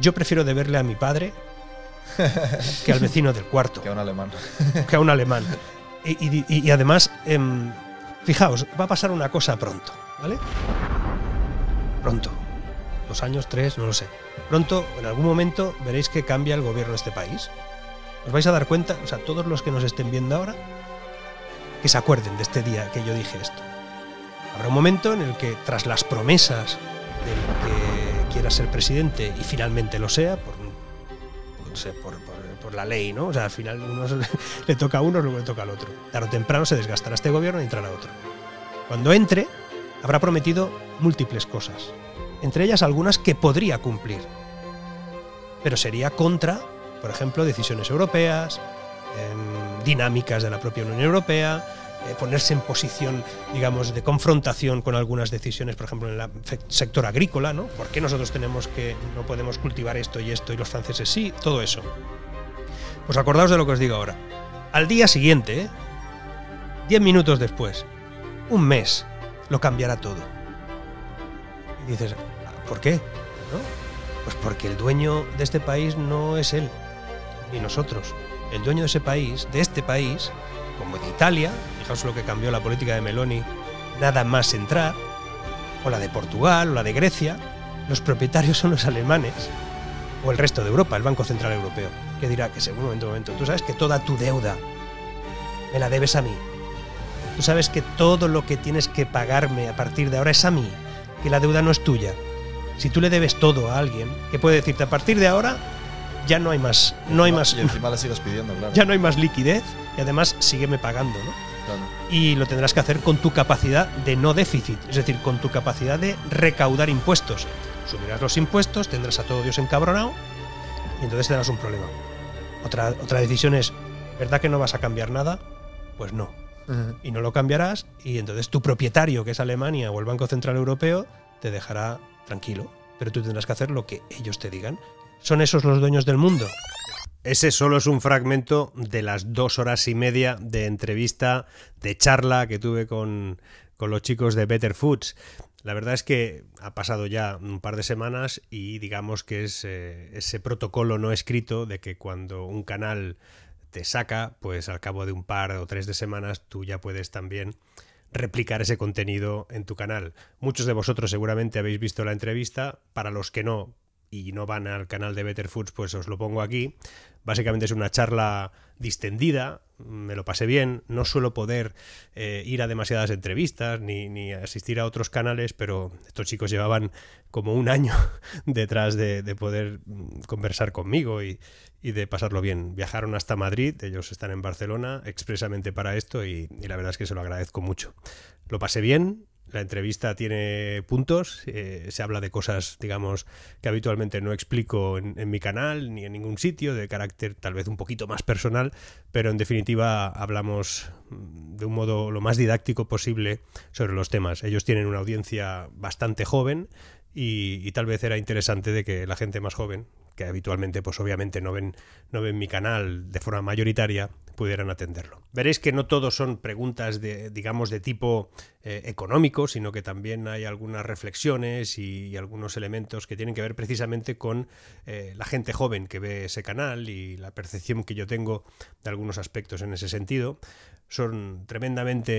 Yo prefiero deberle a mi padre que al vecino del cuarto. que a un alemán. que a un alemán. Y, además, em, fijaos, va a pasar una cosa pronto, ¿vale? Pronto. Dos años, tres, no lo sé. Pronto, en algún momento, veréis que cambia el gobierno de este país. Os vais a dar cuenta, o sea, todos los que nos estén viendo ahora, que se acuerden de este día que yo dije esto. Habrá un momento en el que, tras las promesas del que a ser presidente y finalmente lo sea, por, por, la ley, ¿no? O sea, al final uno le toca a uno, luego le toca al otro. claro temprano se desgastará este gobierno y entrará otro. Cuando entre, habrá prometido múltiples cosas, entre ellas algunas que podría cumplir, pero sería contra, por ejemplo, decisiones europeas, em, dinámicas de la propia Unión Europea, eh, ponerse en posición, digamos, de confrontación con algunas decisiones, por ejemplo, en el sector agrícola, ¿no? ¿Por qué nosotros tenemos que, no podemos cultivar esto y esto y los franceses sí? Todo eso. Pues acordaos de lo que os digo ahora. Al día siguiente, 10 minutos después, un mes, lo cambiará todo. Y dices, ¿por qué? Pues porque el dueño de este país no es él, ni nosotros. El dueño de ese país, de este país, como de Italia, lo que cambió la política de Meloni, nada más entrar, o la de Portugal, o la de Grecia, los propietarios son los alemanes, o el resto de Europa, el Banco Central Europeo, que dirá que según en un momento, tú sabes que toda tu deuda me la debes a mí. Tú sabes que todo lo que tienes que pagarme a partir de ahora es a mí, que la deuda no es tuya. Si tú le debes todo a alguien, que puede decirte a partir de ahora ya no hay más, no hay más. Y encima le sigues Ya no hay más liquidez y además sígueme pagando, ¿no? y lo tendrás que hacer con tu capacidad de no déficit, es decir, con tu capacidad de recaudar impuestos. Subirás los impuestos, tendrás a todo Dios encabronado y entonces tendrás un problema. Otra, otra decisión es, ¿verdad que no vas a cambiar nada? Pues no. Y no lo cambiarás y entonces tu propietario, que es Alemania o el Banco Central Europeo, te dejará tranquilo. Pero tú tendrás que hacer lo que ellos te digan. ¿Son esos los dueños del mundo? Ese solo es un fragmento de las dos horas y media de entrevista, de charla que tuve con, los chicos de Better Foods. La verdad es que ha pasado ya un par de semanas y digamos que es eh, ese protocolo no escrito de que cuando un canal te saca, pues al cabo de un par o tres de semanas tú ya puedes también replicar ese contenido en tu canal. Muchos de vosotros seguramente habéis visto la entrevista, para los que no y no van al canal de Better Foods, pues os lo pongo aquí. Básicamente es una charla distendida, me lo pasé bien, no suelo poder eh, ir a demasiadas entrevistas ni, asistir a otros canales, pero estos chicos llevaban como un año detrás de, poder mm, conversar conmigo y, de pasarlo bien. Viajaron hasta Madrid, ellos están en Barcelona expresamente para esto y, y la verdad es que se lo agradezco mucho. Lo pasé bien, la entrevista tiene puntos, eh, se habla de cosas, digamos, que habitualmente no explico en, mi canal ni en ningún sitio, de carácter tal vez un poquito más personal, pero en definitiva hablamos mm, de un modo lo más didáctico posible sobre los temas. Ellos tienen una audiencia bastante joven y, y tal vez era interesante de que la gente más joven, que habitualmente pues obviamente no ven, no ven mi canal de forma mayoritaria, pudieran atenderlo. Veréis que no todo son preguntas de, digamos, de tipo eh, económico, sino que también hay algunas reflexiones y, algunos elementos que tienen que ver precisamente con eh, la gente joven que ve ese canal y la percepción que yo tengo de algunos aspectos en ese sentido. Son tremendamente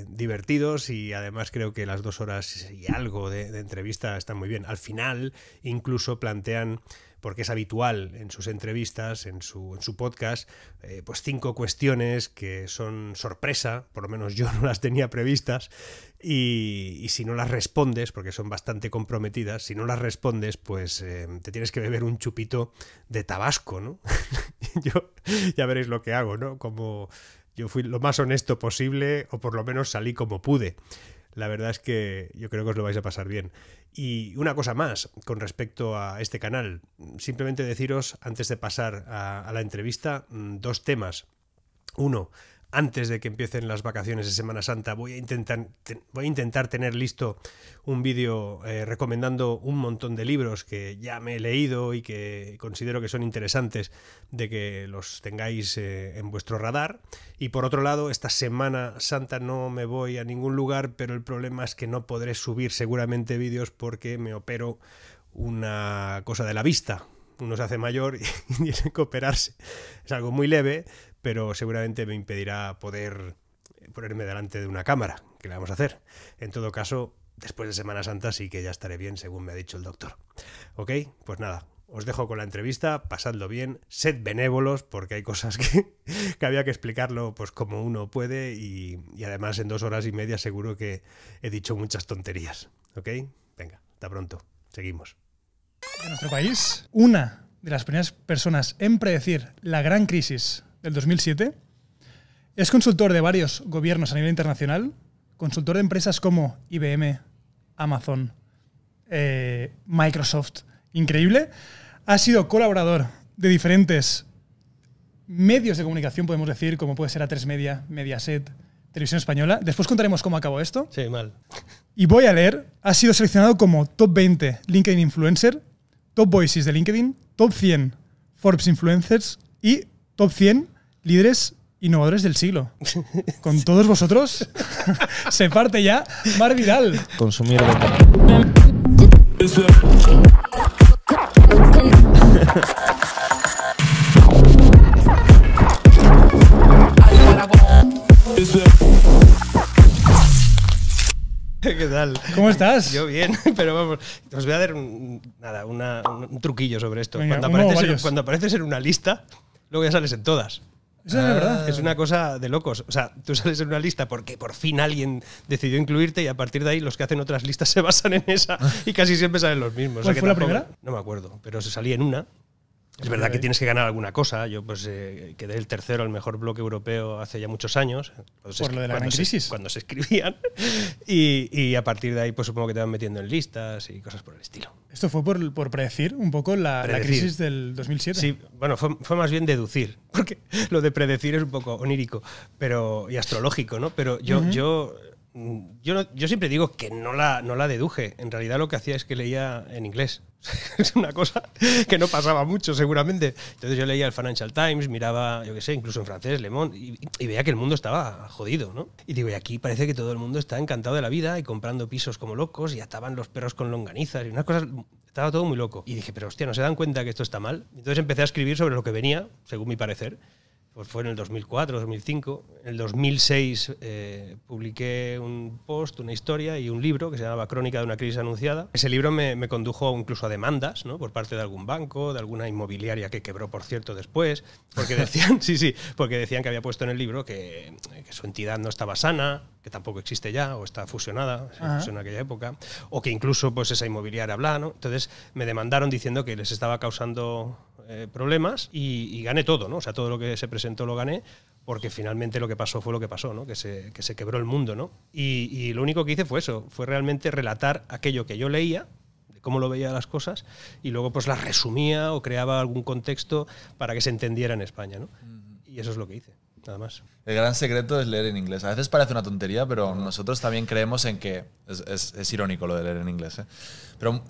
eh, divertidos y además creo que las dos horas y algo de entrevista están muy bien. Al final incluso plantean porque es habitual en sus entrevistas, en su, en su podcast, eh, pues cinco cuestiones que son sorpresa, por lo menos yo no las tenía previstas, y, si no las respondes, porque son bastante comprometidas, si no las respondes, pues eh, te tienes que beber un chupito de tabasco, ¿no? yo ya veréis lo que hago, ¿no? Como yo fui lo más honesto posible, o por lo menos salí como pude la verdad es que yo creo que os lo vais a pasar bien. Y una cosa más con respecto a este canal, simplemente deciros antes de pasar a, la entrevista mm, dos temas. Uno, antes de que empiecen las vacaciones de Semana Santa, voy a intentar, tener listo un vídeo eh, recomendando un montón de libros que ya me he leído y que considero que son interesantes de que los tengáis eh, en vuestro radar. Y por otro lado, esta Semana Santa no me voy a ningún lugar, pero el problema es que no podré subir seguramente vídeos porque me opero una cosa de la vista, uno se hace mayor y tiene que operarse. Es algo muy leve, pero seguramente me impedirá poder eh, ponerme delante de una cámara, que la vamos a hacer. En todo caso, después de Semana Santa sí que ya estaré bien, según me ha dicho el doctor. ¿Ok? Pues nada, os dejo con la entrevista, pasadlo bien, sed benévolos, porque hay cosas que, había que explicarlo pues como uno puede y, y, además en dos horas y media seguro que he dicho muchas tonterías. ¿Ok? Venga, hasta pronto. Seguimos. En nuestro país, una de las primeras personas en predecir la gran crisis del 2007. Es consultor de varios gobiernos a nivel internacional, consultor de empresas como IBM, Amazon, eh, Microsoft, increíble. Ha sido colaborador de diferentes medios de comunicación, podemos decir, como puede ser A3 Media, Mediaset, Televisión Española. Después contaremos cómo acabó esto. Sí, mal. Y voy a leer. Ha sido seleccionado como Top 20 LinkedIn Influencer, Top Voices de LinkedIn, Top 100 Forbes Influencers y top 100 líderes innovadores del siglo. Con todos vosotros se parte ya Mar Vidal. Consumir ¿Qué tal? ¿Cómo estás? Yo bien, pero vamos, os voy a dar un, truquillo sobre esto. cuando, cuando apareces en una lista, luego ya sales en todas. Ah, es una cosa de locos. O sea, tú sales en una lista porque por fin alguien decidió incluirte y a partir de ahí los que hacen otras listas se basan en esa ah. y casi siempre salen los mismos. ¿Cuál fue la primera? No me acuerdo, pero se salía en una es verdad que tienes que ganar alguna cosa. Yo pues eh, quedé el tercero al mejor bloque europeo hace ya muchos años. Por lo de la crisis. cuando se escribían. Y, a partir de ahí pues supongo que te van metiendo en listas y cosas por el estilo. Esto fue por, predecir un poco la, crisis del 2007. Sí, bueno, fue, más bien deducir. Porque lo de predecir es un poco onírico pero, y astrológico, ¿no? Pero yo... yo yo, yo siempre digo que no la, no la deduje. En realidad lo que hacía es que leía en inglés. es una cosa que no pasaba mucho, seguramente. Entonces yo leía el Financial Times, miraba, yo qué sé, incluso en francés, Le Monde, y, veía que el mundo estaba jodido, ¿no? Y digo, y aquí parece que todo el mundo está encantado de la vida y comprando pisos como locos y ataban los perros con longanizas y unas cosas. Estaba todo muy loco. Y dije, pero hostia, ¿no se dan cuenta que esto está mal? Entonces empecé a escribir sobre lo que venía, según mi parecer. Pues fue en el 2004, 2005. En el 2006 eh, publiqué un post, una historia y un libro que se llamaba Crónica de una crisis anunciada. Ese libro me, condujo incluso a demandas ¿no? por parte de algún banco, de alguna inmobiliaria que quebró, por cierto, después, porque decían, sí, sí, porque decían que había puesto en el libro que, su entidad no estaba sana, que tampoco existe ya o está fusionada, en aquella época, o que incluso pues, esa inmobiliaria hablaba. Entonces me demandaron diciendo que les estaba causando eh, problemas y, gané todo, ¿no? o sea, todo lo que se presentó presentó lo gané, porque finalmente lo que pasó fue lo que pasó, ¿no? que, se, que se quebró el mundo. ¿no? Y, y, lo único que hice fue eso, fue realmente relatar aquello que yo leía, cómo lo veía las cosas, y luego pues las resumía o creaba algún contexto para que se entendiera en España. ¿no? Y eso es lo que hice. Nada más. El gran secreto es leer en inglés. A veces parece una tontería, pero nosotros también creemos en que. Es, es, irónico lo de leer en inglés, ¿eh? Pero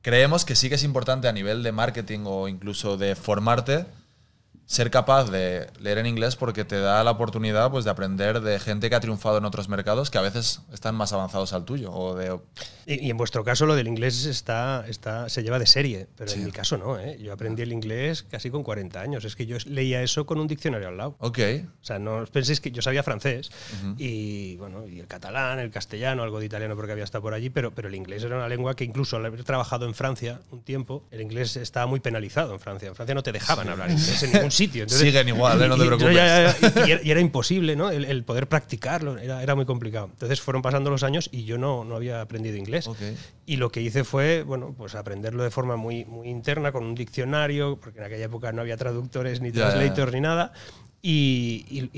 creemos que sí que es importante a nivel de marketing o incluso de formarte, ser capaz de leer en inglés porque te da la oportunidad pues, de aprender de gente que ha triunfado en otros mercados que a veces están más avanzados al tuyo. O de... y, en vuestro caso lo del inglés está, está, se lleva de serie, pero en mi caso no. ¿eh? Yo aprendí el inglés casi con 40 años. Es que yo leía eso con un diccionario al lado. Ok. O sea, no penséis que yo sabía francés y, bueno, y el catalán, el castellano, algo de italiano porque había estado por allí, pero, pero el inglés era una lengua que incluso al haber trabajado en Francia un tiempo, el inglés estaba muy penalizado en Francia. En Francia no te dejaban hablar inglés en ningún Siguen igual, ¿eh? no te preocupes. Y, era imposible, El, poder practicarlo era, muy complicado. Entonces fueron pasando los años y yo no, no había aprendido inglés. Y lo que hice fue, bueno, pues aprenderlo de forma muy, muy interna, con un diccionario, porque en aquella época no había traductores ni translators ni nada. Y,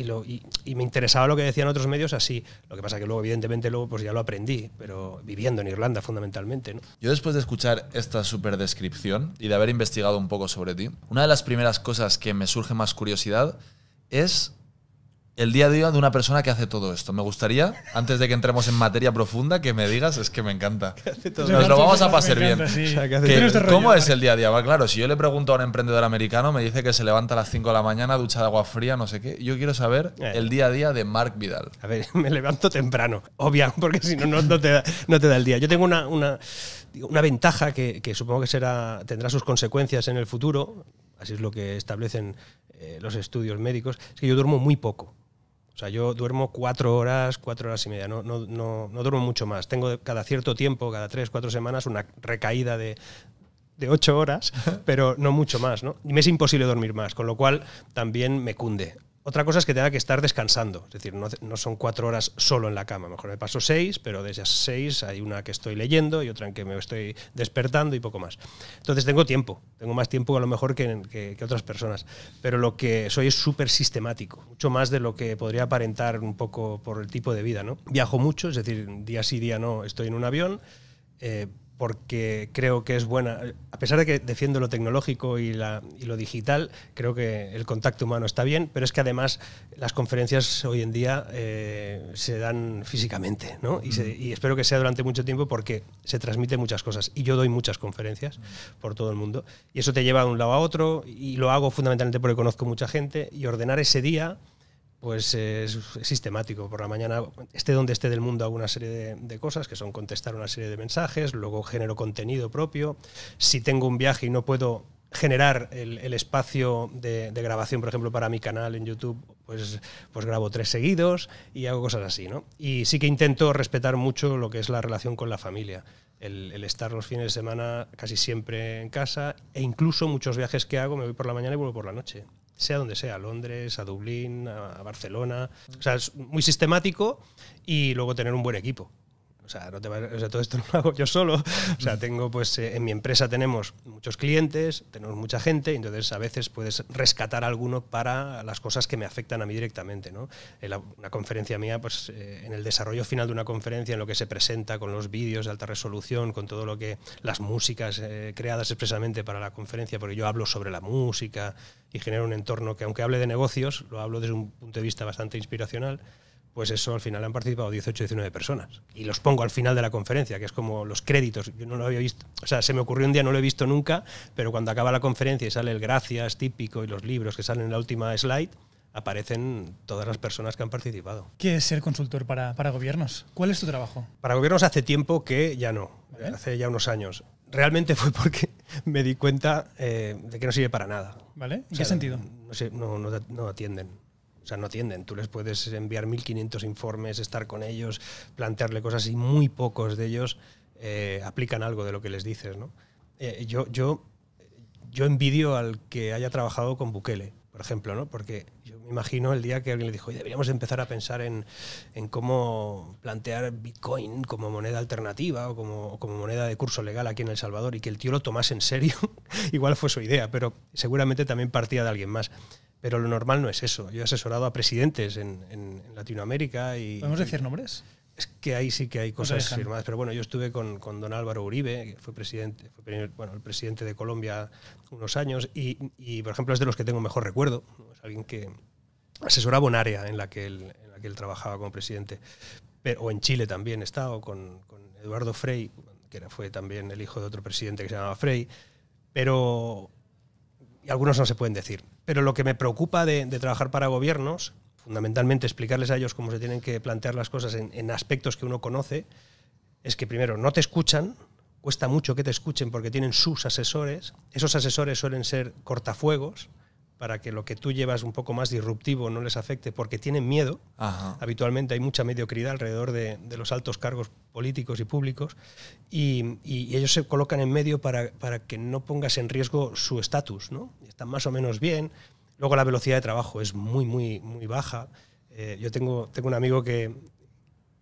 me interesaba lo que decían otros medios así. Lo que pasa que luego, evidentemente, luego pues ya lo aprendí, pero viviendo en Irlanda fundamentalmente. ¿no? Yo después de escuchar esta super descripción y de haber investigado un poco sobre ti, una de las primeras cosas que me surge más curiosidad es el día a día de una persona que hace todo esto. Me gustaría, antes de que entremos en materia profunda, que me digas, es que me encanta. Nos lo vamos a pasar bien. ¿Cómo es el día a día? claro, si yo le pregunto a un emprendedor americano, me dice que se levanta a las 5 de la mañana, ducha de agua fría, no sé qué. Yo quiero saber eh. el día a día de Mark Vidal. A ver, me levanto temprano, obvio, porque si no, no te, da, el día. Yo tengo una, ventaja que, supongo que será, tendrá sus consecuencias en el futuro, así es lo que establecen eh, los estudios médicos, es que yo duermo muy poco. O sea, yo duermo cuatro horas, cuatro horas y media, no, no, duermo mucho más. Tengo cada cierto tiempo, cada tres, cuatro semanas, una recaída de, ocho horas, pero no mucho más, ¿no? Y me es imposible dormir más, con lo cual también me cunde. Otra cosa es que tenga que estar descansando, es decir, no, son cuatro horas solo en la cama, mejor me paso seis, pero de esas seis hay una que estoy leyendo y otra en que me estoy despertando y poco más. Entonces tengo tiempo, tengo más tiempo a lo mejor que, otras personas, pero lo que soy es súper sistemático, mucho más de lo que podría aparentar un poco por el tipo de vida, ¿no? Viajo mucho, es decir, día sí, día no, estoy en un avión. Eh, porque creo que es buena. A pesar de que defiendo lo tecnológico y, lo digital, creo que el contacto humano está bien, pero es que además las conferencias hoy en día eh, se dan físicamente, ¿no? Y, y, espero que sea durante mucho tiempo porque se transmiten muchas cosas. Y yo doy muchas conferencias por todo el mundo. Y eso te lleva de un lado a otro y lo hago fundamentalmente porque conozco mucha gente. Y ordenar ese día pues es, sistemático. Por la mañana, esté donde esté del mundo, hago una serie de, cosas que son contestar una serie de mensajes, luego genero contenido propio. Si tengo un viaje y no puedo generar el, espacio de, grabación, por ejemplo, para mi canal en YouTube, pues, pues grabo tres seguidos y hago cosas así, ¿no? Y sí que intento respetar mucho lo que es la relación con la familia. el, estar los fines de semana casi siempre en casa e incluso muchos viajes que hago me voy por la mañana y vuelvo por la noche sea donde sea, a Londres, a Dublín, a Barcelona. O sea, es muy sistemático y luego tener un buen equipo sea, no te o sea, todo esto no lo hago yo solo. O sea, tengo, pues, eh, en mi empresa tenemos muchos clientes, tenemos mucha gente, entonces a veces puedes rescatar alguno para las cosas que me afectan a mí directamente, ¿no? En una conferencia mía, pues, eh, en el desarrollo final de una conferencia, en lo que se presenta con los vídeos de alta resolución, con todo lo que las músicas eh, creadas expresamente para la conferencia, porque yo hablo sobre la música y genero un entorno que, aunque hable de negocios, lo hablo desde un punto de vista bastante inspiracional pues eso al final han participado 18 19 personas. Y los pongo al final de la conferencia, que es como los créditos. Yo no lo había visto. O sea, se me ocurrió un día, no lo he visto nunca, pero cuando acaba la conferencia y sale el gracias típico y los libros que salen en la última slide, aparecen todas las personas que han participado. ¿Qué es ser consultor para, gobiernos? ¿Cuál es tu trabajo? Para gobiernos hace tiempo que ya no, hace ya unos años. Realmente fue porque me di cuenta eh, de que no sirve para nada. ¿Vale? ¿En qué sentido? No, no atienden. O sea, no atienden. Tú les puedes enviar 1.500 informes, estar con ellos, plantearle cosas y muy pocos de ellos eh, aplican algo de lo que les dices. ¿no? Eh, yo, yo, yo envidio al que haya trabajado con Bukele, por ejemplo, ¿no? porque yo me imagino el día que alguien le dijo, deberíamos empezar a pensar en, cómo plantear Bitcoin como moneda alternativa o como, como, moneda de curso legal aquí en El Salvador y que el tío lo tomase en serio. Igual fue su idea, pero seguramente también partía de alguien más. Pero lo normal no es eso. Yo he asesorado a presidentes en, Latinoamérica y... ¿Podemos decir nombres? Es que ahí sí que hay cosas firmadas. Pero bueno, yo estuve con, don Álvaro Uribe, que fue presidente, fue, bueno, el presidente de Colombia unos años, y, por ejemplo es de los que tengo mejor recuerdo. Es alguien que asesoraba un área en la que él, la que él trabajaba como presidente. Pero, o en Chile también he estado, con, Eduardo Frey, que era, fue también el hijo de otro presidente que se llamaba Frey. Pero algunos no se pueden decir. Pero lo que me preocupa de, trabajar para gobiernos, fundamentalmente explicarles a ellos cómo se tienen que plantear las cosas en aspectos que uno conoce, es que primero no te escuchan, cuesta mucho que te escuchen porque tienen sus asesores, esos asesores suelen ser cortafuegos, para que lo que tú llevas un poco más disruptivo no les afecte, porque tienen miedo. Habitualmente hay mucha mediocridad alrededor de, los altos cargos políticos y públicos, y, ellos se colocan en medio para, que no pongas en riesgo su estatus. ¿no? Están más o menos bien. Luego la velocidad de trabajo es muy, muy, muy baja. Eh, yo tengo, tengo un amigo que,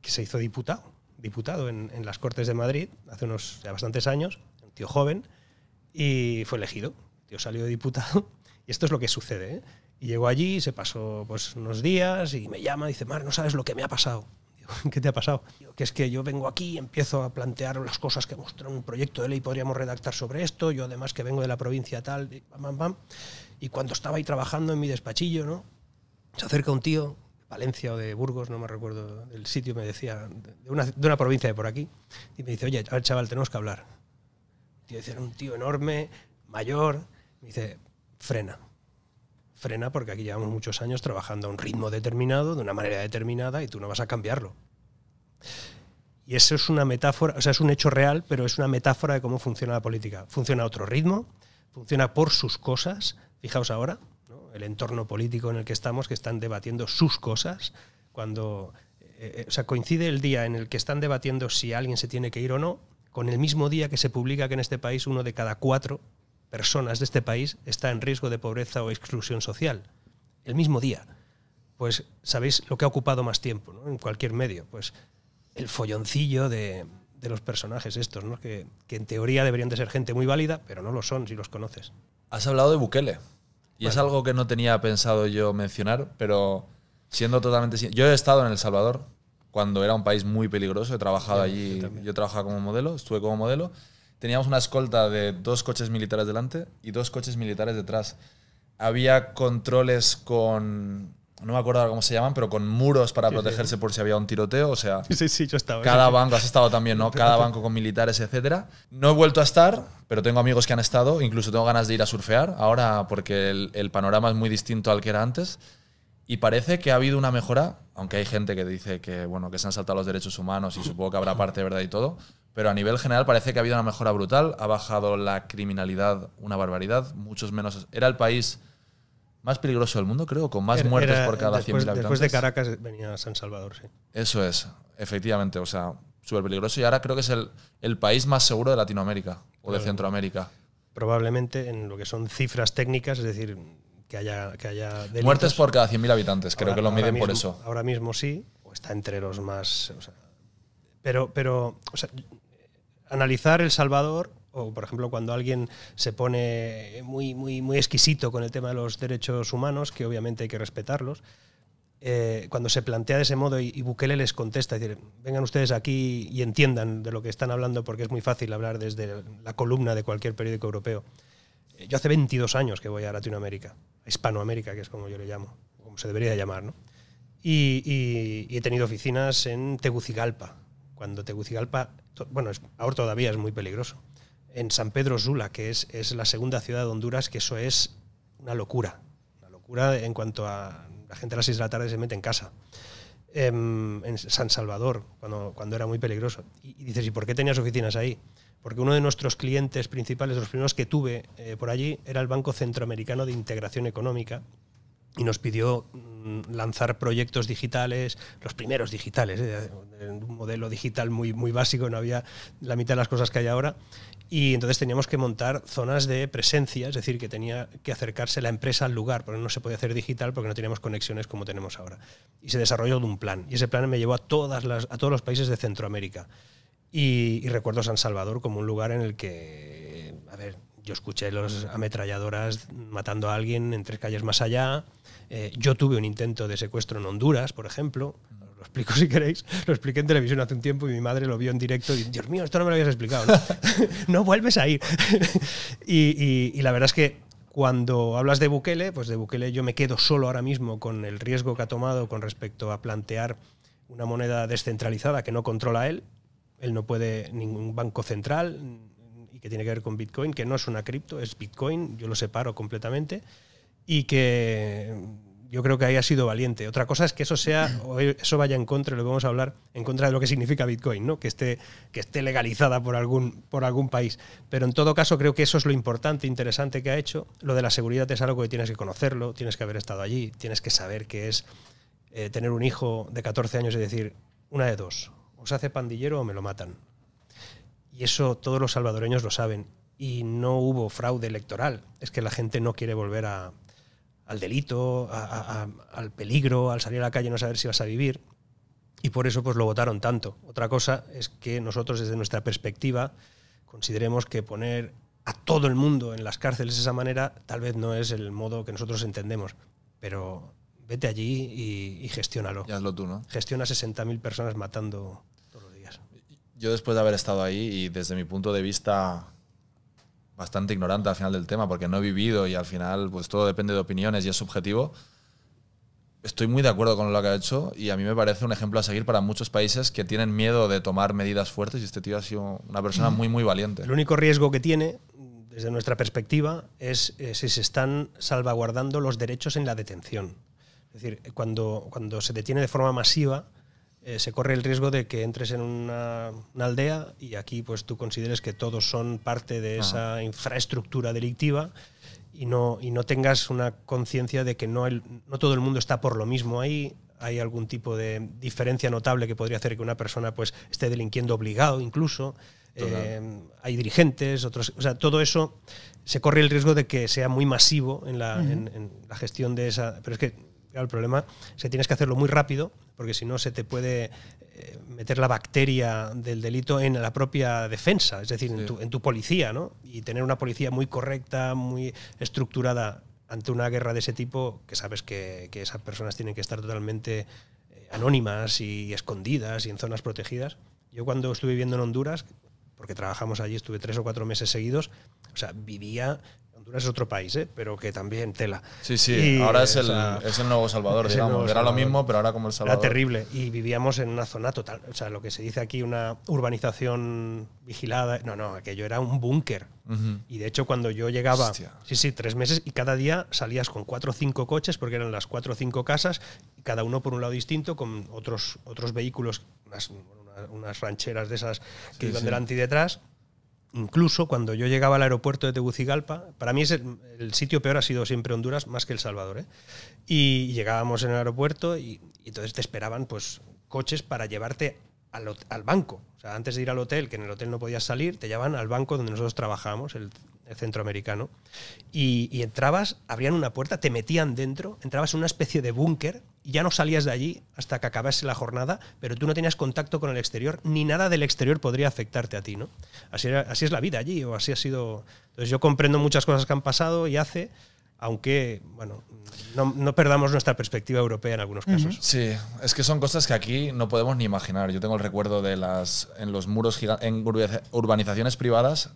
se hizo diputado, diputado en, las Cortes de Madrid hace unos ya bastantes años, un tío joven, y fue elegido. tío salió de diputado y esto es lo que sucede. ¿eh? Y llegó allí, se pasó pues, unos días y me llama y dice, Mar, no sabes lo que me ha pasado. ¿Qué te ha pasado? que es que yo vengo aquí, empiezo a plantear las cosas que mostró un proyecto de ley podríamos redactar sobre esto. Yo además que vengo de la provincia tal, y, y cuando estaba ahí trabajando en mi despachillo, ¿no? se acerca un tío, de Valencia o de Burgos, no me recuerdo el sitio, me decía, de una, de una, provincia de por aquí, y me dice, oye, chaval, tenemos que hablar. tiene tío dice, un tío enorme, mayor, me dice, frena. Frena porque aquí llevamos muchos años trabajando a un ritmo determinado, de una manera determinada, y tú no vas a cambiarlo. Y eso es una metáfora, o sea, es un hecho real, pero es una metáfora de cómo funciona la política. Funciona a otro ritmo, funciona por sus cosas. Fijaos ahora, el entorno político en el que estamos, que están debatiendo sus cosas, cuando eh, eh, o sea, coincide el día en el que están debatiendo si alguien se tiene que ir o no, con el mismo día que se publica que en este país uno de cada cuatro personas de este país está en riesgo de pobreza o exclusión social. El mismo día. Pues sabéis lo que ha ocupado más tiempo en cualquier medio. Pues el folloncillo de, los personajes estos, ¿no? que, en teoría deberían de ser gente muy válida, pero no lo son si los conoces. Has hablado de Bukele. Y es algo que no tenía pensado yo mencionar, pero siendo totalmente... Yo he estado en El Salvador cuando era un país muy peligroso, he trabajado allí, yo, yo trabajaba como modelo, estuve como modelo, teníamos una escolta de dos coches militares delante y dos coches militares detrás. Había controles con no me acuerdo cómo se llaman, pero con muros para protegerse por si había un tiroteo, o sea, yo estaba, cada banco, has estado también, ¿no? Cada banco con militares, etcétera. No he vuelto a estar, pero tengo amigos que han estado, incluso tengo ganas de ir a surfear ahora porque el, panorama es muy distinto al que era antes y parece que ha habido una mejora, aunque hay gente que dice que, bueno, que se han saltado los derechos humanos y supongo que habrá parte de verdad y todo, pero a nivel general parece que ha habido una mejora brutal, ha bajado la criminalidad una barbaridad, muchos menos. Era el país más peligroso del mundo, creo, con más muertes por cada 100.000 habitantes. Después de Caracas venía San Salvador, sí. Eso es, efectivamente, o sea, súper peligroso y ahora creo que es el, país más seguro de Latinoamérica o de Centroamérica. Probablemente en lo que son cifras técnicas, es decir, que haya, que haya Muertes por cada 100.000 habitantes, creo que lo miden por eso. Ahora mismo sí, o está entre los más... pero, pero o sea, analizar El Salvador o por ejemplo cuando alguien se pone muy, muy, muy exquisito con el tema de los derechos humanos, que obviamente hay que respetarlos, eh, cuando se plantea de ese modo y, Bukele les contesta, es decir, vengan ustedes aquí y entiendan de lo que están hablando porque es muy fácil hablar desde la columna de cualquier periódico europeo. Eh, yo hace 22 años que voy a Latinoamérica, a Hispanoamérica, que es como yo le llamo, como se debería llamar, ¿no? y he tenido oficinas en Tegucigalpa, cuando Tegucigalpa, bueno, ahora todavía es muy peligroso. En San Pedro Zula, que es, la segunda ciudad de Honduras, que eso es una locura. Una locura en cuanto a la gente a las 6 de la tarde se mete en casa. Em, en, San Salvador, cuando, cuando era muy peligroso. Y, dices, ¿y por qué tenías oficinas ahí? Porque uno de nuestros clientes principales, los primeros que tuve eh, por allí, era el Banco Centroamericano de Integración Económica, y nos pidió mm, lanzar proyectos digitales, los primeros digitales, ¿eh? un modelo digital muy, muy básico, no había la mitad de las cosas que hay ahora. Y entonces teníamos que montar zonas de presencia, es decir, que tenía que acercarse la empresa al lugar, porque no se podía hacer digital porque no teníamos conexiones como tenemos ahora. Y se desarrolló de un plan. Y ese plan me llevó a, todas las, a todos los países de Centroamérica. Y, recuerdo San Salvador como un lugar en el que, a ver, yo escuché las ametralladoras matando a alguien en tres calles más allá eh, yo tuve un intento de secuestro en Honduras, por ejemplo. Lo explico si queréis. Lo expliqué en televisión hace un tiempo y mi madre lo vio en directo y Dios mío, esto no me lo habías explicado. No, vuelves a ir. y, y la verdad es que cuando hablas de Bukele, pues de Bukele yo me quedo solo ahora mismo con el riesgo que ha tomado con respecto a plantear una moneda descentralizada que no controla él. Él no puede ningún banco central mm, y que tiene que ver con Bitcoin, que no es una cripto, es Bitcoin, yo lo separo completamente y que yo creo que ahí ha sido valiente. Otra cosa es que eso sea, eso vaya en contra, lo vamos a hablar, en contra de lo que significa Bitcoin, ¿no? Que esté, que esté legalizada por algún, por algún país. Pero en todo caso, creo que eso es lo importante, interesante que ha hecho. Lo de la seguridad es algo que tienes que conocerlo, tienes que haber estado allí, tienes que saber qué es eh, tener un hijo de 14 años y decir, una de dos, o se hace pandillero o me lo matan. Y eso todos los salvadoreños lo saben. Y no hubo fraude electoral. Es que la gente no quiere volver a, al delito, al peligro, al salir a la calle no saber si vas a vivir. Y por eso pues, lo votaron tanto. Otra cosa es que nosotros desde nuestra perspectiva consideremos que poner a todo el mundo en las cárceles de esa manera tal vez no es el modo que nosotros entendemos. Pero vete allí y, y gestiónalo. Ya hazlo tú, ¿no? Gestiona 60.000 personas matando todos los días. Yo después de haber estado ahí y desde mi punto de vista bastante ignorante al final del tema porque no he vivido y al final pues todo depende de opiniones y es subjetivo. Estoy muy de acuerdo con lo que ha hecho y a mí me parece un ejemplo a seguir para muchos países que tienen miedo de tomar medidas fuertes y este tío ha sido una persona muy, muy valiente. El único riesgo que tiene, desde nuestra perspectiva, es eh, si se están salvaguardando los derechos en la detención. Es decir, cuando, cuando se detiene de forma masiva, eh, se corre el riesgo de que entres en una, aldea y aquí pues tú consideres que todos son parte de esa infraestructura delictiva y no, y no tengas una conciencia de que no, el, no todo el mundo está por lo mismo ahí, hay algún tipo de diferencia notable que podría hacer que una persona pues esté delinquiendo obligado incluso. Eh, hay dirigentes, otros. O sea, todo eso se corre el riesgo de que sea muy masivo en la, gestión de esa. Pero es que el problema es que tienes que hacerlo muy rápido porque si no se te puede eh, meter la bacteria del delito en la propia defensa, es decir, en, tu, policía, ¿no? Y tener una policía muy correcta, muy estructurada ante una guerra de ese tipo, que sabes que, que esas personas tienen que estar totalmente eh, anónimas y escondidas y en zonas protegidas. Yo cuando estuve viviendo en Honduras, porque trabajamos allí, estuve tres o cuatro meses seguidos, o sea, vivía es otro país, ¿eh? pero que también tela. Sí, sí, ahora es, el, nuevo Salvador, digamos. Era lo mismo, pero ahora como El Salvador. Era terrible. Y vivíamos en una zona total, o sea, lo que se dice aquí, una urbanización vigilada. No, no, aquello era un búnker. Y de hecho, cuando yo llegaba, sí, sí, tres meses, y cada día salías con cuatro o cinco coches, porque eran las cuatro o cinco casas, cada uno por un lado distinto, con otros, otros vehículos, unas, rancheras de esas que iban delante y detrás incluso cuando yo llegaba al aeropuerto de Tegucigalpa, para mí es el, sitio peor ha sido siempre Honduras más que El Salvador. ¿eh? Y llegábamos en el aeropuerto y, entonces te esperaban pues, coches para llevarte al, banco. O sea, antes de ir al hotel, que en el hotel no podías salir, te llevaban al banco donde nosotros trabajábamos, el centroamericano, y, entrabas, abrían una puerta, te metían dentro, entrabas en una especie de búnker, y ya no salías de allí hasta que acabase la jornada, pero tú no tenías contacto con el exterior, ni nada del exterior podría afectarte a ti, ¿no? Así, así es la vida allí, o así ha sido... Entonces yo comprendo muchas cosas que han pasado y hace, aunque, bueno, no, perdamos nuestra perspectiva europea en algunos casos. Sí, es que son cosas que aquí no podemos ni imaginar. Yo tengo el recuerdo de las, en los muros en urbanizaciones privadas,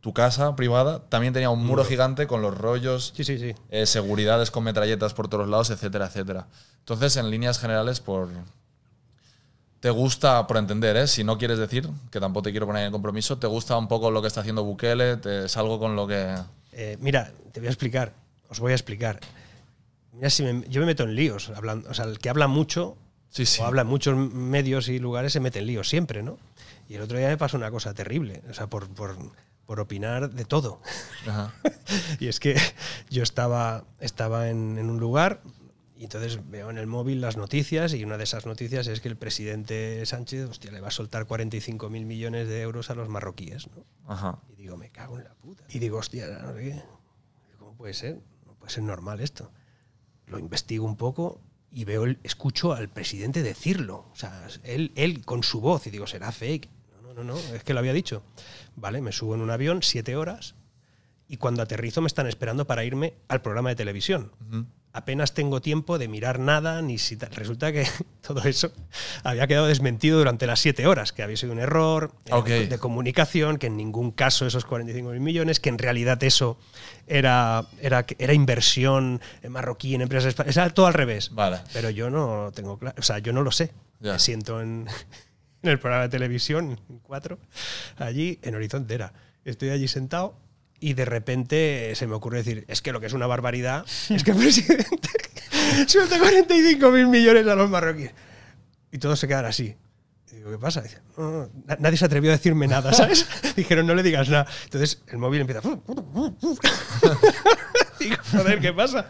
tu casa privada también tenía un muro mm. gigante con los rollos, sí, sí, sí. Eh, seguridades con metralletas por todos lados, etcétera, etcétera. Entonces, en líneas generales, por... Te gusta, por entender, ¿eh? si no quieres decir, que tampoco te quiero poner en compromiso, ¿te gusta un poco lo que está haciendo Bukele? ¿Te, ¿Es algo con lo que...? Eh, mira, te voy a explicar, os voy a explicar. Mira, si yo me meto en líos, hablando, o sea, el que habla mucho o habla en muchos medios y lugares, se mete en líos siempre, ¿no? Y el otro día me pasó una cosa terrible, o sea, por por opinar de todo. y es que yo estaba, estaba en, un lugar y entonces veo en el móvil las noticias y una de esas noticias es que el presidente Sánchez le va a soltar 45 mil millones de euros a los marroquíes. Y digo, me cago en la puta. Y digo, hostia, ¿Cómo puede ser? No puede ser normal esto. Lo investigo un poco y veo, escucho al presidente decirlo. O sea, él, él con su voz y digo, será fake no, no, es que lo había dicho. Vale, me subo en un avión siete horas y cuando aterrizo me están esperando para irme al programa de televisión. Apenas tengo tiempo de mirar nada, ni si resulta que todo eso había quedado desmentido durante las siete horas, que había sido un error eh, de comunicación, que en ningún caso esos 45 mil millones, que en realidad eso era, era, era inversión eh, marroquí en empresas españolas, todo al revés. Pero yo no tengo claro, o sea, yo no lo sé. Me siento en en el programa de televisión, 4, allí en Horizonte era. Estoy allí sentado y de repente se me ocurre decir, es que lo que es una barbaridad es que el presidente suelta 45 mil millones a los marroquíes. Y todos se quedan así. digo, ¿qué pasa? nadie se atrevió a decirme nada, ¿sabes? Dijeron, no le digas nada. Entonces el móvil empieza... digo, joder, ¿qué pasa?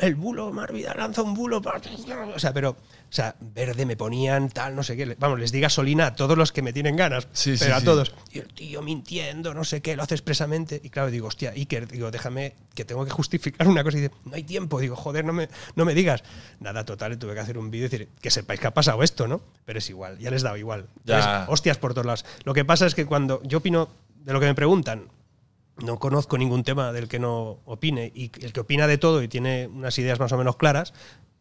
el bulo, Marvida, lanza un bulo. O sea, pero o sea, verde me ponían, tal, no sé qué. Vamos, les diga gasolina a todos los que me tienen ganas, sí, pero a todos. Y el tío mintiendo, no sé qué, lo hace expresamente. Y claro, digo, hostia, Iker, digo, déjame que tengo que justificar una cosa. Y dice, no hay tiempo. Digo, joder, no me, no me digas. Nada, total, tuve que hacer un vídeo y decir, que sepáis que ha pasado esto, ¿no? Pero es igual, ya les daba igual. Ya. hostias por todas lados. Lo que pasa es que cuando yo opino de lo que me preguntan, no conozco ningún tema del que no opine y el que opina de todo y tiene unas ideas más o menos claras,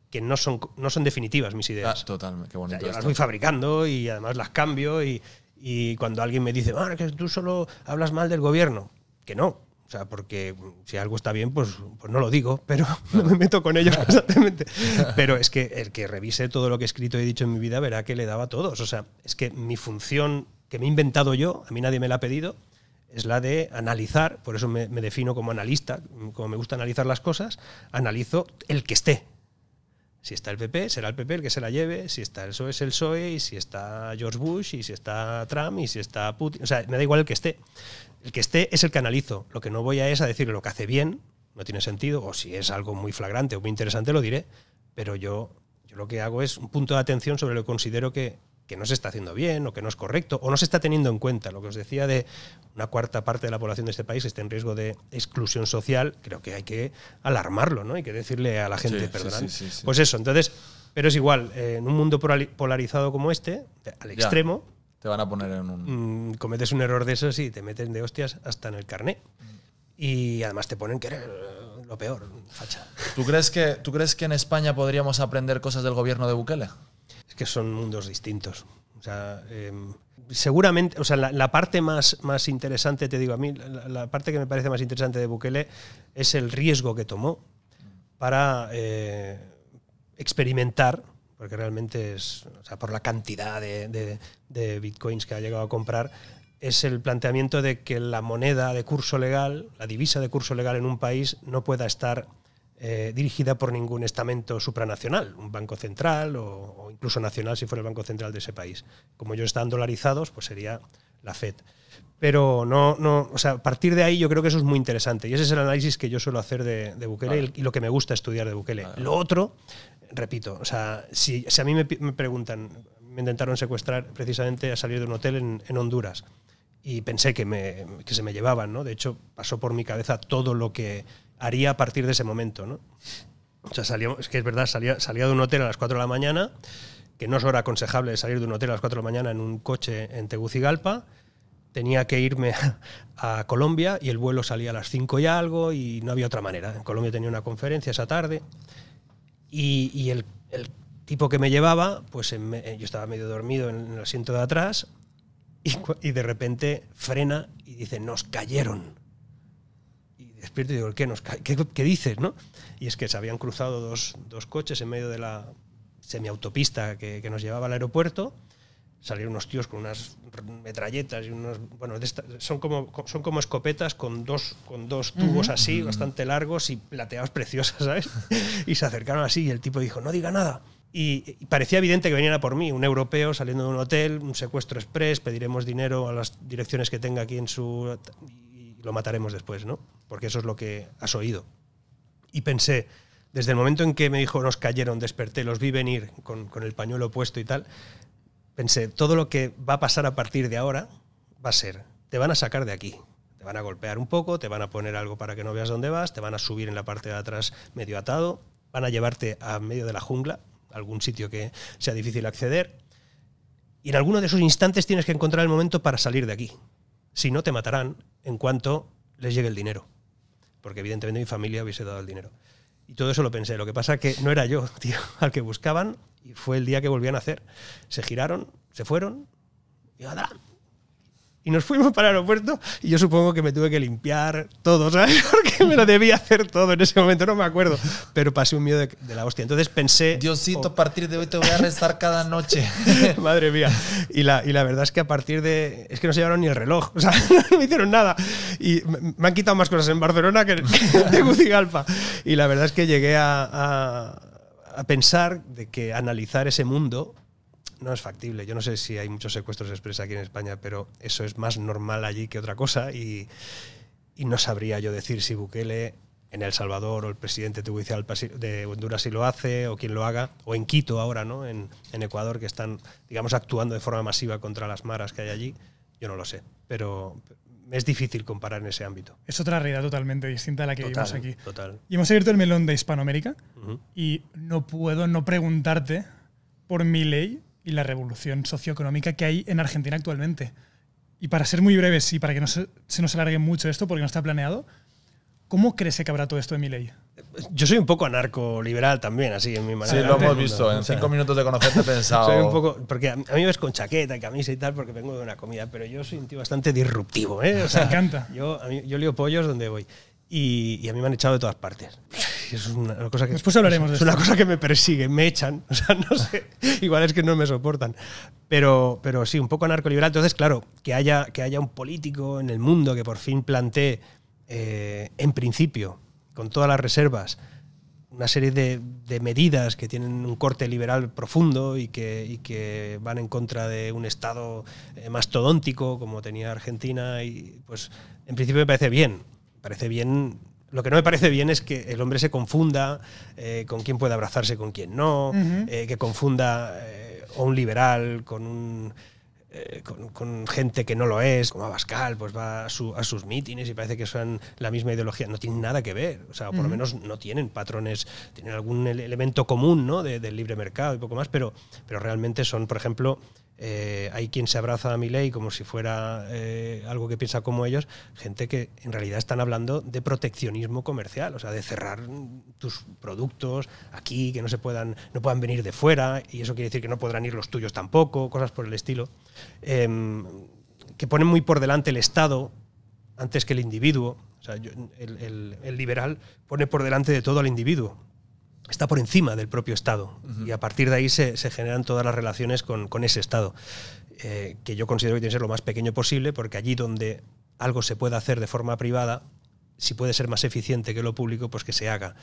que no son, no son definitivas mis ideas. Ah, totalmente, yo las voy fabricando y además las cambio y, cuando alguien me dice, que tú solo hablas mal del gobierno, que no. O sea, porque si algo está bien, pues, pues no lo digo, pero me meto con ellos constantemente. Pero es que el que revise todo lo que he escrito y he dicho en mi vida verá que le daba a todos. O sea, es que mi función que me he inventado yo, a mí nadie me la ha pedido, es la de analizar, por eso me defino como analista, como me gusta analizar las cosas, analizo el que esté, si está el PP, será el PP el que se la lleve. Si está el PSOE, es el PSOE. Y si está George Bush, y si está Trump, y si está Putin. O sea, me da igual el que esté. El que esté es el que analizo. Lo que no voy a es a decirle lo que hace bien, no tiene sentido, o si es algo muy flagrante o muy interesante, lo diré. Pero yo, yo lo que hago es un punto de atención sobre lo que considero que que no se está haciendo bien o que no es correcto o no se está teniendo en cuenta. Lo que os decía de una cuarta parte de la población de este país está en riesgo de exclusión social, creo que hay que alarmarlo, ¿no? Hay que decirle a la gente, perdón. pues eso, entonces, pero es igual, eh, en un mundo polarizado como este, al extremo... te van a poner en un... Mm, cometes un error de esos y te meten de hostias hasta en el carné. Mm. Y además te ponen que eh, lo peor, facha. ¿Tú crees que, ¿tú crees que en España podríamos aprender cosas del gobierno de Bukele? que son mundos distintos. O sea, em, seguramente, o sea, la, parte más, más interesante, te digo, a mí la, parte que me parece más interesante de Bukele es el riesgo que tomó para eh, experimentar, porque realmente es, por la cantidad de bitcoins que ha llegado a comprar, es el planteamiento de que la moneda de curso legal, la divisa de curso legal en un país no pueda estar eh, dirigida por ningún estamento supranacional, un banco central o, incluso nacional si fuera el banco central de ese país. Como ellos están dolarizados, pues sería la Fed. Pero no, no, o sea, a partir de ahí yo creo que eso es muy interesante. Y ese es el análisis que yo suelo hacer de, Bukele y lo que me gusta estudiar de Bukele. Lo otro, repito, o sea, si, a mí me, preguntan, me intentaron secuestrar precisamente a salir de un hotel en, Honduras y pensé que, que se me llevaban, ¿no? De hecho, pasó por mi cabeza todo lo que haría a partir de ese momento, ¿no? O es que es verdad, salía, salía de un hotel a las 4 de la mañana, que no es hora aconsejable salir de un hotel a las 4 de la mañana en un coche en Tegucigalpa, tenía que irme a Colombia y el vuelo salía a las 5 y algo y no había otra manera. En Colombia tenía una conferencia esa tarde y, el, tipo que me llevaba, pues yo estaba medio dormido en el asiento de atrás y, y de repente frena y dice, nos cayeron despierto y digo, ¿qué, nos, qué, qué dices? ¿no? Y es que se habían cruzado dos, dos coches en medio de la semiautopista que, que nos llevaba al aeropuerto. Salieron unos tíos con unas metralletas y unos. Bueno, son, como, son como escopetas con dos, con dos tubos así, bastante largos y plateados preciosas ¿sabes? y se acercaron así y el tipo dijo: No diga nada y parecía evidente que venía a por mí, un europeo saliendo de un hotel, un secuestro express, pediremos dinero a las direcciones que tenga aquí en su lo mataremos después, ¿no? Porque eso es lo que has oído. Y pensé, desde el momento en que me dijo, nos cayeron, desperté, los vi venir con, con el pañuelo puesto y tal, pensé, todo lo que va a pasar a partir de ahora va a ser, te van a sacar de aquí, te van a golpear un poco, te van a poner algo para que no veas dónde vas, te van a subir en la parte de atrás medio atado, van a llevarte a medio de la jungla, algún sitio que sea difícil acceder, y en alguno de esos instantes tienes que encontrar el momento para salir de aquí. Si no, te matarán en cuanto les llegue el dinero. Porque evidentemente mi familia hubiese dado el dinero. Y todo eso lo pensé. Lo que pasa es que no era yo, tío, al que buscaban y fue el día que volvían a hacer. Se giraron, se fueron y nada y nos fuimos para el aeropuerto y yo supongo que me tuve que limpiar todo, ¿sabes? Porque me lo debía hacer todo en ese momento, no me acuerdo, pero pasé un miedo de, la hostia. Entonces pensé... Diosito, oh, a partir de hoy te voy a rezar cada noche. Madre mía. Y la, y la verdad es que a partir de... Es que no se llevaron ni el reloj, o sea, no me hicieron nada. Y me, han quitado más cosas en Barcelona que en Tegucigalpa. Y la verdad es que llegué a, a, a pensar de que analizar ese mundo no es factible. Yo no sé si hay muchos secuestros expresa aquí en España, pero eso es más normal allí que otra cosa y, no sabría yo decir si Bukele en El Salvador o el presidente de Honduras si lo hace o quien lo haga, o en Quito ahora, ¿no? En, Ecuador, que están, digamos, actuando de forma masiva contra las maras que hay allí, yo no lo sé, pero es difícil comparar en ese ámbito. Es otra realidad totalmente distinta a la que vivimos aquí. Total. Y hemos abierto el melón de Hispanoamérica y no puedo no preguntarte por mi ley y la revolución socioeconómica que hay en Argentina actualmente. Y para ser muy breves y para que no se, nos alargue mucho esto, porque no está planeado, ¿cómo crees que habrá todo esto en mi ley? Yo soy un poco anarco-liberal también, así en mi manera. Sí, lo hemos visto. En cinco minutos de conocerte he pensado. Porque a mí me ves con chaqueta y camisa y tal, porque vengo de una comida, pero yo soy un bastante disruptivo. ¿eh? O sea, me encanta. Yo, mí, yo lío pollos donde voy. Y, a mí me han echado de todas partes. Es una cosa que, Después hablaremos es, es una cosa que me persigue, me echan. Igual es que no me soportan. Pero, pero sí, un poco anarco-liberal Entonces, claro, que haya, que haya un político en el mundo que por fin plantee, eh, en principio, con todas las reservas, una serie de, medidas que tienen un corte liberal profundo y que, van en contra de un Estado eh, mastodóntico como tenía Argentina, y pues en principio me parece bien parece bien lo que no me parece bien es que el hombre se confunda eh, con quién puede abrazarse, con quién no, eh, que confunda a eh, un liberal con un... Con, gente que no lo es, como Abascal, pues va a, sus mítines y parece que son la misma ideología. No tienen nada que ver, o sea, por lo menos no tienen patrones, tienen algún elemento común ¿no? del libre mercado y poco más, pero, pero realmente son, por ejemplo, eh, hay quien se abraza a mi ley como si fuera eh, algo que piensa como ellos, gente que en realidad están hablando de proteccionismo comercial, o sea, de cerrar tus productos aquí, que no se puedan, no puedan venir de fuera, y eso quiere decir que no podrán ir los tuyos tampoco, cosas por el estilo, em, que ponen muy por delante el Estado antes que el individuo. O sea, el liberal pone por delante de todo al individuo está por encima del propio Estado y a partir de ahí se, generan todas las relaciones con, ese Estado, eh, que yo considero que tiene que ser lo más pequeño posible porque allí donde algo se pueda hacer de forma privada, si puede ser más eficiente que lo público, pues que se haga.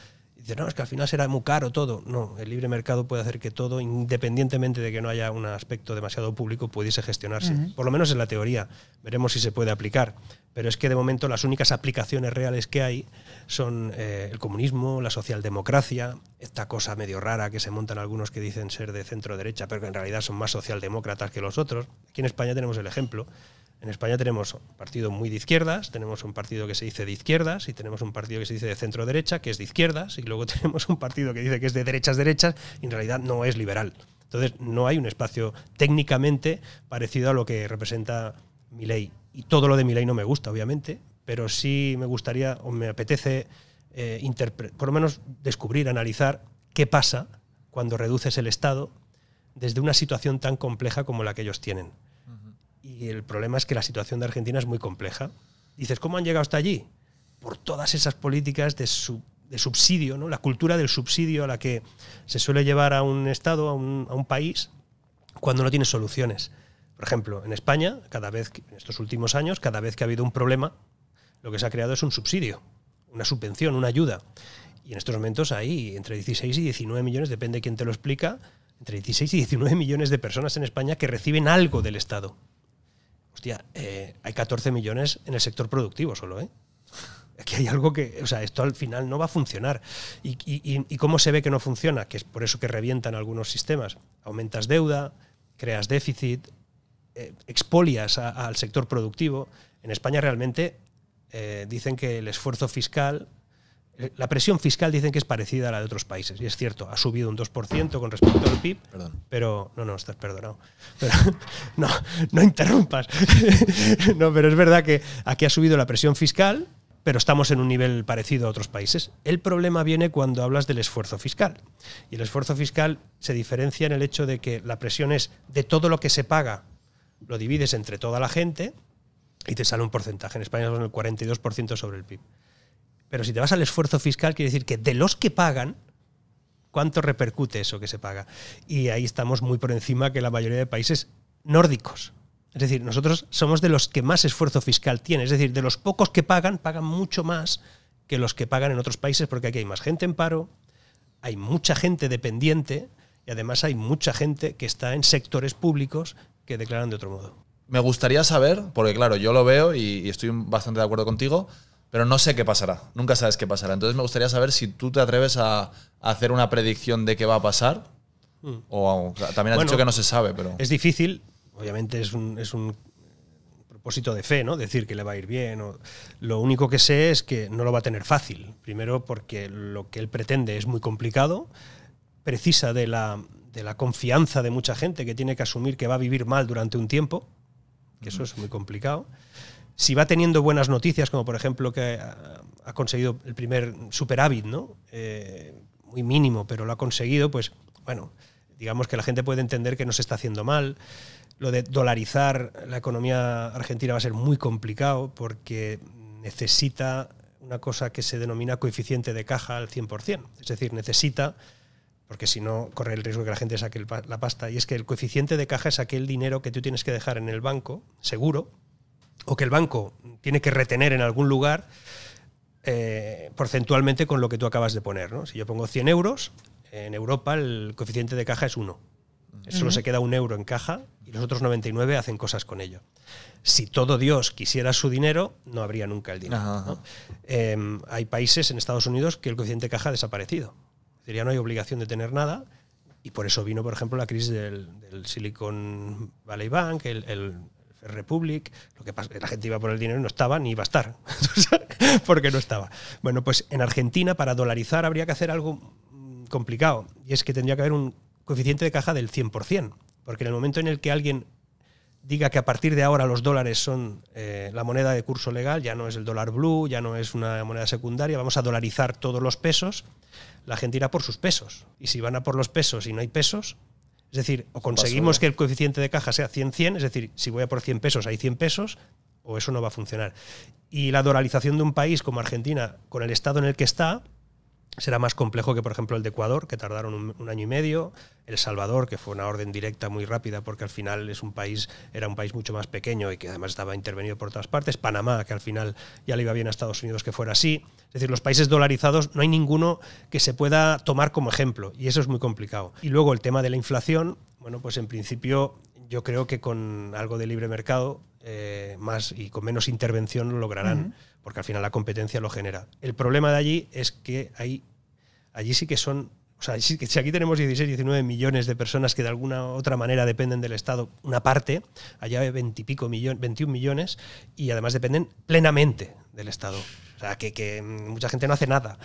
Dice, no, es que al final será muy caro todo. No, el libre mercado puede hacer que todo, independientemente de que no haya un aspecto demasiado público, pudiese gestionarse. Por lo menos en la teoría. Veremos si se puede aplicar. Pero es que de momento las únicas aplicaciones reales que hay son eh, el comunismo, la socialdemocracia, esta cosa medio rara que se montan algunos que dicen ser de centro derecha, pero que en realidad son más socialdemócratas que los otros. Aquí en España tenemos el ejemplo en España tenemos un partido muy de izquierdas, tenemos un partido que se dice de izquierdas y tenemos un partido que se dice de centro derecha, que es de izquierdas, y luego tenemos un partido que dice que es de derechas derechas y en realidad no es liberal. Entonces no hay un espacio técnicamente parecido a lo que representa mi ley. Y todo lo de mi ley no me gusta, obviamente, pero sí me gustaría o me apetece eh, por lo menos descubrir, analizar qué pasa cuando reduces el Estado desde una situación tan compleja como la que ellos tienen. Y el problema es que la situación de Argentina es muy compleja. Dices, ¿cómo han llegado hasta allí? Por todas esas políticas de, subsidio, ¿no? la cultura del subsidio a la que se suele llevar a un Estado, a un, país, cuando no tiene soluciones. Por ejemplo, en España, cada vez en estos últimos años, cada vez que ha habido un problema, lo que se ha creado es un subsidio, una subvención, una ayuda. Y en estos momentos hay entre 16 y 19 millones, depende de quién te lo explica, entre 16 y 19 millones de personas en España que reciben algo del Estado hostia, eh, hay 14 millones en el sector productivo solo, ¿eh? que hay algo que, o sea, esto al final no va a funcionar. ¿Y, cómo se ve que no funciona? Que es por eso que revientan algunos sistemas. Aumentas deuda, creas déficit, eh, expolias al sector productivo. En España realmente eh, dicen que el esfuerzo fiscal eh, la presión fiscal dicen que es parecida a la de otros países, y es cierto, ha subido un 2% con respecto al PIB, pero no, no, estás perdonado. no, no interrumpas. no, pero es verdad que aquí ha subido la presión fiscal, pero estamos en un nivel parecido a otros países. El problema viene cuando hablas del esfuerzo fiscal. Y el esfuerzo fiscal se diferencia en el hecho de que la presión es de todo lo que se paga, lo divides entre toda la gente y te sale un porcentaje. En España son el 42% sobre el PIB. Pero si te vas al esfuerzo fiscal, quiere decir que de los que pagan, ¿cuánto repercute eso que se paga? Y ahí estamos muy por encima que la mayoría de países nórdicos. Es decir, nosotros somos de los que más esfuerzo fiscal tiene. Es decir, de los pocos que pagan, pagan mucho más que los que pagan en otros países, porque aquí hay más gente en paro, hay mucha gente dependiente y además hay mucha gente que está en sectores públicos que declaran de otro modo. Me gustaría saber, porque claro, yo lo veo y, y estoy bastante de acuerdo contigo, pero no sé qué pasará, nunca sabes qué pasará. Entonces me gustaría saber si tú te atreves a, hacer una predicción de qué va a pasar. Hmm. O, también has dicho que no se sabe, pero. Es difícil, obviamente es un, propósito de fe, ¿no? Decir que le va a ir bien. lo único que sé es que no lo va a tener fácil. Primero, porque lo que él pretende es muy complicado, precisa de la, confianza de mucha gente que tiene que asumir que va a vivir mal durante un tiempo, que eso es muy complicado si va teniendo buenas noticias, como por ejemplo que ha, conseguido el primer superávit, ¿no? Eh, muy mínimo, pero lo ha conseguido, pues bueno, digamos que la gente puede entender que no se está haciendo mal. Lo de dolarizar la economía argentina va a ser muy complicado porque necesita una cosa que se denomina coeficiente de caja al 100%. Es decir, necesita, porque si no, corre el riesgo de que la gente saque la pasta, y es que el coeficiente de caja es aquel dinero que tú tienes que dejar en el banco, seguro, o que el banco tiene que retener en algún lugar eh, porcentualmente con lo que tú acabas de poner. ¿no? Si yo pongo 100 euros, en Europa el coeficiente de caja es 1. Solo se queda un euro en caja y los otros 99 hacen cosas con ello. Si todo Dios quisiera su dinero, no habría nunca el dinero. Em, hay países en Estados Unidos que el coeficiente de caja ha desaparecido. Ya no hay obligación de tener nada. Y por eso vino, por ejemplo, la crisis del, Silicon Valley Bank, el, Republic, lo que pasa, la gente iba por el dinero y no estaba, ni iba a estar, porque no estaba. Bueno, pues en Argentina para dolarizar habría que hacer algo mm, complicado, y es que tendría que haber un coeficiente de caja del 100%, porque en el momento en el que alguien diga que a partir de ahora los dólares son eh, la moneda de curso legal, ya no es el dólar blue, ya no es una moneda secundaria, vamos a dolarizar todos los pesos, la gente irá por sus pesos. Y si van a por los pesos y no hay pesos, es decir, o conseguimos que el coeficiente de caja sea 100-100, es decir, si voy a por 100 pesos hay 100 pesos, o eso no va a funcionar. Y la dolarización de un país como Argentina, con el estado en el que está, será más complejo que, por ejemplo, el de Ecuador, que tardaron un, año y medio, El Salvador, que fue una orden directa muy rápida, porque al final es un país, era un país mucho más pequeño y que además estaba intervenido por otras partes, Panamá, que al final ya le iba bien a Estados Unidos que fuera así. Es decir, los países dolarizados no hay ninguno que se pueda tomar como ejemplo, y eso es muy complicado. Y luego el tema de la inflación, bueno, pues en principio yo creo que con algo de libre mercado eh, más y con menos intervención lo lograrán, porque al final la competencia lo genera. El problema de allí es que ahí, allí sí que son, o sea, si aquí tenemos 16, 19 millones de personas que de alguna u otra manera dependen del Estado, una parte, allá hay 20 y pico millones, 21 millones, y además dependen plenamente del Estado. O sea, que, que mucha gente no hace nada.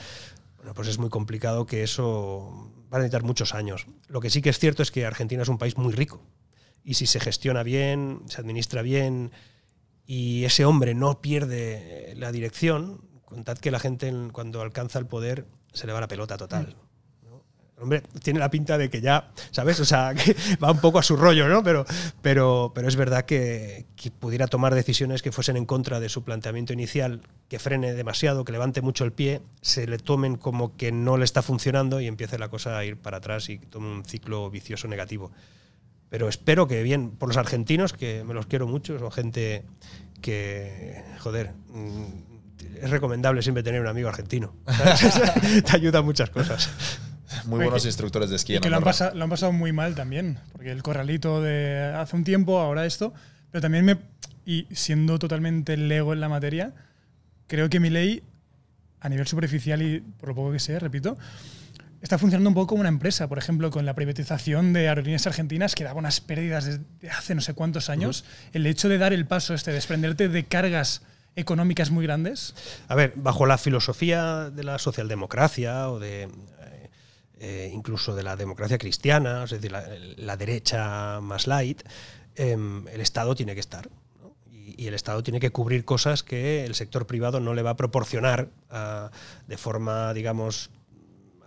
Bueno, pues es muy complicado que eso va a necesitar muchos años. Lo que sí que es cierto es que Argentina es un país muy rico y si se gestiona bien, se administra bien y ese hombre no pierde la dirección, contad que la gente cuando alcanza el poder se le va la pelota total. Mm. hombre tiene la pinta de que ya, ¿sabes? O sea, que va un poco a su rollo, ¿no? Pero, pero, pero es verdad que, pudiera tomar decisiones que fuesen en contra de su planteamiento inicial, que frene demasiado, que levante mucho el pie, se le tomen como que no le está funcionando y empiece la cosa a ir para atrás y tome un ciclo vicioso negativo pero espero que bien, por los argentinos, que me los quiero mucho, son gente que, joder, mm, es recomendable siempre tener un amigo argentino. Te ayuda muchas cosas. Muy buenos instructores de esquí. que lo han, pasado, lo han, pasado, muy mal también, porque el corralito de hace un tiempo, ahora esto, pero también me, y siendo totalmente lego en la materia, creo que mi ley, a nivel superficial y por lo poco que sé, repito, está funcionando un poco como una empresa, por ejemplo, con la privatización de aerolíneas argentinas que daba unas pérdidas desde hace no sé cuántos años. El hecho de dar el paso este, desprenderte de cargas económicas muy grandes. A ver, bajo la filosofía de la socialdemocracia o de eh, eh, incluso de la democracia cristiana, es decir, la, derecha más light, em, el Estado tiene que estar. Y, el Estado tiene que cubrir cosas que el sector privado no le va a proporcionar ah, de forma, digamos,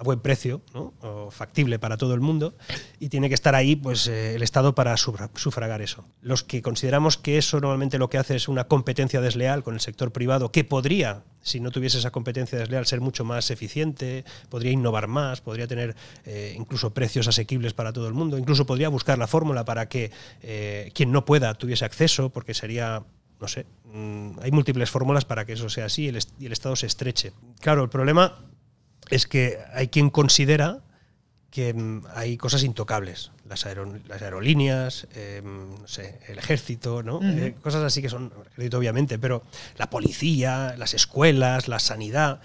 a buen precio, o factible para todo el mundo, y tiene que estar ahí pues, eh, el Estado para sufragar eso. Los que consideramos que eso normalmente lo que hace es una competencia desleal con el sector privado, que podría, si no tuviese esa competencia desleal, ser mucho más eficiente, podría innovar más, podría tener eh, incluso precios asequibles para todo el mundo, incluso podría buscar la fórmula para que eh, quien no pueda tuviese acceso, porque sería no sé, mm, hay múltiples fórmulas para que eso sea así y el, Estado se estreche. Claro, el problema es que hay quien considera que mm, hay cosas intocables, las, aerolíneas, em, no sé, el ejército, ¿no? Eh, cosas así que son, obviamente, pero la policía, las escuelas, la sanidad,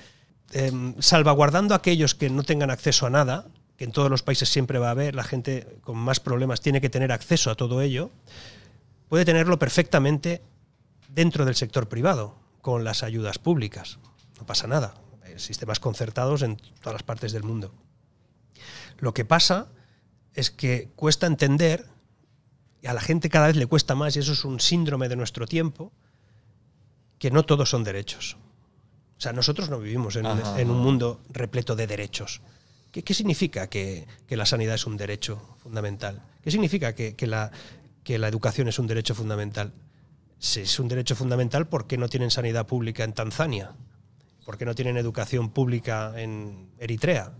em, salvaguardando a aquellos que no tengan acceso a nada, que en todos los países siempre va a haber, la gente con más problemas tiene que tener acceso a todo ello, puede tenerlo perfectamente dentro del sector privado, con las ayudas públicas, no pasa nada, eh, sistemas concertados en todas las partes del mundo. Lo que pasa es que cuesta entender, y a la gente cada vez le cuesta más, y eso es un síndrome de nuestro tiempo, que no todos son derechos. O sea, nosotros no vivimos en, un mundo repleto de derechos. ¿Qué, significa que, la sanidad es un derecho fundamental? ¿Qué significa que, la, que la educación es un derecho fundamental? Si es un derecho fundamental, ¿por qué no tienen sanidad pública en Tanzania? ¿Por no tienen educación pública en Eritrea?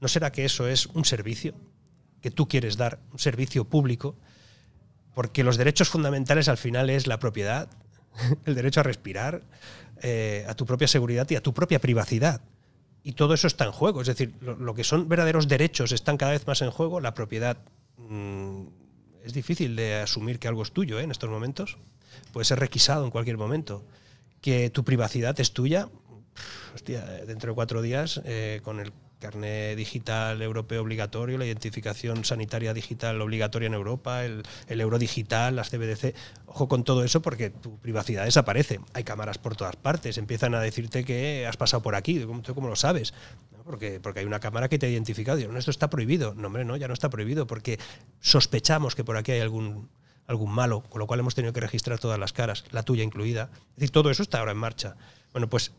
¿No será que eso es un servicio que tú quieres dar, un servicio público? Porque los derechos fundamentales al final es la propiedad, el derecho a respirar, eh, a tu propia seguridad y a tu propia privacidad. Y todo eso está en juego. Es decir, lo, que son verdaderos derechos están cada vez más en juego. La propiedad mm, es difícil de asumir que algo es tuyo ¿eh? en estos momentos. Puede ser requisado en cualquier momento. Que tu privacidad es tuya, hostia, dentro de cuatro días, eh, con el carnet digital europeo obligatorio, la identificación sanitaria digital obligatoria en Europa, el, euro digital, las CBDC. Ojo con todo eso porque tu privacidad desaparece. Hay cámaras por todas partes, empiezan a decirte que has pasado por aquí, ¿tú cómo lo sabes? Porque, porque hay una cámara que te ha identificado. Y, no, esto está prohibido. No, hombre, no, ya no está prohibido porque sospechamos que por aquí hay algún algún malo, con lo cual hemos tenido que registrar todas las caras, la tuya incluida. Es decir, todo eso está ahora en marcha. Bueno, pues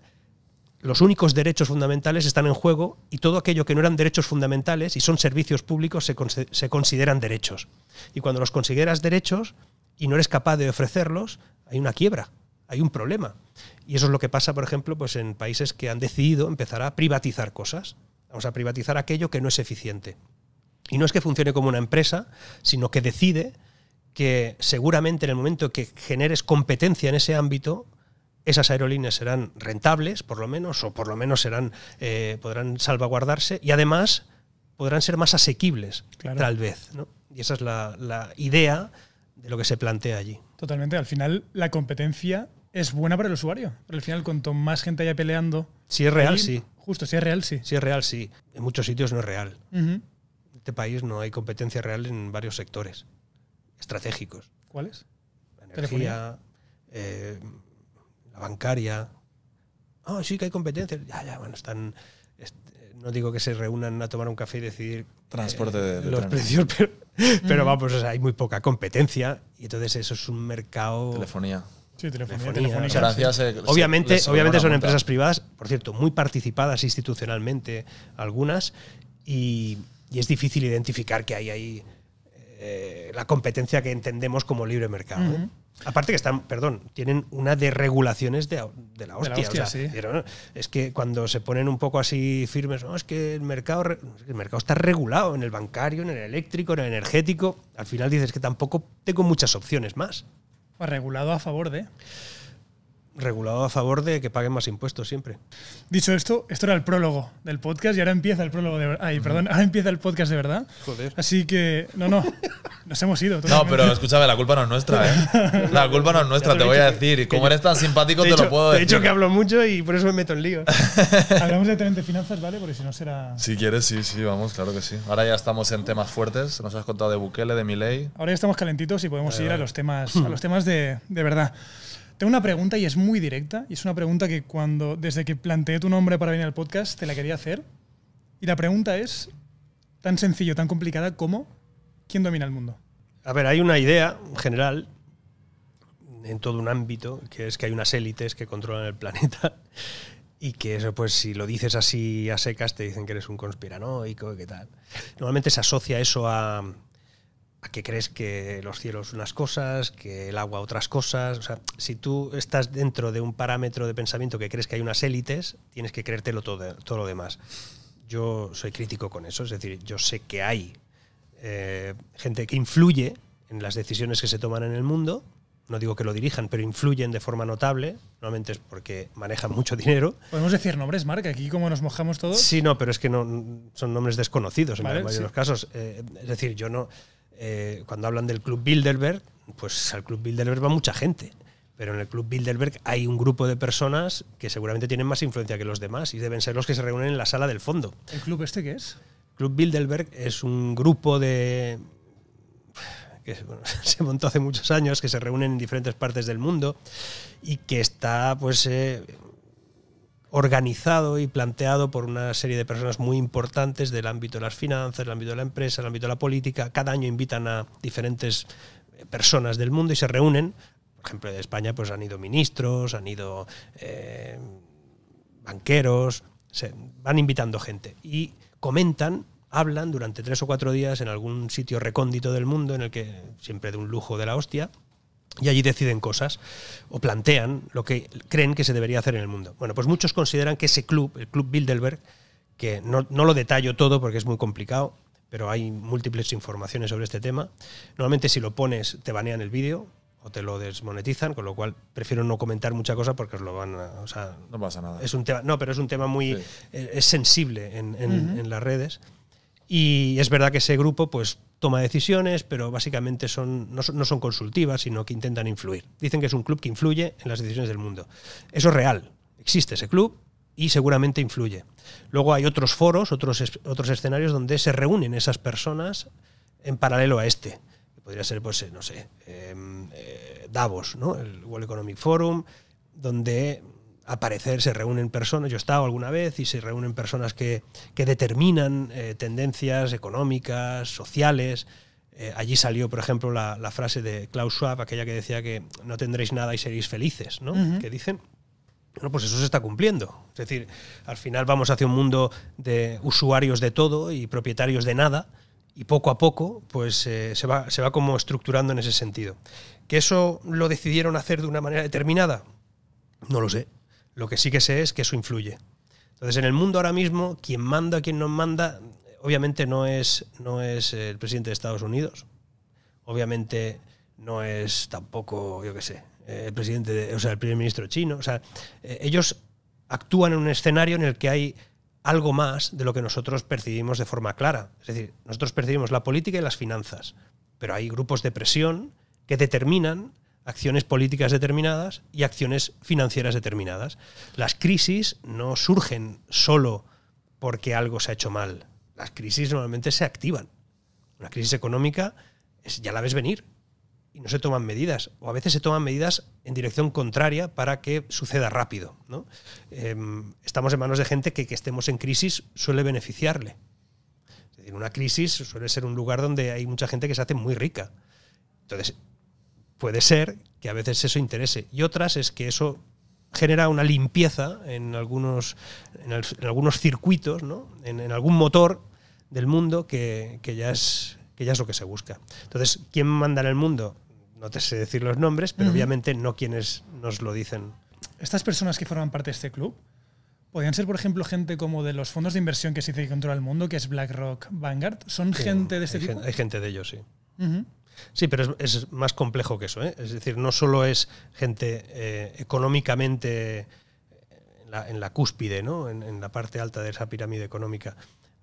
los únicos derechos fundamentales están en juego y todo aquello que no eran derechos fundamentales y son servicios públicos se, consideran derechos. Y cuando los consideras derechos y no eres capaz de ofrecerlos, hay una quiebra, hay un problema. Y eso es lo que pasa, por ejemplo, pues en países que han decidido empezar a privatizar cosas. Vamos a privatizar aquello que no es eficiente. Y no es que funcione como una empresa, sino que decide que seguramente en el momento que generes competencia en ese ámbito, esas aerolíneas serán rentables, por lo menos, o por lo menos serán, eh, podrán salvaguardarse y además podrán ser más asequibles, tal vez. Y esa es la, idea de lo que se plantea allí. Totalmente. Al final, la competencia es buena para el usuario. Pero al final, cuanto más gente haya peleando. Si es real, sí. Justo, si es real, sí. Si es real, sí. En muchos sitios no es real. En este país no hay competencia real en varios sectores estratégicos. ¿Cuáles? Energía, eh, la bancaria. Ah, sí que hay competencia Ya, ya, bueno, están. No digo que se reúnan a tomar un café y decidir Transporte eh, de, los precios, pero, pero vamos, hay muy poca competencia y entonces eso es un mercado. Telefonía. Sí, telefonía. Eh, obviamente obviamente son empresas privadas, por cierto, muy participadas institucionalmente algunas y, es difícil identificar que hay ahí eh, la competencia que entendemos como libre mercado. Aparte que están, perdón, tienen una de regulaciones de, la hostia. pero, es que cuando se ponen un poco así firmes, no, es que el mercado, el mercado está regulado en el bancario, en el eléctrico, en el energético. Al final dices que tampoco tengo muchas opciones más. Pues regulado a favor de regulado a favor de que paguen más impuestos siempre. Dicho esto, esto era el prólogo del podcast y ahora empieza el prólogo de Ay, perdón, ahora empieza el podcast de verdad. Joder. Así que, no, no, nos hemos ido. No, pero escúchame, la culpa no es nuestra, ¿eh? La culpa no es nuestra, te, voy a decir. Y como eres tan simpático, te, lo puedo decir. De hecho, que hablo mucho y por eso me meto en líos Hablamos de de finanzas, ¿vale? Porque si no será. Si quieres, sí, sí, vamos, claro que sí. Ahora ya estamos en temas fuertes. Nos has contado de Bukele, de Milei. Ahora ya estamos calentitos y podemos ir a los temas, a los temas de, de verdad una pregunta y es muy directa. Y es una pregunta que cuando, desde que planteé tu nombre para venir al podcast, te la quería hacer. Y la pregunta es tan sencillo, tan complicada como ¿quién domina el mundo? A ver, hay una idea general en todo un ámbito, que es que hay unas élites que controlan el planeta y que eso, pues si lo dices así a secas, te dicen que eres un conspiranoico, y qué tal. Normalmente se asocia eso a, a que crees que los cielos unas cosas, que el agua otras cosas. O sea, si tú estás dentro de un parámetro de pensamiento que crees que hay unas élites, tienes que creértelo todo, todo lo demás. Yo soy crítico con eso, es decir, yo sé que hay eh, gente que influye en las decisiones que se toman en el mundo, no digo que lo dirijan, pero influyen de forma notable, normalmente es porque manejan mucho dinero. Podemos decir nombres, Marc, aquí como nos mojamos todos. Sí, no, pero es que no son nombres desconocidos en el la de los casos. Eh, es decir, yo no, eh, cuando hablan del Club Bilderberg, pues al Club Bilderberg va mucha gente. Pero en el Club Bilderberg hay un grupo de personas que seguramente tienen más influencia que los demás y deben ser los que se reúnen en la sala del fondo. ¿El club este qué es? Club Bilderberg es un grupo de que se montó hace muchos años, que se reúnen en diferentes partes del mundo y que está pues eh, organizado y planteado por una serie de personas muy importantes del ámbito de las finanzas, del ámbito de la empresa, del ámbito de la política. Cada año invitan a diferentes personas del mundo y se reúnen. Por ejemplo, de España pues, han ido ministros, han ido eh, banqueros, se van invitando gente y comentan hablan durante tres o cuatro días en algún sitio recóndito del mundo, en el que siempre de un lujo de la hostia, y allí deciden cosas o plantean lo que creen que se debería hacer en el mundo. Bueno, pues muchos consideran que ese club, el Club Bilderberg, que no, no lo detallo todo porque es muy complicado, pero hay múltiples informaciones sobre este tema. Normalmente si lo pones te banean el vídeo o te lo desmonetizan, con lo cual prefiero no comentar mucha cosa porque os lo van a... O sea, no pasa nada. Es un tema, no, pero es un tema muy... Eh, es sensible en, en las redes. Y es verdad que ese grupo pues, toma decisiones, pero básicamente son, no, son, consultivas, sino que intentan influir. Dicen que es un club que influye en las decisiones del mundo. Eso es real. Existe ese club y seguramente influye. Luego hay otros foros, otros, otros escenarios donde se reúnen esas personas en paralelo a este. Podría ser, pues, eh, no sé, em, eh, Davos, ¿no? el World Economic Forum, donde aparecer, se reúnen personas, yo he estado alguna vez y se reúnen personas que, determinan eh, tendencias económicas, sociales. Eh, allí salió, por ejemplo, la, frase de Klaus Schwab, aquella que decía que no tendréis nada y seréis felices, ¿no? Que dicen. Bueno, pues eso se está cumpliendo. Es decir, al final vamos hacia un mundo de usuarios de todo y propietarios de nada, y poco a poco pues eh, se, va, se va como estructurando en ese sentido. ¿Que eso lo decidieron hacer de una manera determinada? No lo sé. Lo que sí que sé es que eso influye. Entonces, en el mundo ahora mismo, quien manda, quien no manda, obviamente no es, no es el presidente de Estados Unidos. Obviamente no es tampoco, yo qué sé, eh, el presidente, o sea, el primer ministro chino. O sea, eh, ellos actúan en un escenario en el que hay algo más de lo que nosotros percibimos de forma clara. Es decir, nosotros percibimos la política y las finanzas, pero hay grupos de presión que determinan acciones políticas determinadas y acciones financieras determinadas. Las crisis no surgen solo porque algo se ha hecho mal. Las crisis normalmente se activan. Una crisis económica ya la ves venir y no se toman medidas. O a veces se toman medidas en dirección contraria para que suceda rápido. Em, estamos en manos de gente que que estemos en crisis suele beneficiarle. Es una crisis suele ser un lugar donde hay mucha gente que se hace muy rica. Entonces, puede ser que a veces eso interese y otras es que eso genera una limpieza en algunos, en, algunos circuitos, ¿no? en, algún motor del mundo que, ya es, que ya es lo que se busca. Entonces, ¿quién manda en el mundo? No te sé decir los nombres, pero obviamente no quienes nos lo dicen. Estas personas que forman parte de este club, ¿podrían ser, por ejemplo, gente como de los fondos de inversión que se dice que controla el mundo, que es BlackRock, Vanguard? ¿Son gente de este hay Gente, hay gente de ellos, sí. Sí, pero es, más complejo que eso. ¿eh? Es decir, no solo es gente eh, económicamente en la, cúspide, ¿no? En, la parte alta de esa pirámide económica.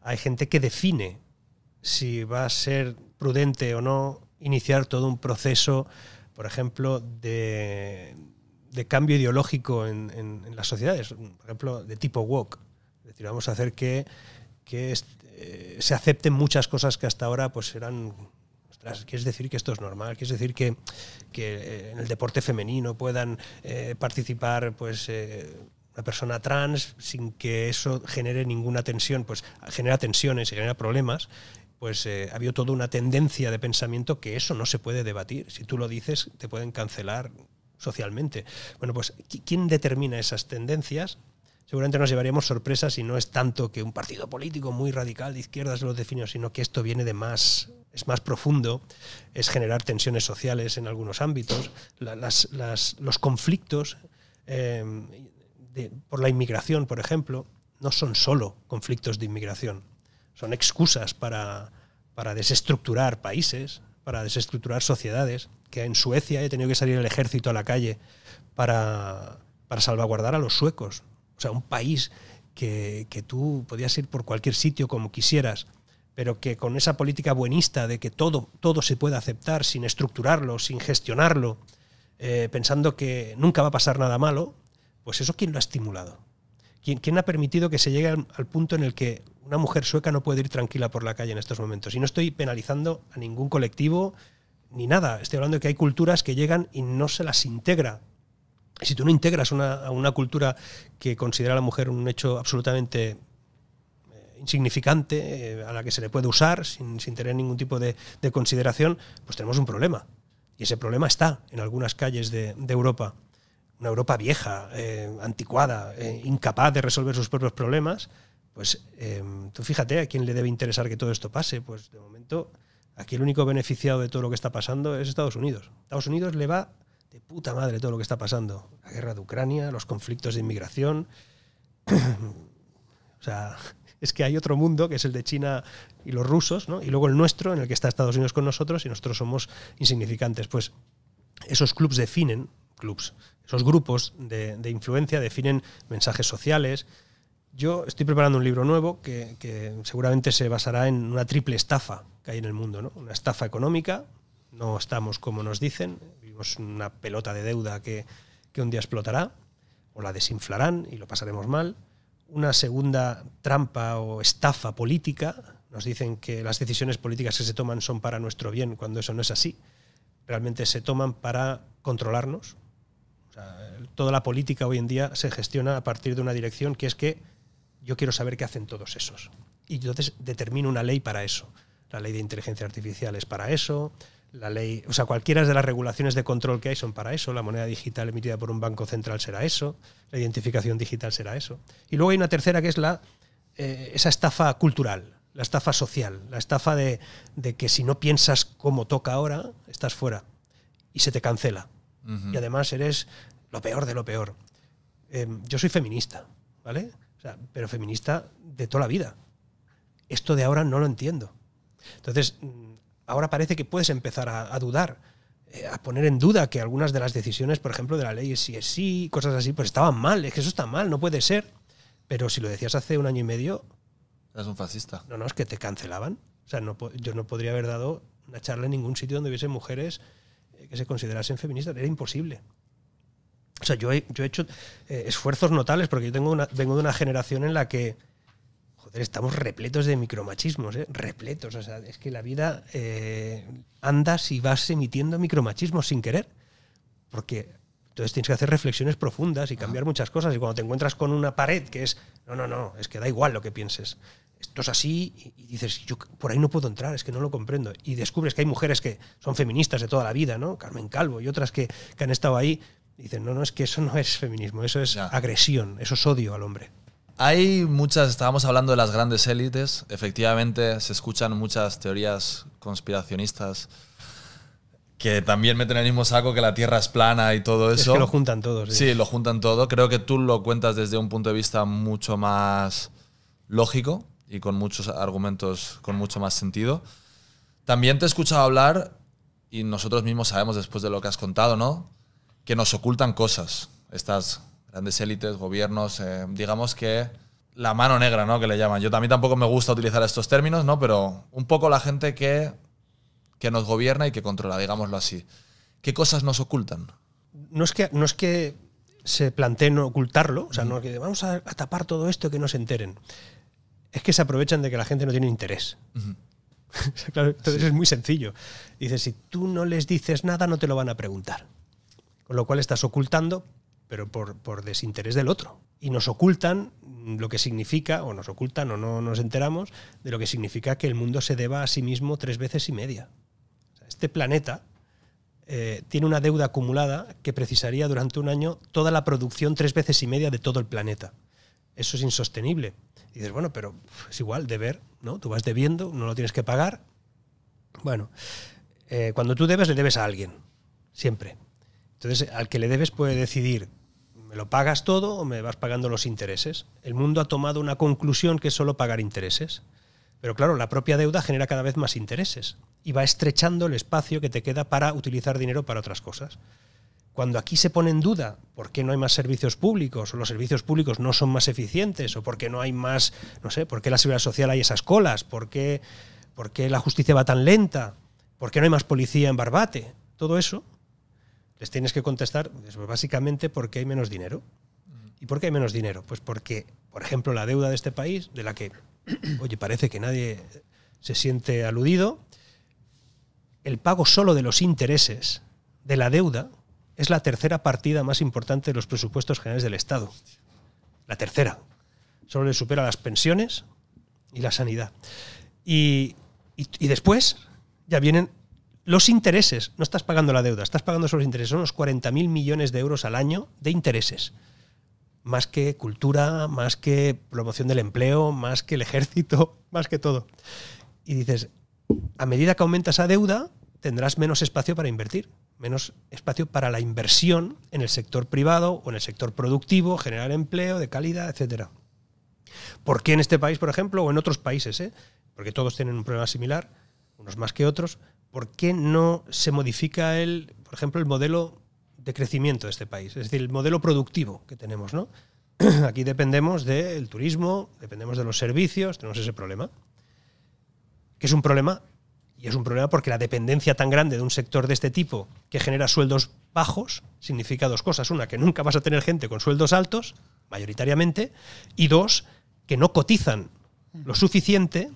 Hay gente que define si va a ser prudente o no iniciar todo un proceso, por ejemplo, de, cambio ideológico en, las sociedades, por ejemplo, de tipo woke. Es decir, vamos a hacer que, eh, se acepten muchas cosas que hasta ahora pues eran que ¿quieres decir que esto es normal? ¿Quieres decir que, eh, en el deporte femenino puedan eh, participar pues... Eh, una persona trans sin que eso genere ninguna tensión, pues genera tensiones y genera problemas, pues había ha habido toda una tendencia de pensamiento que eso no se puede debatir. Si tú lo dices, te pueden cancelar socialmente. Bueno, pues ¿quién determina esas tendencias? seguramente nos llevaríamos sorpresas y no es tanto que un partido político muy radical de izquierdas lo definió, sino que esto viene de más, es más profundo, es generar tensiones sociales en algunos ámbitos, los conflictos eh, por la inmigración, por ejemplo, no son solo conflictos de inmigración, son excusas para, desestructurar países, para desestructurar sociedades, que en Suecia he tenido que salir el ejército a la calle para salvaguardar a los suecos o sea, un país que, tú podías ir por cualquier sitio como quisieras, pero que con esa política buenista de que todo, todo se puede aceptar sin estructurarlo, sin gestionarlo, eh, pensando que nunca va a pasar nada malo, pues eso quién lo ha estimulado. ¿Quién, ha permitido que se llegue al, punto en el que una mujer sueca no puede ir tranquila por la calle en estos momentos? Y no estoy penalizando a ningún colectivo ni nada. Estoy hablando de que hay culturas que llegan y no se las integra si tú no integras a una cultura que considera a la mujer un hecho absolutamente eh, insignificante, eh, a la que se le puede usar sin, tener ningún tipo de, consideración, pues tenemos un problema. Y ese problema está en algunas calles de, Europa. Una Europa vieja, eh, anticuada, incapaz de resolver sus propios problemas. Pues tú fíjate a quién le debe interesar que todo esto pase. Pues de momento, aquí el único beneficiado de todo lo que está pasando es Estados Unidos. Estados Unidos le va de puta madre todo lo que está pasando. La guerra de Ucrania, los conflictos de inmigración. o sea, es que hay otro mundo que es el de China y los rusos, ¿no? Y luego el nuestro, en el que está Estados Unidos con nosotros y nosotros somos insignificantes. Pues esos clubs definen, clubs, esos grupos de, influencia definen mensajes sociales. Yo estoy preparando un libro nuevo que, que, seguramente se basará en una triple estafa que hay en el mundo, ¿no? Una estafa económica, no estamos como nos dicen, una pelota de deuda que, que un día explotará o la desinflarán y lo pasaremos mal. Una segunda trampa o estafa política. Nos dicen que las decisiones políticas que se toman son para nuestro bien, cuando eso no es así. Realmente se toman para controlarnos. toda la política hoy en día se gestiona a partir de una dirección que es que yo quiero saber qué hacen todos esos. Y entonces determino una ley para eso. La ley de inteligencia artificial es para eso, la ley, o sea, cualquiera de las regulaciones de control que hay son para eso. La moneda digital emitida por un banco central será eso. La identificación digital será eso. Y luego hay una tercera que es la, eh, esa estafa cultural, la estafa social, la estafa de, que si no piensas como toca ahora, estás fuera y se te cancela. Y además eres lo peor de lo peor. Em, yo soy feminista, ¿vale? O sea, pero feminista de toda la vida. Esto de ahora no lo entiendo. Entonces, ahora parece que puedes empezar a, dudar, eh, a poner en duda que algunas de las decisiones, por ejemplo, de la ley si es sí, cosas así, pues estaban mal, es que eso está mal, no puede ser. Pero si lo decías hace un año y medio... Eres un fascista. No, no, es que te cancelaban. O sea, yo no podría haber dado una charla en ningún sitio donde hubiese mujeres eh, que se considerasen feministas. Era imposible. O sea, yo he, hecho eh, esfuerzos notables porque yo tengo vengo de una generación en la que estamos repletos de micromachismos, ¿eh? repletos. O sea, es que la vida eh, andas y vas emitiendo micromachismos sin querer. Porque entonces tienes que hacer reflexiones profundas y ah. cambiar muchas cosas. Y cuando te encuentras con una pared que es, no, no, no, es que da igual lo que pienses. Esto es así y dices, yo por ahí no puedo entrar, es que no lo comprendo. Y descubres que hay mujeres que son feministas de toda la vida, ¿no? Carmen Calvo y otras que, han estado ahí. dicen, no, no, es que eso no es feminismo, eso es agresión, eso es odio al hombre. Hay muchas, estábamos hablando de las grandes élites, efectivamente se escuchan muchas teorías conspiracionistas que también meten el mismo saco que la Tierra es plana y todo eso. lo juntan todos. Sí, sí lo juntan todo. Creo que tú lo cuentas desde un punto de vista mucho más lógico y con muchos argumentos, con mucho más sentido. También te he escuchado hablar, y nosotros mismos sabemos después de lo que has contado, ¿no? Que nos ocultan cosas, estas grandes élites, gobiernos, eh, digamos que la mano negra, ¿no? Que le llaman. Yo también tampoco me gusta utilizar estos términos, ¿no? Pero un poco la gente que, que nos gobierna y que controla, digámoslo así. ¿Qué cosas nos ocultan? No es que, no es que se planteen ocultarlo, o sea, no es que vamos a, tapar todo esto que no se enteren. Es que se aprovechan de que la gente no tiene interés. entonces es muy sencillo. Dices, si tú no les dices nada, no te lo van a preguntar. Con lo cual estás ocultando pero por, desinterés del otro. Y nos ocultan lo que significa, o nos ocultan o no nos enteramos, de lo que significa que el mundo se deba a sí mismo tres veces y media. Este planeta eh, tiene una deuda acumulada que precisaría durante un año toda la producción tres veces y media de todo el planeta. Eso es insostenible. Y dices, bueno, pero es igual, deber, ¿no? Tú vas debiendo, no lo tienes que pagar. Bueno, eh, cuando tú debes, le debes a alguien, siempre. Entonces, al que le debes puede decidir me lo pagas todo o me vas pagando los intereses. El mundo ha tomado una conclusión que es solo pagar intereses. Pero claro, la propia deuda genera cada vez más intereses y va estrechando el espacio que te queda para utilizar dinero para otras cosas. Cuando aquí se pone en duda por qué no hay más servicios públicos, o los servicios públicos no son más eficientes, o por qué no hay más, no sé, por qué la seguridad social hay esas colas, por qué, por qué la justicia va tan lenta, por qué no hay más policía en Barbate, todo eso les tienes que contestar pues, básicamente, básicamente porque hay menos dinero. ¿Y por qué hay menos dinero? Pues porque, por ejemplo, la deuda de este país, de la que, oye, parece que nadie se siente aludido, el pago solo de los intereses de la deuda es la tercera partida más importante de los presupuestos generales del Estado. La tercera. Solo le supera las pensiones y la sanidad. y después ya vienen los intereses, no estás pagando la deuda, estás pagando solo los intereses, son unos 40.000 millones de euros al año de intereses. Más que cultura, más que promoción del empleo, más que el ejército, más que todo. Y dices, a medida que aumenta esa deuda, tendrás menos espacio para invertir, menos espacio para la inversión en el sector privado o en el sector productivo, generar empleo de calidad, etcétera. ¿Por qué en este país, por ejemplo, o en otros países? Eh? Porque todos tienen un problema similar, unos más que otros, ¿por qué no se modifica el, por ejemplo, el modelo de crecimiento de este país? Es decir, el modelo productivo que tenemos, ¿no? Aquí dependemos del turismo, dependemos de los servicios, tenemos ese problema. Que es un problema, y es un problema porque la dependencia tan grande de un sector de este tipo que genera sueldos bajos significa dos cosas. Una, que nunca vas a tener gente con sueldos altos, mayoritariamente, y dos, que no cotizan lo suficiente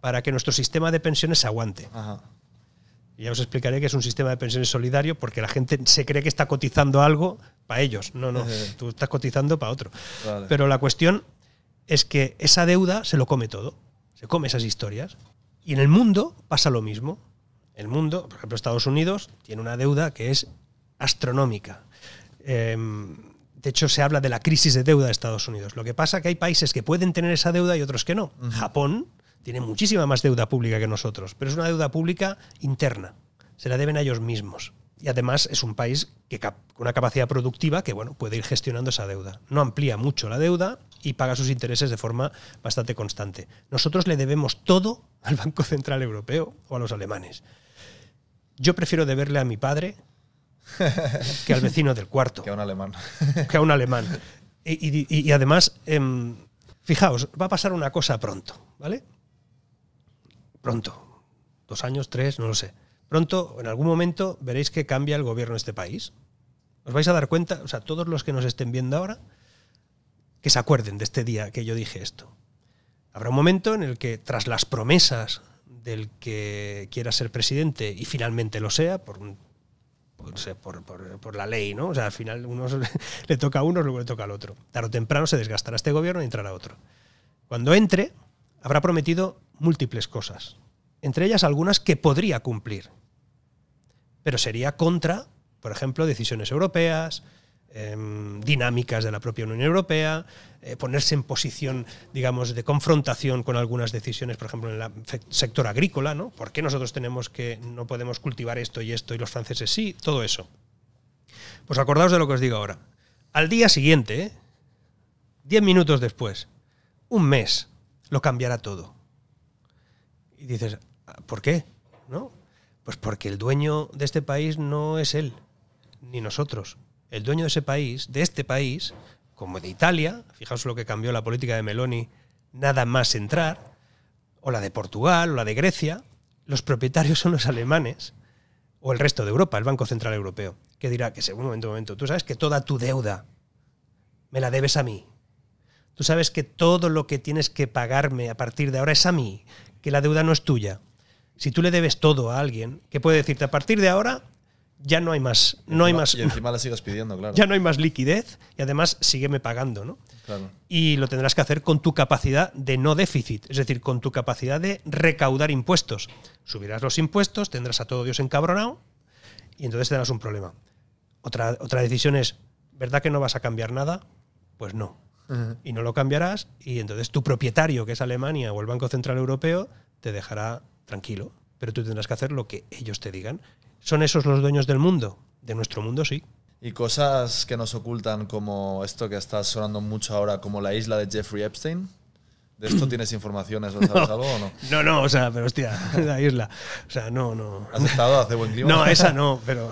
para que nuestro sistema de pensiones aguante. Ajá. Y ya os explicaré que es un sistema de pensiones solidario porque la gente se cree que está cotizando algo para ellos. No, no, tú estás cotizando para otro. Pero la cuestión es que esa deuda se lo come todo, se come esas historias. Y en el mundo pasa lo mismo. El mundo, por ejemplo, Estados Unidos tiene una deuda que es astronómica. Em, de hecho, se habla de la crisis de deuda de Estados Unidos. Lo que pasa es que hay países que pueden tener esa deuda y otros que no. Japón tiene muchísima más deuda pública que nosotros, pero es una deuda pública interna. Se la deben a ellos mismos. Y además es un país que con una capacidad productiva que bueno, puede ir gestionando esa deuda. No amplía mucho la deuda y paga sus intereses de forma bastante constante. Nosotros le debemos todo al Banco Central Europeo o a los alemanes. Yo prefiero deberle a mi padre que al vecino del cuarto. Que a un alemán. Que a un alemán. Y, además, em, fijaos, va a pasar una cosa pronto, ¿vale? pronto, dos años, tres, no lo sé, pronto, en algún momento, veréis que cambia el gobierno de este país. Os vais a dar cuenta, o sea, todos los que nos estén viendo ahora, que se acuerden de este día que yo dije esto. Habrá un momento en el que, tras las promesas del que quiera ser presidente y finalmente lo sea, por la ley, ¿no? O sea, al final uno le toca a uno, luego le toca al otro. Tarde o temprano se desgastará este gobierno y entrará otro. Cuando entre, habrá prometido múltiples cosas, entre ellas algunas que podría cumplir, pero sería contra, por ejemplo, decisiones europeas, em, dinámicas de la propia Unión Europea, eh, ponerse en posición, digamos, de confrontación con algunas decisiones, por ejemplo, en el sector agrícola, ¿no? ¿Por qué nosotros tenemos que, no podemos cultivar esto y esto y los franceses sí? Todo eso. Pues acordaos de lo que os digo ahora. Al día siguiente, 10 minutos después, un mes, lo cambiará todo. Y dices, ah, ¿por qué? ¿No? Pues porque el dueño de este país no es él, ni nosotros. El dueño de ese país, de este país, como de Italia, fijaos lo que cambió la política de Meloni, nada más entrar, o la de Portugal, o la de Grecia, los propietarios son los alemanes, o el resto de Europa, el Banco Central Europeo, que dirá que según un momento, un momento, tú sabes que toda tu deuda me la debes a mí. Tú sabes que todo lo que tienes que pagarme a partir de ahora es a mí que la deuda no es tuya. Si tú le debes todo a alguien, que puede decirte a partir de ahora ya no hay más, no hay más. Y encima la sigues pidiendo, claro. Ya no hay más liquidez y además sígueme pagando, ¿no? Claro. Y lo tendrás que hacer con tu capacidad de no déficit, es decir, con tu capacidad de recaudar impuestos. Subirás los impuestos, tendrás a todo Dios encabronado y entonces tendrás un problema. Otra, otra decisión es, ¿verdad que no vas a cambiar nada? Pues no y no lo cambiarás y entonces tu propietario, que es Alemania o el Banco Central Europeo, te dejará tranquilo, pero tú tendrás que hacer lo que ellos te digan. ¿Son esos los dueños del mundo? De nuestro mundo sí. Y cosas que nos ocultan como esto que está sonando mucho ahora, como la isla de Jeffrey Epstein. ¿De esto tienes informaciones o sabes no, algo o no? No, no, o sea, pero hostia, la isla. O sea, no, no. ¿Has estado hace buen clima? No, esa no, pero.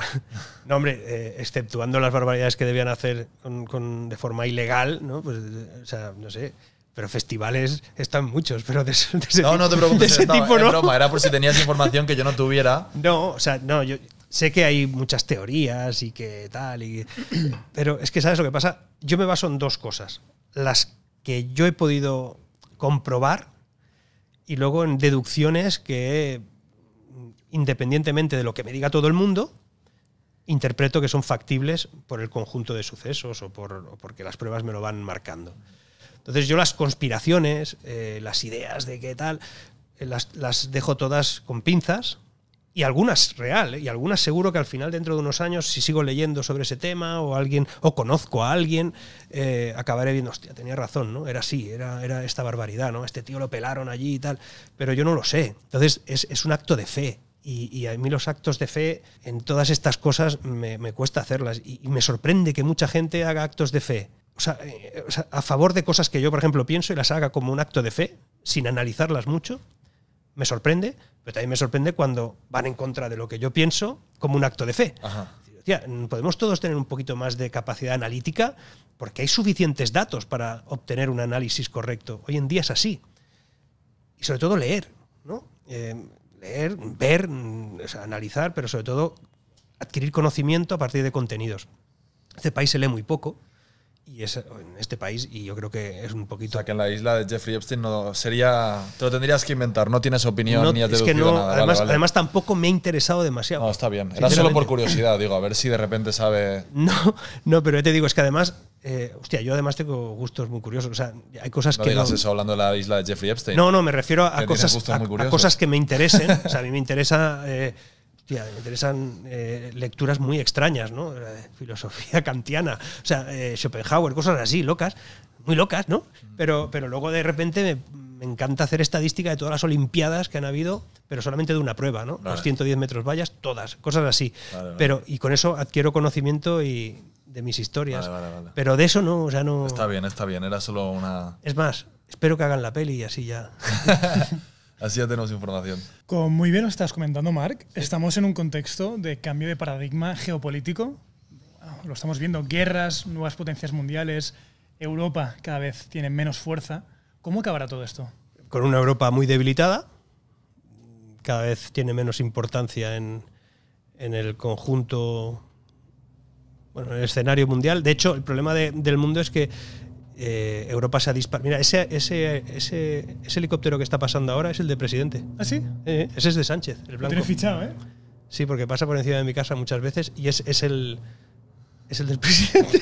No, hombre, eh, exceptuando las barbaridades que debían hacer con, de forma ilegal, ¿no? Pues, o sea, no sé. Pero festivales están muchos, pero de, No, no te preocupes, ese estaba, tipo, no. Broma, era por si tenías información que yo no tuviera. No, o sea, no, yo sé que hay muchas teorías y que tal, y, pero es que, ¿sabes lo que pasa? Yo me baso en dos cosas. Las que yo he podido comprobar y luego en deducciones que, independientemente de lo que me diga todo el mundo, interpreto que son factibles por el conjunto de sucesos o, por, porque las pruebas me lo van marcando. Entonces yo las conspiraciones, eh, las ideas de qué tal, eh, las, las dejo todas con pinzas y algunas real, ¿eh? y algunas seguro que al final, dentro de unos años, si sigo leyendo sobre ese tema o alguien, o conozco a alguien, eh, acabaré viendo, hostia, tenía razón, ¿no? Era así, era, era esta barbaridad, ¿no? Este tío lo pelaron allí y tal, pero yo no lo sé. Entonces, es, un acto de fe. Y, a mí los actos de fe en todas estas cosas me, cuesta hacerlas. Y, me sorprende que mucha gente haga actos de fe eh, o sea, a favor de cosas que yo, por ejemplo, pienso y las haga como un acto de fe, sin analizarlas mucho, me sorprende, pero también me sorprende cuando van en contra de lo que yo pienso como un acto de fe. podemos todos tener un poquito más de capacidad analítica porque hay suficientes datos para obtener un análisis correcto. Hoy en día es así. Y sobre todo leer, ¿no? Eh, leer, ver, mm, analizar, pero sobre todo adquirir conocimiento a partir de contenidos. Este país se lee muy poco y es en este país y yo creo que es un poquito... O sea, que en la isla de Jeffrey Epstein no sería... Te lo tendrías que inventar, no tienes opinión ni has es que no, Además, además tampoco me ha interesado demasiado. No, está bien. Era solo por curiosidad, digo, a ver si de repente sabe... No, no pero yo te digo, es que además... Eh, hostia, yo además tengo gustos muy curiosos. O sea, hay cosas no que... Digas eso hablando de la isla de Jeffrey Epstein. No, no, me refiero a, cosas, cosas que me interesen. o sea, a mí me interesa... Eh, me interesan eh, lecturas muy extrañas, ¿no? Eh, filosofía kantiana, o sea, eh, Schopenhauer, cosas así, locas, muy locas, ¿no? Pero, pero luego de repente me, encanta hacer estadística de todas las Olimpiadas que han habido, pero solamente de una prueba, ¿no? Los 110 metros vallas, todas, cosas así. Pero, y con eso adquiero conocimiento y de mis historias. Pero de eso no, o sea, no. Está bien, está bien, era solo una. Es más, espero que hagan la peli y así ya. Así ya tenemos información. Como muy bien lo estás comentando, Marc, estamos en un contexto de cambio de paradigma geopolítico. Lo estamos viendo, guerras, nuevas potencias mundiales, Europa cada vez tiene menos fuerza. ¿Cómo acabará todo esto? Con una Europa muy debilitada, cada vez tiene menos importancia en, el conjunto, bueno, en el escenario mundial. De hecho, el problema del mundo es que eh, Europa se ha disparado. Mira, ese, ese, ese, helicóptero que está pasando ahora es el de presidente. ¿Ah, sí? Eh, ese es de Sánchez, tiene fichado, ¿eh? Sí, porque pasa por encima de mi casa muchas veces y es, es el. Es el del presidente.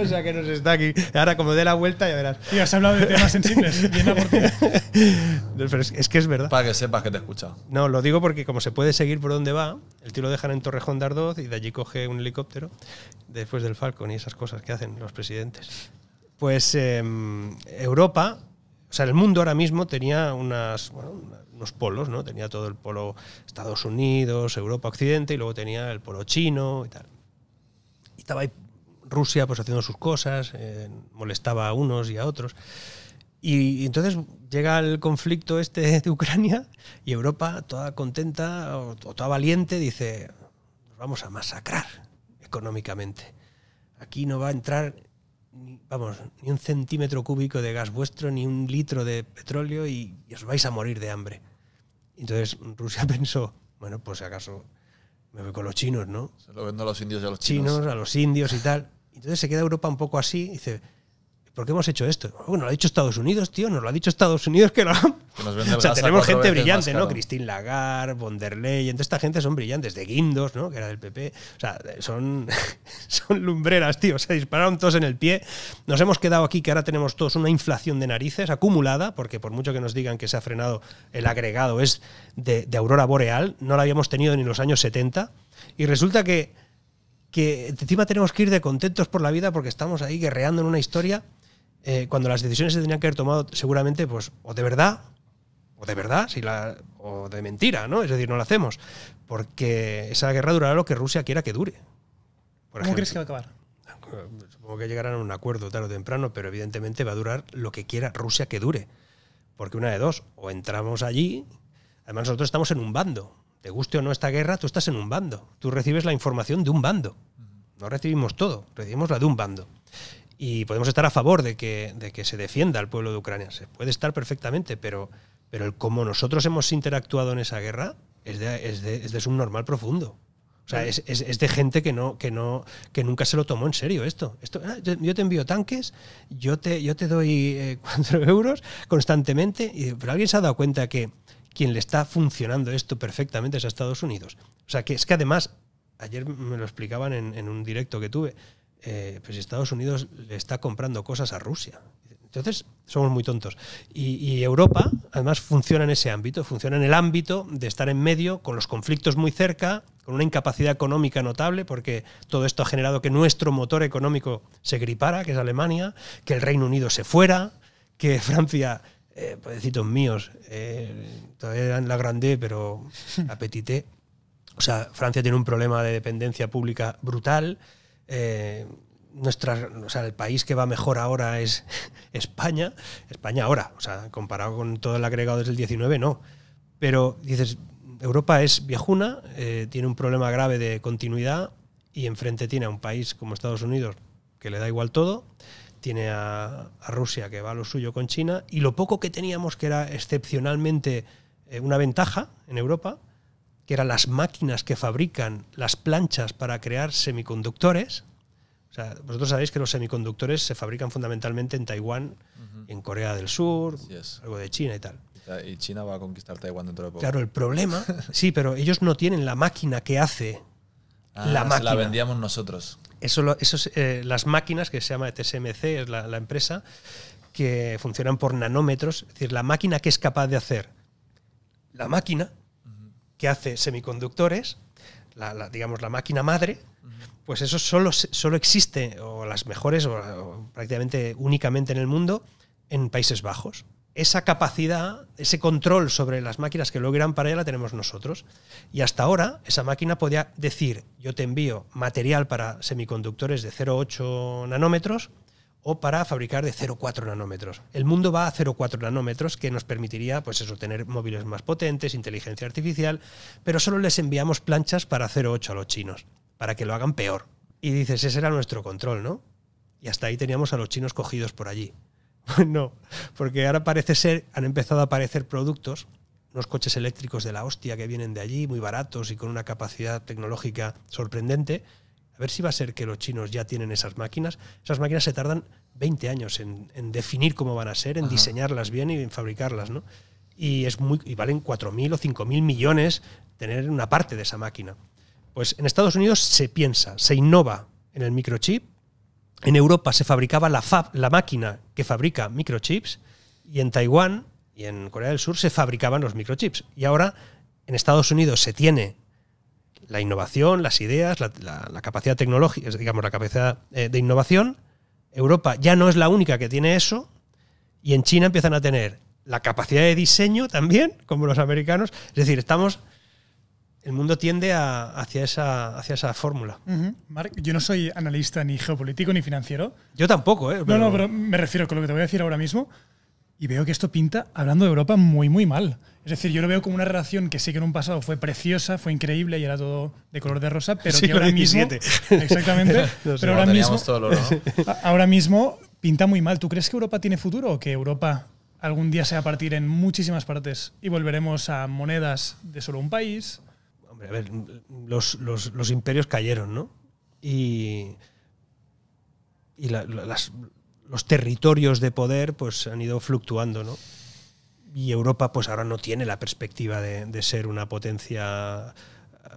o sea que nos está aquí. Ahora, como dé la vuelta, ya verás. Y has hablado de temas sensibles. es, es, que es verdad. Para que sepas que te he escuchado. No, lo digo porque, como se puede seguir por donde va, el tío lo dejan en Torrejón de Ardoz y de allí coge un helicóptero después del Falcon y esas cosas que hacen los presidentes. Pues Europa, o sea, el mundo ahora mismo tenía unos polos, ¿no? Tenía todo el polo Estados Unidos, Europa, Occidente, y luego tenía el polo chino y tal. Y estaba Rusia pues haciendo sus cosas, eh, molestaba a unos y a otros. Y, entonces llega el conflicto este de Ucrania y Europa, toda contenta o toda valiente, dice, nos vamos a masacrar económicamente. Aquí no va a entrar vamos, ni un centímetro cúbico de gas vuestro, ni un litro de petróleo y, os vais a morir de hambre. Entonces Rusia pensó, bueno, pues acaso me voy con los chinos, ¿no? Se lo vendo a los indios y a los chinos. chinos a los indios y tal. Entonces se queda Europa un poco así, y dice, ¿por qué hemos hecho esto? Bueno, lo ha dicho Estados Unidos, tío, nos lo ha dicho Estados Unidos que lo ha... O sea, tenemos gente brillante, ¿no? Cristín Lagarde, von der toda esta gente son brillantes, de Guindos, ¿no? Que era del PP. O sea, son, son lumbreras, tío, se dispararon todos en el pie. Nos hemos quedado aquí que ahora tenemos todos una inflación de narices acumulada, porque por mucho que nos digan que se ha frenado el agregado, es de, aurora boreal, no la habíamos tenido ni en los años 70. Y resulta que que encima tenemos que ir de contentos por la vida porque estamos ahí guerreando en una historia eh, cuando las decisiones se tenían que haber tomado seguramente, pues, o de verdad, o de verdad, si la, o de mentira, ¿no? Es decir, no lo hacemos, porque esa guerra durará lo que Rusia quiera que dure. ¿Cómo crees que va a acabar? Supongo que llegarán a un acuerdo tarde o temprano, pero evidentemente va a durar lo que quiera Rusia que dure. Porque una de dos, o entramos allí, además nosotros estamos en un bando. Te guste o no esta guerra, tú estás en un bando. Tú recibes la información de un bando. No recibimos todo, recibimos la de un bando y podemos estar a favor de que, de que se defienda al pueblo de Ucrania. Se puede estar perfectamente, pero, pero el cómo nosotros hemos interactuado en esa guerra es de, es subnormal profundo. O sea, es, de gente que no, que no, que nunca se lo tomó en serio esto. esto ah, yo, te envío tanques, yo te, yo te doy eh, cuatro euros constantemente, pero alguien se ha dado cuenta que quien le está funcionando esto perfectamente es a Estados Unidos. O sea, que es que además, ayer me lo explicaban en, en un directo que tuve, eh, pues Estados Unidos le está comprando cosas a Rusia. Entonces, somos muy tontos. Y, Europa, además, funciona en ese ámbito, funciona en el ámbito de estar en medio, con los conflictos muy cerca, con una incapacidad económica notable, porque todo esto ha generado que nuestro motor económico se gripara, que es Alemania, que el Reino Unido se fuera, que Francia, eh, pobrecitos míos, eh, todavía eran la grande, pero apetité. O sea, Francia tiene un problema de dependencia pública brutal eh, nuestra, el país que va mejor ahora es España. España ahora, o sea, comparado con todo el agregado desde el 19, no. Pero dices, Europa es viejuna, eh, tiene un problema grave de continuidad y enfrente tiene a un país como Estados Unidos que le da igual todo, tiene a, Rusia que va a lo suyo con China y lo poco que teníamos que era excepcionalmente eh, una ventaja en Europa, que eran las máquinas que fabrican las planchas para crear semiconductores. O sea, vosotros sabéis que los semiconductores se fabrican fundamentalmente en Taiwán, en Corea del Sur, algo de China y tal. Y China va a conquistar Taiwán dentro de poco. Claro, el problema, sí, pero ellos no tienen la máquina que hace ah, la máquina. la vendíamos nosotros. Eso, eso eh, las máquinas que se llama e TSMC, es la, la, empresa, que funcionan por nanómetros, es decir, la máquina que es capaz de hacer la máquina que hace semiconductores, digamos la máquina madre, pues eso solo, solo existe, o las mejores, o, prácticamente únicamente en el mundo, en Países Bajos esa capacidad, ese control sobre las máquinas que logran para ella la tenemos nosotros. Y hasta ahora esa máquina podía decir, yo te envío material para semiconductores de 0,8 nanómetros o para fabricar de 0,4 nanómetros. El mundo va a 0,4 nanómetros que nos permitiría pues tener móviles más potentes, inteligencia artificial, pero solo les enviamos planchas para 0,8 a los chinos, para que lo hagan peor. Y dices, ese era nuestro control, ¿no? Y hasta ahí teníamos a los chinos cogidos por allí. Pues no, porque ahora parece ser, han empezado a aparecer productos, unos coches eléctricos de la hostia que vienen de allí, muy baratos y con una capacidad tecnológica sorprendente, a ver si va a ser que los chinos ya tienen esas máquinas. Esas máquinas se tardan 20 años en, definir cómo van a ser, en diseñarlas bien y en fabricarlas, ¿no? Y, es muy, y valen 4.000 o 5.000 millones tener una parte de esa máquina. Pues en Estados Unidos se piensa, se innova en el microchip. En Europa se fabricaba la, la máquina que fabrica microchips. Y en Taiwán y en Corea del Sur se fabricaban los microchips. Y ahora en Estados Unidos se tiene la innovación, las ideas, la, capacidad tecnológica, digamos, la capacidad eh, de innovación. Europa ya no es la única que tiene eso, y en China empiezan a tener la capacidad de diseño también, como los americanos. Es decir, estamos. El mundo tiende hacia esa, hacia esa fórmula. Mark, yo no soy analista ni geopolítico ni financiero. Yo tampoco, ¿eh? No, no, pero me refiero con lo que te voy a decir ahora mismo. Y veo que esto pinta, hablando de Europa, muy, muy mal. Es decir, yo lo veo como una relación que sí que en un pasado fue preciosa, fue increíble y era todo de color de rosa, pero que ahora mismo. Exactamente. pero, ahora, mismo, ahora mismo pinta muy mal. ¿Tú crees que Europa tiene futuro o que Europa algún día se va a partir en muchísimas partes y volveremos a monedas de solo un país? Hombre, a ver, los, imperios cayeron, ¿no? Y. Y las, los territorios de poder pues, han ido fluctuando, ¿no? Y Europa pues ahora no tiene la perspectiva de, ser una potencia, eh,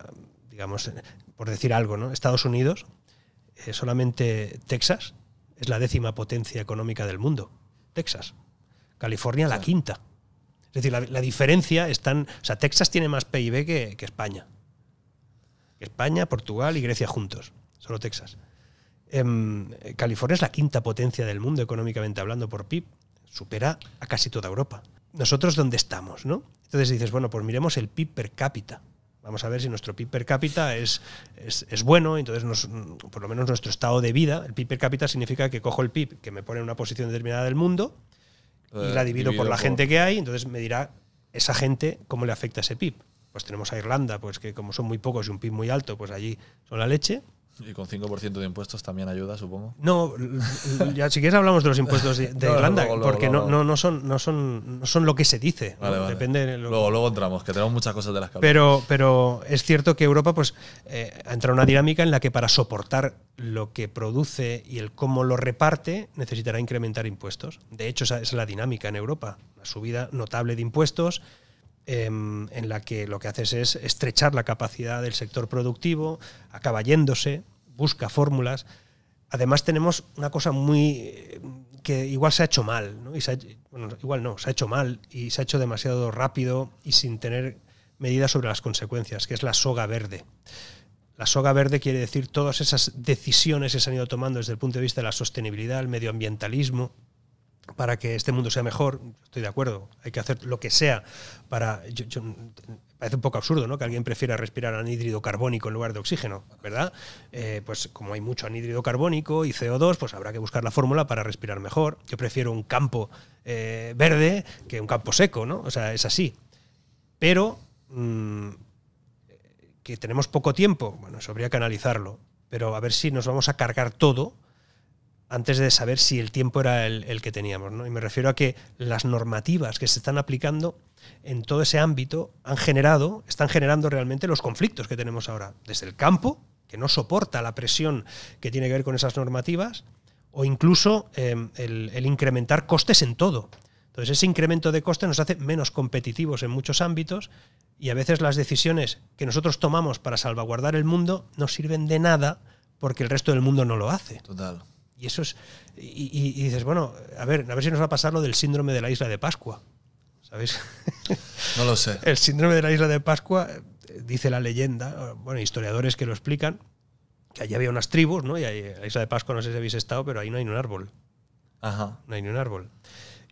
digamos, por decir algo, ¿no? Estados Unidos, eh, solamente Texas es la décima potencia económica del mundo. Texas. California la quinta. Es decir, la, diferencia están. O sea, Texas tiene más PIB que España. España, Portugal y Grecia juntos. Solo Texas. Em, California es la quinta potencia del mundo económicamente hablando por PIB. Supera a casi toda Europa. Nosotros, ¿dónde estamos? ¿no? Entonces dices, bueno, pues miremos el PIB per cápita vamos a ver si nuestro PIB per cápita es, es, bueno, entonces por lo menos nuestro estado de vida, el PIB per cápita significa que cojo el PIB, que me pone en una posición determinada del mundo y eh, la divido, por la gente que hay, entonces me dirá esa gente cómo le afecta ese PIB. Pues tenemos a Irlanda, pues que como son muy pocos y un PIB muy alto, pues allí son la leche. Y con 5% de impuestos también ayuda, supongo. No, ya si quieres hablamos de los impuestos de, Irlanda, porque no, son, no, son, lo que se dice. Depende luego, luego entramos, que tenemos muchas cosas de las que pero, pero es cierto que Europa pues, eh, ha entrado en una dinámica en la que para soportar lo que produce y el cómo lo reparte, necesitará incrementar impuestos. De hecho, esa es la dinámica en Europa. La subida notable de impuestos Em, en la que lo que haces es estrechar la capacidad del sector productivo, acaba yéndose, busca fórmulas. Además tenemos una cosa muy eh, que igual se ha hecho mal, ¿no? Y bueno, igual no, se ha hecho mal y se ha hecho demasiado rápido y sin tener medidas sobre las consecuencias, que es la soga verde. La soga verde quiere decir todas esas decisiones que se han ido tomando desde el punto de vista de la sostenibilidad, el medioambientalismo, para que este mundo sea mejor, estoy de acuerdo, hay que hacer lo que sea para... parece un poco absurdo, ¿no? Que alguien prefiera respirar anhídrido carbónico en lugar de oxígeno, ¿verdad? Eh, pues como hay mucho anhídrido carbónico y CO2, pues habrá que buscar la fórmula para respirar mejor. Yo prefiero un campo eh, verde que un campo seco, ¿no? O sea, es así. Pero mm, que tenemos poco tiempo, bueno, eso habría que analizarlo. Pero a ver si nos vamos a cargar todo antes de saber si el tiempo era el, que teníamos. ¿no? Y me refiero a que las normativas que se están aplicando en todo ese ámbito han generado, están generando realmente los conflictos que tenemos ahora, desde el campo, que no soporta la presión que tiene que ver con esas normativas, o incluso em, el, incrementar costes en todo. Entonces, ese incremento de costes nos hace menos competitivos en muchos ámbitos y a veces las decisiones que nosotros tomamos para salvaguardar el mundo no sirven de nada porque el resto del mundo no lo hace. Total. Y eso es. Y, dices, bueno, a ver, a ver si nos va a pasar lo del síndrome de la isla de Pascua. ¿Sabéis? No lo sé. El síndrome de la isla de Pascua, eh, dice la leyenda, bueno, historiadores que lo explican, que allí había unas tribus, ¿no? Y ahí, la isla de Pascua, no sé si habéis estado, pero ahí no hay ni un árbol. Ajá. No hay ni un árbol.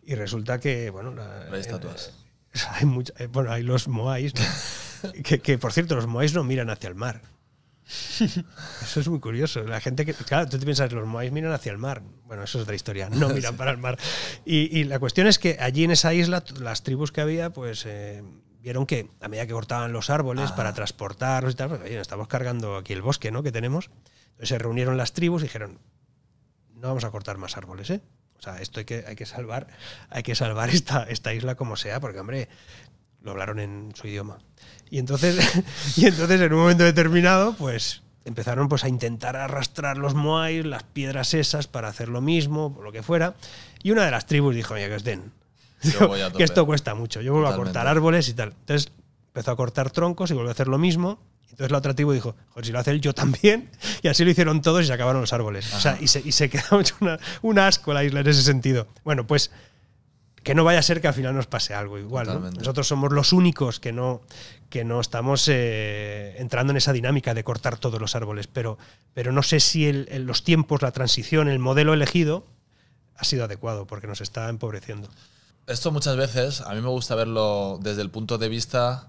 Y resulta que, bueno. La, hay eh, estatuas. mucha, eh, bueno, hay los moáis que, que por cierto, los moáis no miran hacia el mar eso es muy curioso. La gente que. Claro, tú te piensas, los moais miran hacia el mar. Bueno, eso es otra historia, no miran para el mar. Y, la cuestión es que allí en esa isla, las tribus que había, pues. Eh, vieron que a medida que cortaban los árboles para ah. transportarlos y tal, pues, estamos cargando aquí el bosque ¿no? que tenemos. Entonces se reunieron las tribus y dijeron, no vamos a cortar más árboles, ¿eh? O sea, esto hay que, hay que salvar, hay que salvar esta, esta isla como sea, porque, hombre, lo hablaron en su idioma. Y entonces, y entonces en un momento determinado, pues empezaron pues a intentar arrastrar los moais, las piedras esas, para hacer lo mismo, lo que fuera. Y una de las tribus dijo, oye, que os den. que esto cuesta mucho. Yo vuelvo a cortar árboles y tal. Entonces empezó a cortar troncos y volvió a hacer lo mismo. Entonces la otra tribu dijo, joder, si lo hace él, yo también. Y así lo hicieron todos y se acabaron los árboles. O sea, y se, y quedó una, un asco la isla en ese sentido. Bueno, pues que no vaya a ser que al final nos pase algo igual. ¿no? Nosotros somos los únicos que no, que no estamos eh, entrando en esa dinámica de cortar todos los árboles, pero, pero no sé si los tiempos, la transición, el modelo elegido ha sido adecuado, porque nos está empobreciendo. Esto muchas veces, a mí me gusta verlo desde el punto de vista,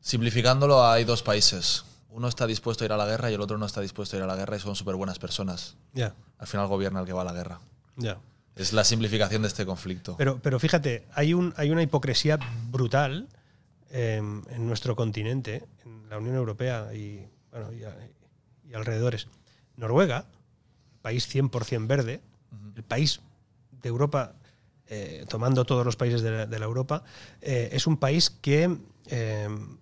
simplificándolo, hay dos países. Uno está dispuesto a ir a la guerra y el otro no está dispuesto a ir a la guerra y son súper buenas personas. Yeah. Al final gobierna el que va a la guerra. Yeah. Es la simplificación de este conflicto. Pero, pero fíjate, hay, un, hay una hipocresía brutal Em, en nuestro continente, en la Unión Europea y, bueno, y, alrededores. Noruega, país 100% verde, el país de Europa, eh, tomando todos los países de la, Europa, eh, es un país que em,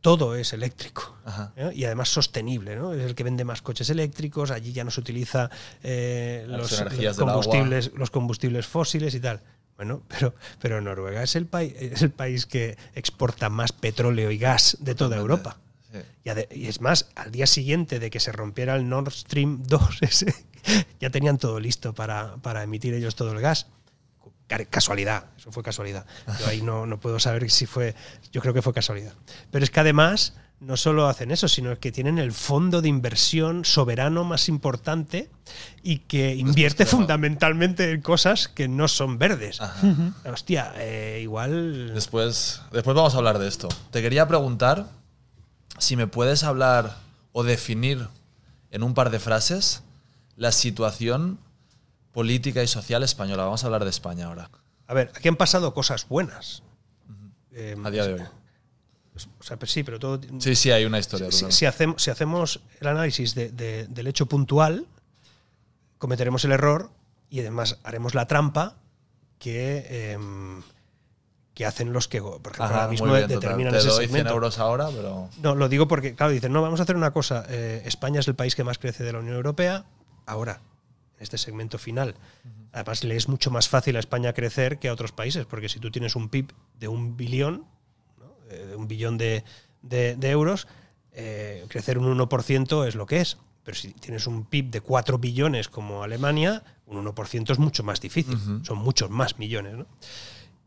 todo es eléctrico ¿eh? y además sostenible. Es el que vende más coches eléctricos, allí ya no se utiliza eh, los, combustibles, los combustibles fósiles y tal. Bueno, pero, pero Noruega es el, país es el país que exporta más petróleo y gas de toda Europa. Y, es más, al día siguiente de que se rompiera el Nord Stream 2, ya tenían todo listo para, emitir ellos todo el gas casualidad, eso fue casualidad. Yo ahí no, no, puedo saber si fue, yo creo que fue casualidad. Pero es que además no solo hacen eso, sino que tienen el fondo de inversión soberano más importante y que invierte fundamentalmente en cosas que no son verdes. Hostia, eh, igual... Después, después vamos a hablar de esto. Te quería preguntar si me puedes hablar o definir en un par de frases la situación política y social española. Vamos a hablar de España ahora. A ver, aquí han pasado cosas buenas. Eh, a día de hoy pues, pues sí, pero todo. Sí, sí, hay una historia. Si, hacemos, si hacemos el análisis del hecho puntual, cometeremos el error y además haremos la trampa que. Em, hacen los que, por ejemplo, ahora mismo determinan ese segmento. euros ahora, pero... No, lo digo porque, claro, dicen, no, vamos a hacer una cosa. Eh, España es el país que más crece de la Unión Europea, ahora, en este segmento final. Además, le es mucho más fácil a España crecer que a otros países, porque si tú tienes un PIB de un billón, eh, un billón de, euros, eh, crecer un 1% es lo que es. Pero si tienes un PIB de 4 billones como Alemania, un 1% es mucho más difícil. Son muchos más millones.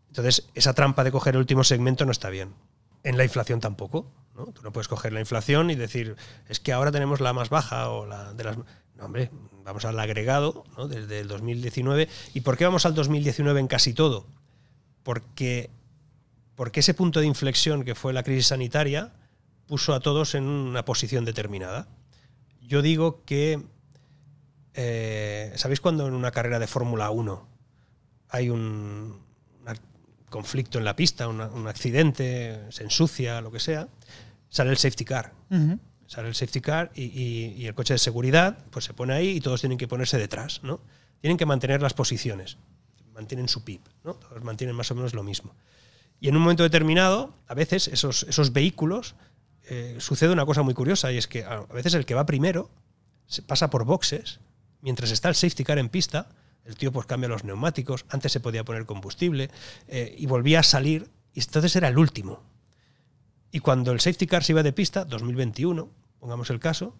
Entonces, esa trampa de coger el último segmento no está bien. En la inflación tampoco. Tú no puedes coger la inflación y decir, es que ahora tenemos la más baja o la de las... No, hombre, vamos al agregado desde el 2019. ¿Y por qué vamos al 2019 en casi todo? Porque porque ese punto de inflexión que fue la crisis sanitaria puso a todos en una posición determinada. Yo digo que, eh, ¿sabéis cuando en una carrera de Fórmula 1 hay un, conflicto en la pista, un accidente, se ensucia, lo que sea? Sale el safety car. Sale el safety car y, el coche de seguridad pues se pone ahí y todos tienen que ponerse detrás. ¿no? Tienen que mantener las posiciones. Mantienen su PIB. ¿no? mantienen más o menos lo mismo. Y en un momento determinado, a veces esos, esos vehículos, eh, sucede una cosa muy curiosa y es que a veces el que va primero se pasa por boxes, mientras está el safety car en pista, el tío pues cambia los neumáticos, antes se podía poner combustible eh, y volvía a salir y entonces era el último. Y cuando el safety car se iba de pista, 2021, pongamos el caso,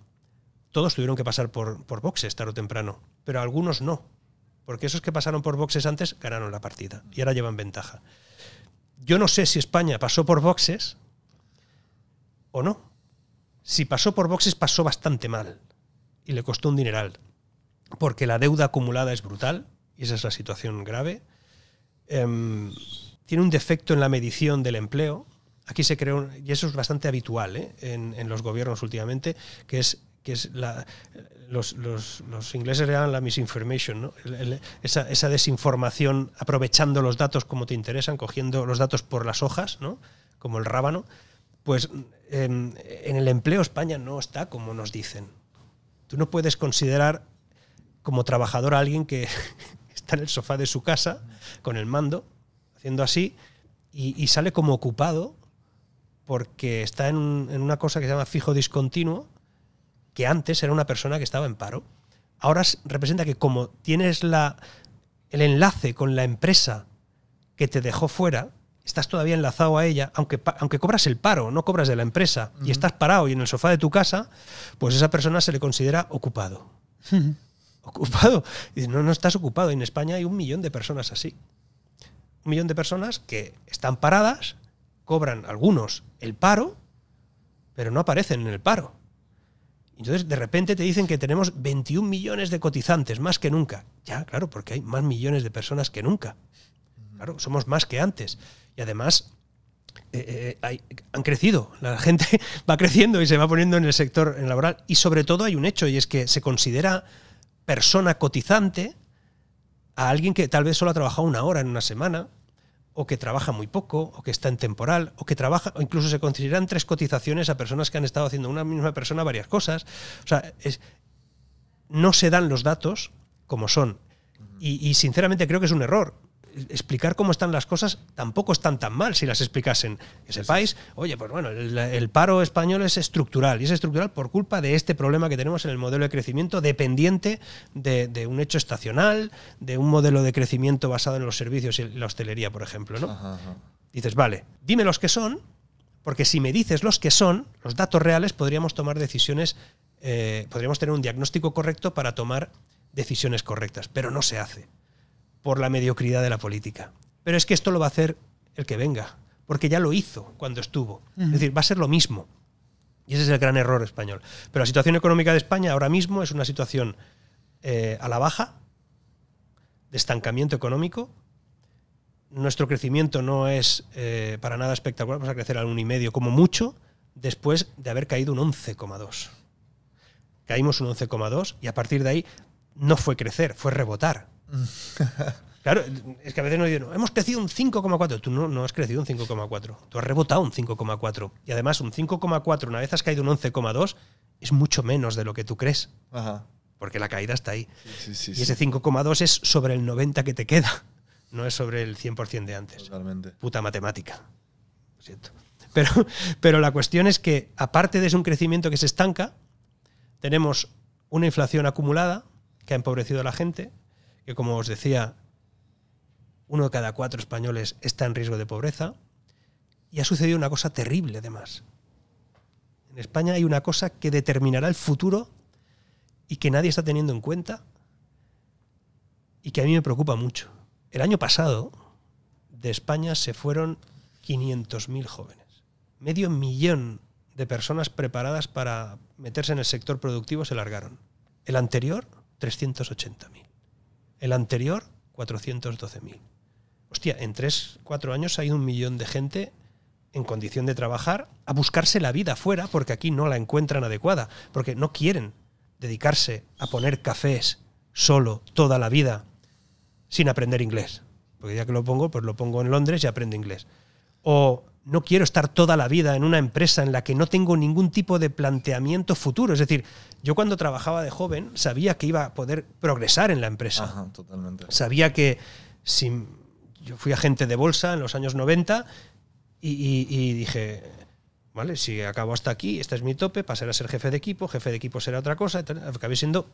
todos tuvieron que pasar por, por boxes tarde o temprano, pero algunos no, porque esos que pasaron por boxes antes ganaron la partida y ahora llevan ventaja. Yo no sé si España pasó por boxes o no. Si pasó por boxes, pasó bastante mal y le costó un dineral, porque la deuda acumulada es brutal y esa es la situación grave. Em, tiene un defecto en la medición del empleo. Aquí se creó, y eso es bastante habitual ¿eh? en, los gobiernos últimamente, que es que es la, los, ingleses le llaman la misinformation, ¿no? esa, desinformación aprovechando los datos como te interesan, cogiendo los datos por las hojas, ¿no? como el rábano, pues em, en, el empleo España no está como nos dicen. Tú no puedes considerar como trabajador a alguien que está en el sofá de su casa con el mando, haciendo así, y, sale como ocupado porque está en una cosa que se llama fijo discontinuo, que antes era una persona que estaba en paro, ahora representa que como tienes la, el enlace con la empresa que te dejó fuera, estás todavía enlazado a ella, aunque, aunque cobras el paro, no cobras de la empresa, y estás parado y en el sofá de tu casa, pues esa persona se le considera ocupado. ocupado. Y no, no estás ocupado. Y en España hay un millón de personas así. Un millón de personas que están paradas, cobran algunos el paro, pero no aparecen en el paro. Entonces, de repente te dicen que tenemos 21 millones de cotizantes, más que nunca. Ya, claro, porque hay más millones de personas que nunca. Claro, somos más que antes. Y además, eh, eh, han crecido. La gente va creciendo y se va poniendo en el sector laboral. Y sobre todo hay un hecho, y es que se considera persona cotizante a alguien que tal vez solo ha trabajado una hora en una semana, o que trabaja muy poco, o que está en temporal, o que trabaja, o incluso se consideran tres cotizaciones a personas que han estado haciendo una misma persona varias cosas. O sea, no se dan los datos como son. y, sinceramente creo que es un error explicar cómo están las cosas tampoco están tan mal si las explicasen. Que sepáis, oye, pues bueno, el, paro español es estructural y es estructural por culpa de este problema que tenemos en el modelo de crecimiento dependiente de, un hecho estacional, de un modelo de crecimiento basado en los servicios y la hostelería, por ejemplo. ¿no? Dices, vale, dime los que son, porque si me dices los que son, los datos reales, podríamos tomar decisiones, eh, podríamos tener un diagnóstico correcto para tomar decisiones correctas, pero no se hace por la mediocridad de la política. Pero es que esto lo va a hacer el que venga, porque ya lo hizo cuando estuvo. Es decir, va a ser lo mismo. Y ese es el gran error español. Pero la situación económica de España ahora mismo es una situación eh, a la baja, de estancamiento económico. Nuestro crecimiento no es eh, para nada espectacular, vamos a crecer al 1,5 como mucho, después de haber caído un 11,2. Caímos un 11,2 y a partir de ahí no fue crecer, fue rebotar. Claro, es que a veces nos dicen, no, hemos crecido un 5,4. Tú no, has crecido un 5,4. Tú has rebotado un 5,4. Y además, un 5,4, una vez has caído un 11,2, es mucho menos de lo que tú crees. Porque la caída está ahí. y ese 5,2 es sobre el 90 que te queda. No es sobre el 100% de antes. Puta matemática. Pero, pero la cuestión es que, aparte de un crecimiento que se estanca, tenemos una inflación acumulada que ha empobrecido a la gente, que como os decía, uno de cada cuatro españoles está en riesgo de pobreza. Y ha sucedido una cosa terrible, además. En España hay una cosa que determinará el futuro y que nadie está teniendo en cuenta y que a mí me preocupa mucho. El año pasado, de España se fueron 500.000 jóvenes. Medio millón de personas preparadas para meterse en el sector productivo se largaron. El anterior, 380.000. El anterior, 412.000. Hostia, en 3, 4 años ha un millón de gente en condición de trabajar a buscarse la vida fuera porque aquí no la encuentran adecuada, porque no quieren dedicarse a poner cafés solo toda la vida sin aprender inglés. Porque ya que lo pongo, pues lo pongo en Londres y aprendo inglés. O no quiero estar toda la vida en una empresa en la que no tengo ningún tipo de planteamiento futuro. Es decir, yo cuando trabajaba de joven sabía que iba a poder progresar en la empresa. Sabía que si yo fui agente de bolsa en los años 90 y, dije, vale, si acabo hasta aquí, este es mi tope, pasaré a ser jefe de equipo, jefe de equipo será otra cosa, acabé siendo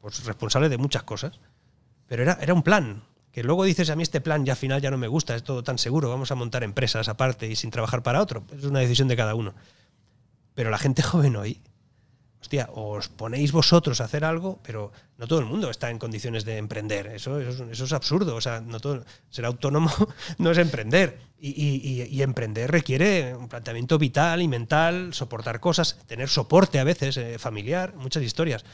pues, responsable de muchas cosas. Pero era, era un plan luego dices a mí este plan ya final ya no me gusta, es todo tan seguro, vamos a montar empresas aparte y sin trabajar para otro. Pues es una decisión de cada uno. Pero la gente joven hoy, hostia, os ponéis vosotros a hacer algo, pero no todo el mundo está en condiciones de emprender. Eso, eso, es absurdo. O sea, no todo, ser autónomo no es emprender. Y, emprender requiere un planteamiento vital y mental, soportar cosas, tener soporte a veces eh, familiar, muchas historias.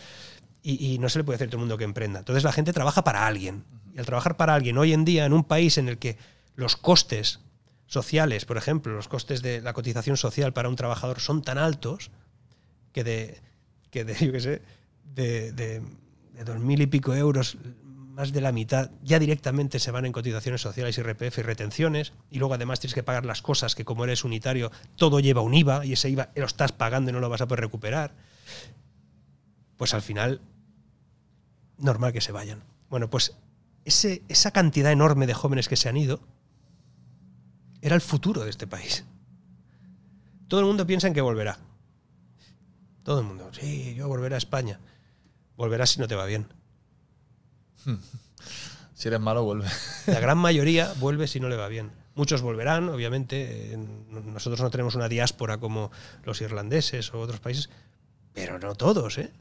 Y, y, no se le puede hacer a todo el mundo que emprenda. Entonces la gente trabaja para alguien y al trabajar para alguien hoy en día en un país en el que los costes sociales, por ejemplo, los costes de la cotización social para un trabajador son tan altos que de, de yo qué sé, de, de dos mil y pico euros, más de la mitad ya directamente se van en cotizaciones sociales, IRPF y retenciones, y luego además tienes que pagar las cosas que como eres unitario, todo lleva un IVA, y ese IVA lo estás pagando y no lo vas a poder recuperar. Pues al final, normal que se vayan. Bueno, pues esa cantidad enorme de jóvenes que se han ido era el futuro de este país. Todo el mundo piensa en que volverá. Todo el mundo, sí, yo volveré a España. Volverás si no te va bien. Si eres malo, vuelve. La gran mayoría vuelve si no le va bien. Muchos volverán, obviamente. Eh, nosotros no tenemos una diáspora como los irlandeses o otros países, pero no todos, ¿eh?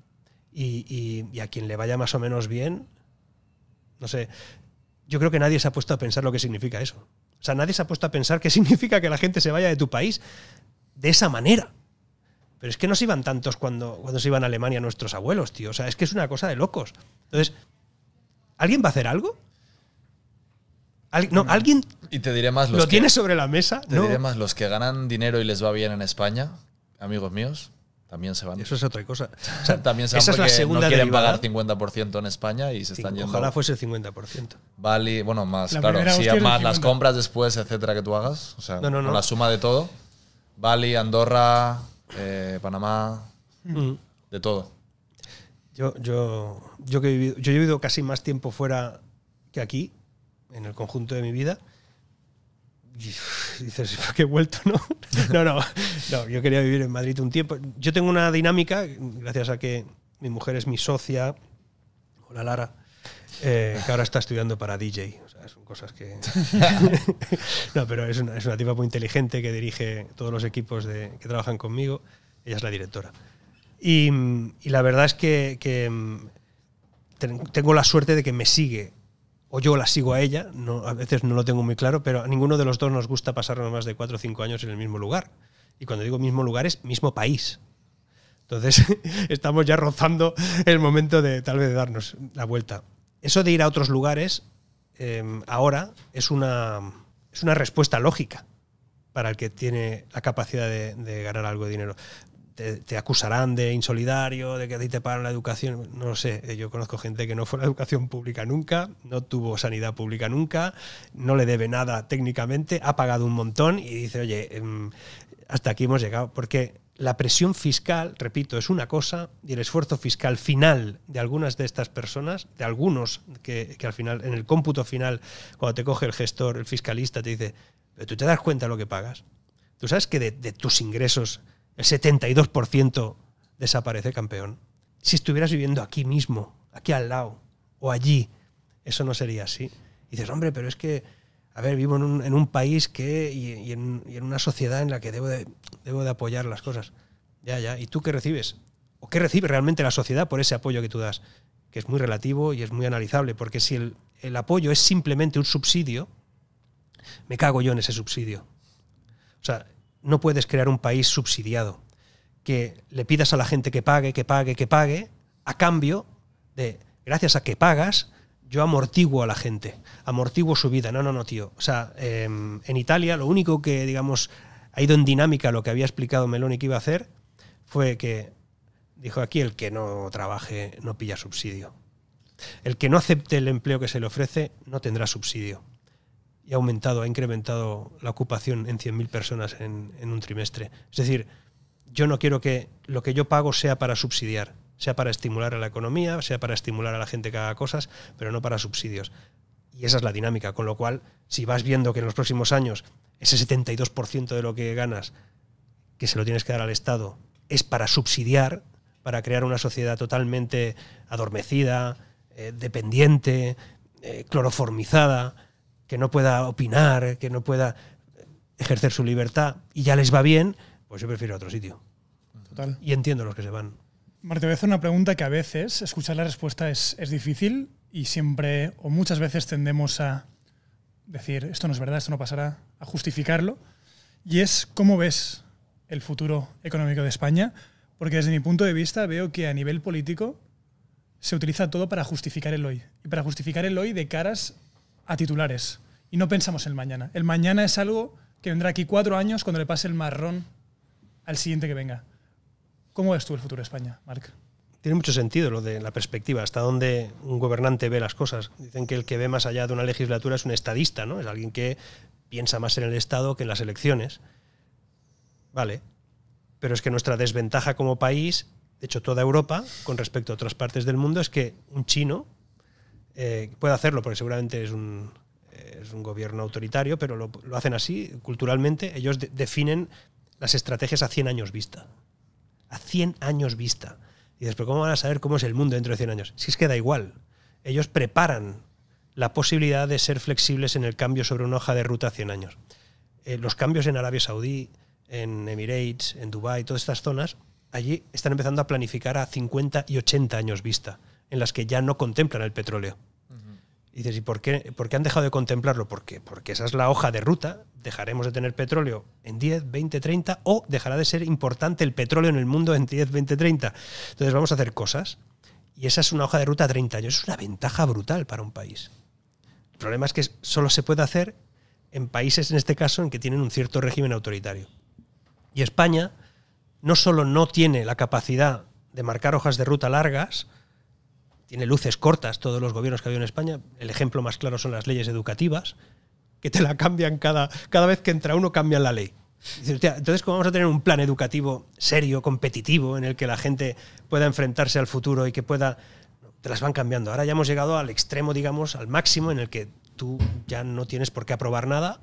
y a quien le vaya más o menos bien, no sé, yo creo que nadie se ha puesto a pensar lo que significa eso. O sea, nadie se ha puesto a pensar qué significa que la gente se vaya de tu país de esa manera. Pero es que no se iban tantos cuando, cuando se iban a Alemania nuestros abuelos, tío. O sea, es que es una cosa de locos. Entonces, ¿alguien va a hacer algo? no, mm. alguien. Y te diré más ¿Lo tiene sobre la mesa? Te diré más los que ganan dinero y les va bien en España, amigos míos, también se van. Eso es otra cosa. también se van porque no quieren pagar 50% en España y se están Ojalá yendo. Ojalá fuese 50%. Vale, bueno, más, claro. las compras después, etcétera, que tú hagas. O sea, no, no, no. la suma de todo. Bali, Andorra, eh, Panamá, mm. de todo. Yo, yo, yo, que he vivido, yo he vivido casi más tiempo fuera que aquí, en el conjunto de mi vida. dices, que he vuelto? No? no, no, no, yo quería vivir en Madrid un tiempo. Yo tengo una dinámica, gracias a que mi mujer es mi socia, hola Lara, eh, que ahora está estudiando para DJ. O sea, son cosas que... no, pero es una, es tipa muy inteligente que dirige todos los equipos que trabajan conmigo. Ella es la directora. Y, la verdad es que mm, tengo la suerte de que me sigue o yo la sigo a ella, no, a veces no lo tengo muy claro, pero a ninguno de los dos nos gusta pasarnos más de cuatro o cinco años en el mismo lugar. Y cuando digo mismo lugar es mismo país. Entonces estamos ya rozando el momento de tal vez darnos la vuelta. Eso de ir a otros lugares em, ahora es una, es una respuesta lógica para el que tiene la capacidad de, ganar algo de dinero te, acusarán de insolidario, de que a ti te pagan la educación. No lo sé. Eh, yo conozco gente que no fue a la educación pública nunca, no tuvo sanidad pública nunca, no le debe nada técnicamente, ha pagado un montón y dice, oye, em, hasta aquí hemos llegado. Porque la presión fiscal, repito, es una cosa, y el esfuerzo fiscal final de algunas de estas personas, de algunos que, al final, en el cómputo final, cuando te coge el gestor, el fiscalista, te dice, pero tú te das cuenta de lo que pagas. Tú sabes que de tus ingresos el 72% desaparece campeón. Si estuvieras viviendo aquí mismo, aquí al lado o allí, eso no sería así. Y dices, hombre, pero es que, a ver, vivo en un, país que, y, en, una sociedad en la que debo de, debo de apoyar las cosas. Ya, ya. ¿Y tú qué recibes? ¿O qué recibe realmente la sociedad por ese apoyo que tú das? Que es muy relativo y es muy analizable, porque si el, el apoyo es simplemente un subsidio, me cago yo en ese subsidio. O sea, no puedes crear un país subsidiado, que le pidas a la gente que pague, que pague, que pague, a cambio de, gracias a que pagas, yo amortiguo a la gente, amortiguo su vida. No, no, no, tío. O sea, em, en Italia lo único que, digamos, ha ido en dinámica lo que había explicado Meloni que iba a hacer fue que dijo aquí el que no trabaje no pilla subsidio. El que no acepte el empleo que se le ofrece no tendrá subsidio y ha aumentado, ha incrementado la ocupación en 100.000 personas en, un trimestre. Es decir, yo no quiero que lo que yo pago sea para subsidiar, sea para estimular a la economía, sea para estimular a la gente que haga cosas, pero no para subsidios. Y esa es la dinámica, con lo cual, si vas viendo que en los próximos años ese 72% de lo que ganas, que se lo tienes que dar al Estado, es para subsidiar, para crear una sociedad totalmente adormecida, eh, dependiente, eh, cloroformizada, que no pueda opinar, que no pueda ejercer su libertad y ya les va bien, pues yo prefiero otro sitio. Total. Y entiendo los que se van. Marte, voy a hacer una pregunta que a veces escuchar la respuesta es, es difícil y siempre o muchas veces tendemos a decir esto no es verdad, esto no pasará, a justificarlo. Y es cómo ves el futuro económico de España, porque desde mi punto de vista veo que a nivel político se utiliza todo para justificar el hoy y para justificar el hoy de caras a titulares y no pensamos en el mañana. El mañana es algo que vendrá aquí cuatro años cuando le pase el marrón al siguiente que venga. ¿Cómo ves tú el futuro de España, Marc? Tiene mucho sentido lo de la perspectiva, hasta dónde un gobernante ve las cosas. Dicen que el que ve más allá de una legislatura es un estadista, ¿no? Es alguien que piensa más en el Estado que en las elecciones. Vale. Pero es que nuestra desventaja como país, de hecho toda Europa, con respecto a otras partes del mundo, es que un chino eh, puede hacerlo porque seguramente es un, gobierno autoritario, pero lo, hacen así, culturalmente, ellos definen las estrategias a 100 años vista. A 100 años vista. Y después, ¿cómo van a saber cómo es el mundo dentro de 100 años? Si es que da igual. Ellos preparan la posibilidad de ser flexibles en el cambio sobre una hoja de ruta a 100 años. Eh, los cambios en Arabia Saudí, en Emirates, en Dubái, todas estas zonas, allí están empezando a planificar a 50 y 80 años vista en las que ya no contemplan el petróleo. Y dices, ¿y por qué, por qué han dejado de contemplarlo? ¿Por Porque esa es la hoja de ruta. Dejaremos de tener petróleo en 10, 20, 30 o dejará de ser importante el petróleo en el mundo en 10, 20, 30. Entonces vamos a hacer cosas. Y esa es una hoja de ruta a 30 años. Es una ventaja brutal para un país. El problema es que solo se puede hacer en países, en este caso, en que tienen un cierto régimen autoritario. Y España no solo no tiene la capacidad de marcar hojas de ruta largas, tiene luces cortas todos los gobiernos que ha habido en España. El ejemplo más claro son las leyes educativas, que te la cambian cada, cada vez que entra uno, cambian la ley. Entonces, ¿cómo vamos a tener un plan educativo serio, competitivo, en el que la gente pueda enfrentarse al futuro y que pueda... Te las van cambiando. Ahora ya hemos llegado al extremo, digamos, al máximo, en el que tú ya no tienes por qué aprobar nada.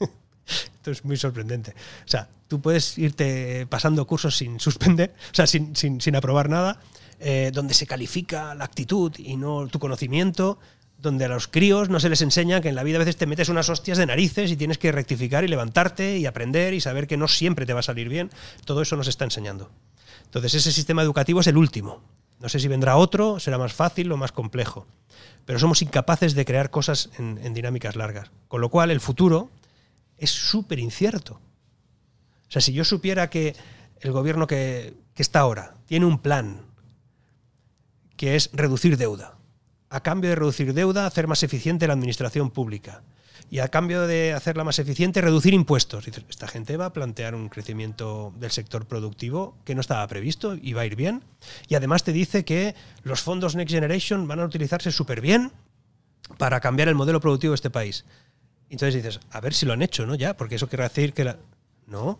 Esto es muy sorprendente. O sea, tú puedes irte pasando cursos sin suspender, o sea, sin, sin, sin aprobar nada, eh, donde se califica la actitud y no tu conocimiento, donde a los críos no se les enseña que en la vida a veces te metes unas hostias de narices y tienes que rectificar y levantarte y aprender y saber que no siempre te va a salir bien. Todo eso nos está enseñando. Entonces ese sistema educativo es el último. No sé si vendrá otro, será más fácil o más complejo. Pero somos incapaces de crear cosas en, dinámicas largas. Con lo cual el futuro es súper incierto. O sea, si yo supiera que el gobierno que está ahora tiene un plan que es reducir deuda. A cambio de reducir deuda, hacer más eficiente la administración pública. Y a cambio de hacerla más eficiente, reducir impuestos. Esta gente va a plantear un crecimiento del sector productivo que no estaba previsto y va a ir bien. Y además te dice que los fondos Next Generation van a utilizarse súper bien para cambiar el modelo productivo de este país. Entonces dices, a ver si lo han hecho, ¿no? Ya, porque eso quiere decir que la... No,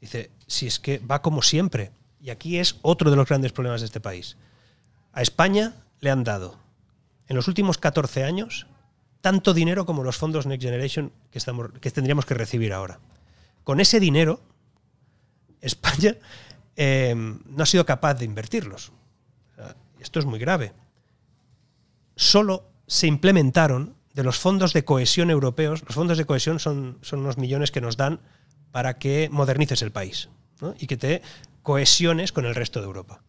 dice, si es que va como siempre. Y aquí es otro de los grandes problemas de este país. A España le han dado en los últimos 14 años tanto dinero como los fondos Next Generation que, tendríamos que recibir ahora. Con ese dinero, España em, no ha sido capaz de invertirlos. Esto es muy grave. Solo se implementaron de los fondos de cohesión europeos, los fondos de cohesión son, unos millones que nos dan para que modernices el país y que te cohesiones con el resto de Europa.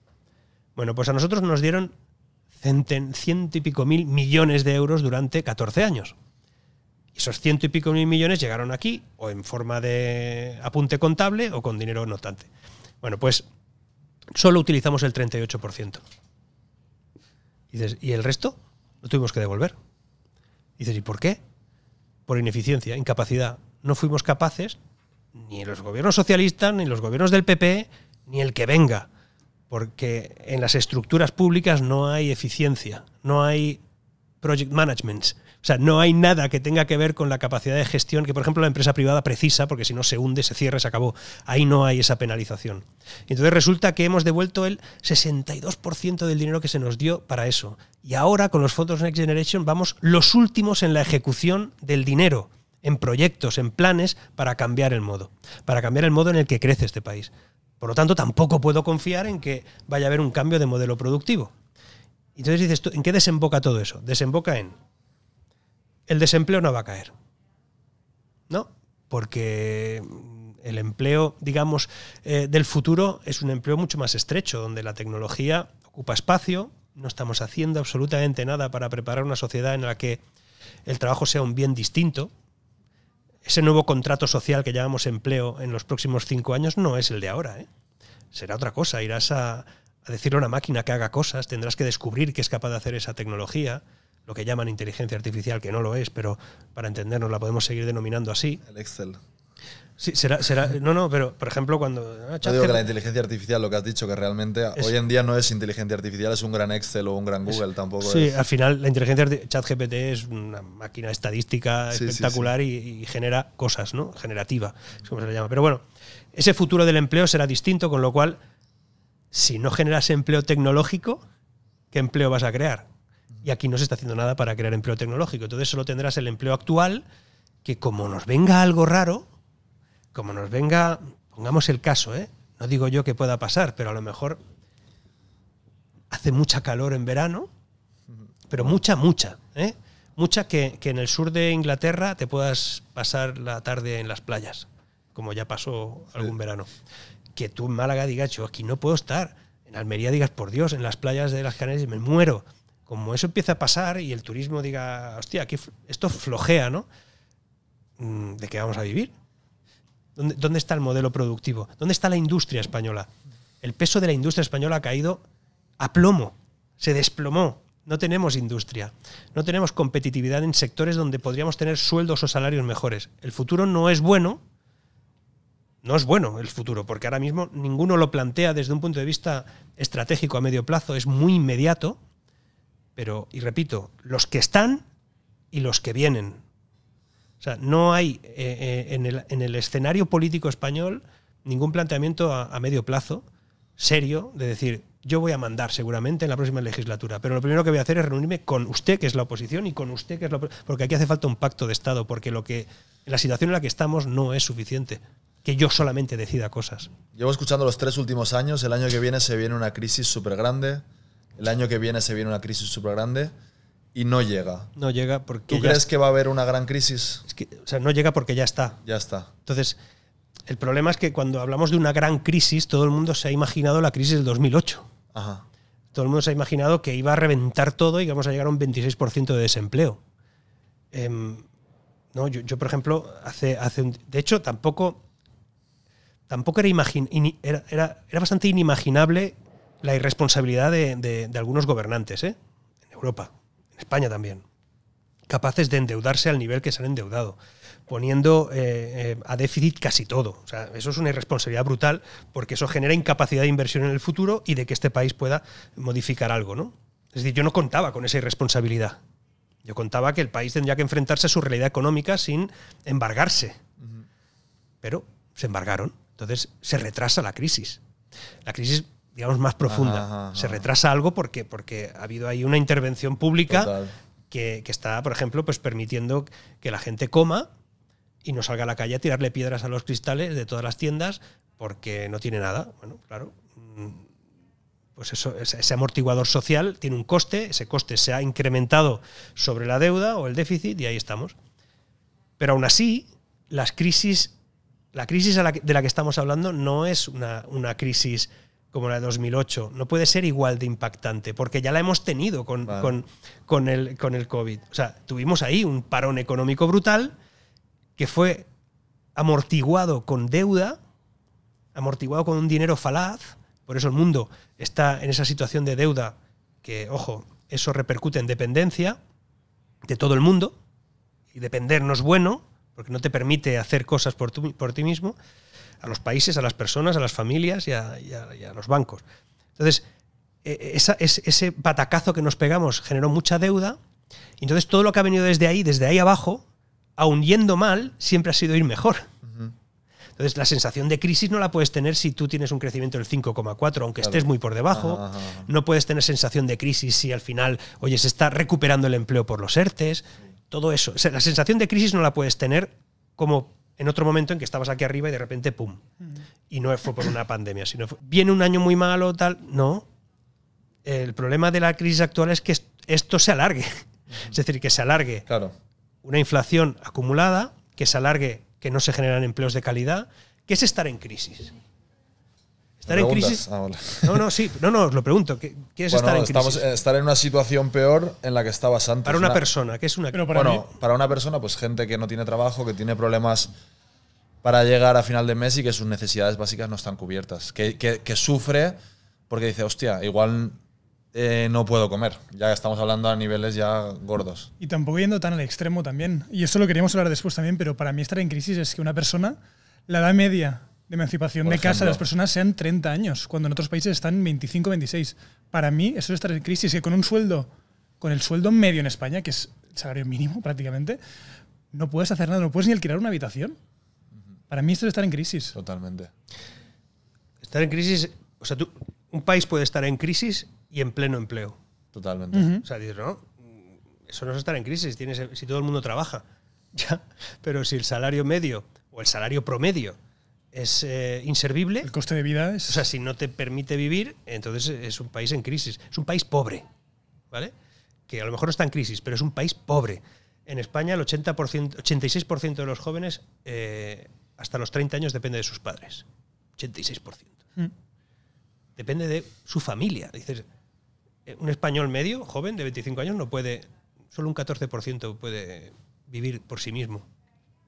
Bueno, pues a nosotros nos dieron ciento y pico mil millones de euros durante 14 años. Esos ciento y pico mil millones llegaron aquí o en forma de apunte contable o con dinero notante. Bueno, pues solo utilizamos el 38%. Y, ¿y el resto? Lo tuvimos que devolver. dices, ¿y por qué? Por ineficiencia, incapacidad. No fuimos capaces, ni los gobiernos socialistas, ni los gobiernos del PP, ni el que venga, porque en las estructuras públicas no hay eficiencia, no hay project management. O sea, no hay nada que tenga que ver con la capacidad de gestión que, por ejemplo, la empresa privada precisa, porque si no se hunde, se cierra, se acabó. Ahí no hay esa penalización. entonces resulta que hemos devuelto el 62% del dinero que se nos dio para eso. Y ahora, con los fondos Next Generation, vamos los últimos en la ejecución del dinero, en proyectos, en planes, para cambiar el modo. Para cambiar el modo en el que crece este país. Por lo tanto, tampoco puedo confiar en que vaya a haber un cambio de modelo productivo. Entonces dices, ¿en qué desemboca todo eso? Desemboca en el desempleo no va a caer. ¿No? Porque mm, el empleo, digamos, eh, del futuro es un empleo mucho más estrecho, donde la tecnología ocupa espacio, no estamos haciendo absolutamente nada para preparar una sociedad en la que el trabajo sea un bien distinto, ese nuevo contrato social que llamamos empleo en los próximos cinco años no es el de ahora. ¿eh? Será otra cosa. Irás a, decirle a una máquina que haga cosas, tendrás que descubrir que es capaz de hacer esa tecnología, lo que llaman inteligencia artificial, que no lo es, pero para entendernos la podemos seguir denominando así. El Excel. Sí, será, no, no, pero por ejemplo cuando... Ah, que la inteligencia artificial, lo que has dicho, que realmente hoy en día no es inteligencia artificial, es un gran Excel o un gran Google tampoco. Sí, al final la inteligencia ChatGPT es una máquina estadística espectacular Y, genera cosas, ¿no? Generativa, es como se le llama. Pero bueno, ese futuro del empleo será distinto, con lo cual, si no generas empleo tecnológico, ¿qué empleo vas a crear? Y aquí no se está haciendo nada para crear empleo tecnológico. Entonces solo tendrás el empleo actual, que como nos venga algo raro, como nos venga, pongamos el caso, ¿eh? no digo yo que pueda pasar, pero a lo mejor hace mucha calor en verano, pero mucha, mucha, ¿eh? mucha que, en el sur de Inglaterra te puedas pasar la tarde en las playas, como ya pasó algún verano. Que tú en Málaga digas, yo aquí no puedo estar. En Almería digas, por Dios, en las playas de las Canarias me muero. Como eso empieza a pasar y el turismo diga, hostia, aquí esto flojea, ¿no? Mm, ¿De qué vamos a vivir? ¿Dónde, está el modelo productivo? ¿Dónde está la industria española? El peso de la industria española ha caído a plomo, se desplomó. No tenemos industria, no tenemos competitividad en sectores donde podríamos tener sueldos o salarios mejores. El futuro no es bueno, no es bueno el futuro, porque ahora mismo ninguno lo plantea desde un punto de vista estratégico a medio plazo, es muy inmediato, pero, y repito, los que están y los que vienen, o sea, no hay eh, eh, en, el, escenario político español ningún planteamiento a, medio plazo serio de decir, yo voy a mandar seguramente en la próxima legislatura, pero lo primero que voy a hacer es reunirme con usted, que es la oposición, y con usted, que es la porque aquí hace falta un pacto de Estado, porque lo que la situación en la que estamos no es suficiente, que yo solamente decida cosas. Llevo escuchando los tres últimos años, el año que viene se viene una crisis súper grande, el año que viene se viene una crisis súper grande y no llega. No llega porque. ¿Tú crees que va a haber una gran crisis? o sea, no llega porque ya está. Ya está. Entonces, el problema es que cuando hablamos de una gran crisis, todo el mundo se ha imaginado la crisis del 2008. Ajá. Todo el mundo se ha imaginado que iba a reventar todo y que vamos a llegar a un 26% de desempleo. Em, yo, por ejemplo, hace, hace un, de hecho, tampoco, tampoco era, imagin, era, era, bastante inimaginable la irresponsabilidad de, de algunos gobernantes ¿eh? en Europa. España también, capaces de endeudarse al nivel que se han endeudado, poniendo eh, eh, a déficit casi todo. O sea, eso es una irresponsabilidad brutal porque eso genera incapacidad de inversión en el futuro y de que este país pueda modificar algo, ¿no? Es decir, yo no contaba con esa irresponsabilidad. Yo contaba que el país tendría que enfrentarse a su realidad económica sin embargarse. Pero se embargaron. Entonces se retrasa la crisis. La crisis digamos, más profunda. Se retrasa algo porque, porque ha habido ahí una intervención pública que, está, por ejemplo, pues permitiendo que la gente coma y no salga a la calle a tirarle piedras a los cristales de todas las tiendas porque no tiene nada. Bueno, claro. Mm, pues eso, ese amortiguador social tiene un coste, ese coste se ha incrementado sobre la deuda o el déficit y ahí estamos. Pero aún así, las crisis, la crisis de la que estamos hablando no es una, una crisis como la de 2008, no puede ser igual de impactante, porque ya la hemos tenido con, con, el, con COVID. O sea, tuvimos ahí un parón económico brutal que fue amortiguado con deuda, amortiguado con un dinero falaz, por eso el mundo está en esa situación de deuda que, ojo, eso repercute en dependencia de todo el mundo, y depender no es bueno, porque no te permite hacer cosas por, por ti mismo, a los países, a las personas, a las familias y a, los bancos. Entonces, e, e, ese patacazo que nos pegamos generó mucha deuda. Y entonces todo lo que ha venido desde ahí, desde ahí abajo, aun yendo mal, siempre ha sido ir mejor. Entonces, la sensación de crisis no la puedes tener si tú tienes un crecimiento del 5,4, aunque estés muy por debajo. No puedes tener sensación de crisis si al final, oye, se está recuperando el empleo por los ERTES. Todo eso. la sensación de crisis no la puedes tener como en otro momento en que estabas aquí arriba y de repente, ¡pum! Mm. Y no fue por una pandemia, sino viene un año muy malo, tal. No. El problema de la crisis actual es que esto se alargue. Es decir, que se alargue claro. una inflación acumulada, que se alargue que no se generan empleos de calidad, que es estar en crisis. ¿Estar en crisis? Ah, no, no, sí. No, no, os lo pregunto. quieres estar en crisis? Estamos, estar en una situación peor en la que estabas antes. Para una, persona, que es una bueno, para una persona, pues gente que no tiene trabajo, que tiene problemas para llegar a final de mes y que sus necesidades básicas no están cubiertas. Que, sufre porque dice, hostia, igual eh, no puedo comer. Ya estamos hablando a niveles ya gordos. Y tampoco yendo tan al extremo también. Y eso lo queríamos hablar después también, pero para mí estar en crisis es que una persona, la edad media de emancipación de casa de las personas sean 30 años, cuando en otros países están 25, 26. Para mí, eso es estar en crisis, que con un sueldo, con el sueldo medio en España, que es el salario mínimo prácticamente, no puedes hacer nada, no puedes ni alquilar una habitación. Para mí, esto es estar en crisis. Totalmente. Estar en crisis, o sea, tú, un país puede estar en crisis y en pleno empleo. Totalmente. O sea, no, eso no es estar en crisis, tienes, si todo el mundo trabaja. Ya, pero si el salario medio o el salario promedio es eh, inservible. El coste de vida es. O sea, si no te permite vivir, entonces es un país en crisis. Es un país pobre, ¿vale? Que a lo mejor no está en crisis, pero es un país pobre. En España, el 80%, 86% de los jóvenes eh, hasta los 30 años depende de sus padres. 86%. Mm. Depende de su familia. Dices, eh, un español medio, joven, de 25 años, no puede. Solo un 14% puede vivir por sí mismo,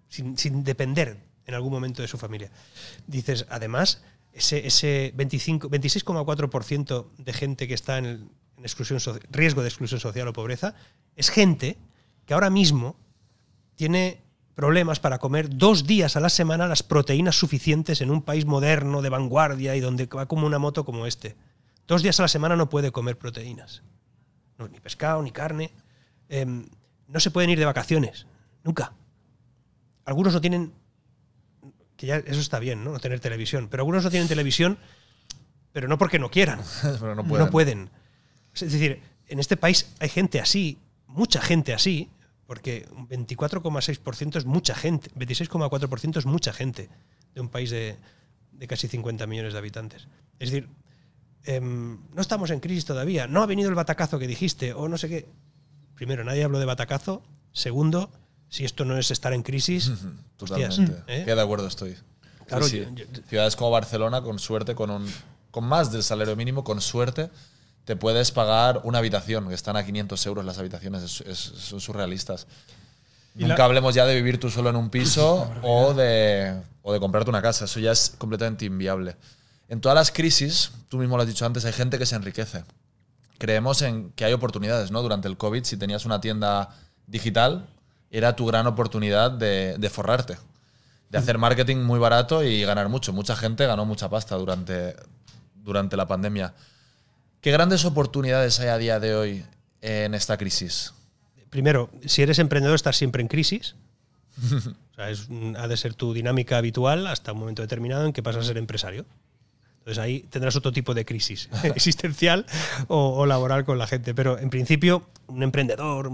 sin, sin depender en algún momento de su familia. Dices, además, ese, 26,4% de gente que está en, exclusión riesgo de exclusión social o pobreza es gente que ahora mismo tiene problemas para comer dos días a la semana las proteínas suficientes en un país moderno, de vanguardia y donde va como una moto como este. Dos días a la semana no puede comer proteínas. ni pescado, ni carne. Em, no se pueden ir de vacaciones. Nunca. Algunos no tienen que ya eso está bien, ¿no? No tener televisión. Pero algunos no tienen televisión, pero no porque no quieran. no pueden. Es decir, en este país hay gente así, mucha gente así, porque un 24,6% es mucha gente, 26,4% es mucha gente de un país de, casi 50 millones de habitantes. Es decir, em, no estamos en crisis todavía, no ha venido el batacazo que dijiste, o no sé qué. Primero, nadie habló de batacazo. Segundo, si esto no es estar en crisis, totalmente. ¿eh? Qué de acuerdo estoy. Claro, Ciudades como Barcelona, con suerte, con, con más del salario mínimo, con suerte, te puedes pagar una habitación, que están a 500 euros las habitaciones, son surrealistas. Nunca hablemos ya de vivir tú solo en un piso o de, o de comprarte una casa, eso ya es completamente inviable. En todas las crisis, tú mismo lo has dicho antes, hay gente que se enriquece. Creemos en que hay oportunidades, ¿no? Durante el COVID, si tenías una tienda digital, era tu gran oportunidad de, forrarte, de hacer marketing muy barato y ganar mucho. Mucha gente ganó mucha pasta durante, durante la pandemia. ¿Qué grandes oportunidades hay a día de hoy en esta crisis? Primero, si eres emprendedor estás siempre en crisis. ha de ser tu dinámica habitual hasta un momento determinado en que pasas a ser empresario. Entonces ahí tendrás otro tipo de crisis existencial o, laboral con la gente. Pero en principio, un emprendedor,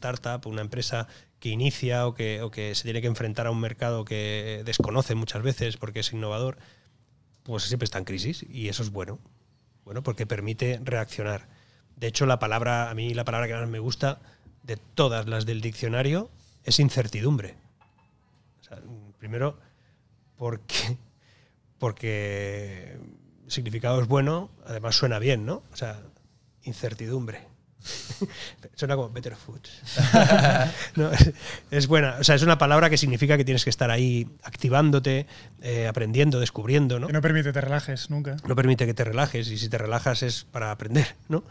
startup, una empresa que inicia o que, que se tiene que enfrentar a un mercado que desconoce muchas veces porque es innovador, pues siempre está en crisis y eso es bueno. Bueno, porque permite reaccionar. De hecho, la palabra, a mí la palabra que más me gusta de todas las del diccionario es incertidumbre. primero, porque, porque significado es bueno, además suena bien, ¿no? O sea, incertidumbre. Suena como better food. es buena, o sea, es una palabra que significa que tienes que estar ahí activándote, eh, aprendiendo, descubriendo, ¿no? no permite que te relajes nunca. No permite que te relajes y si te relajas es para aprender, ¿no?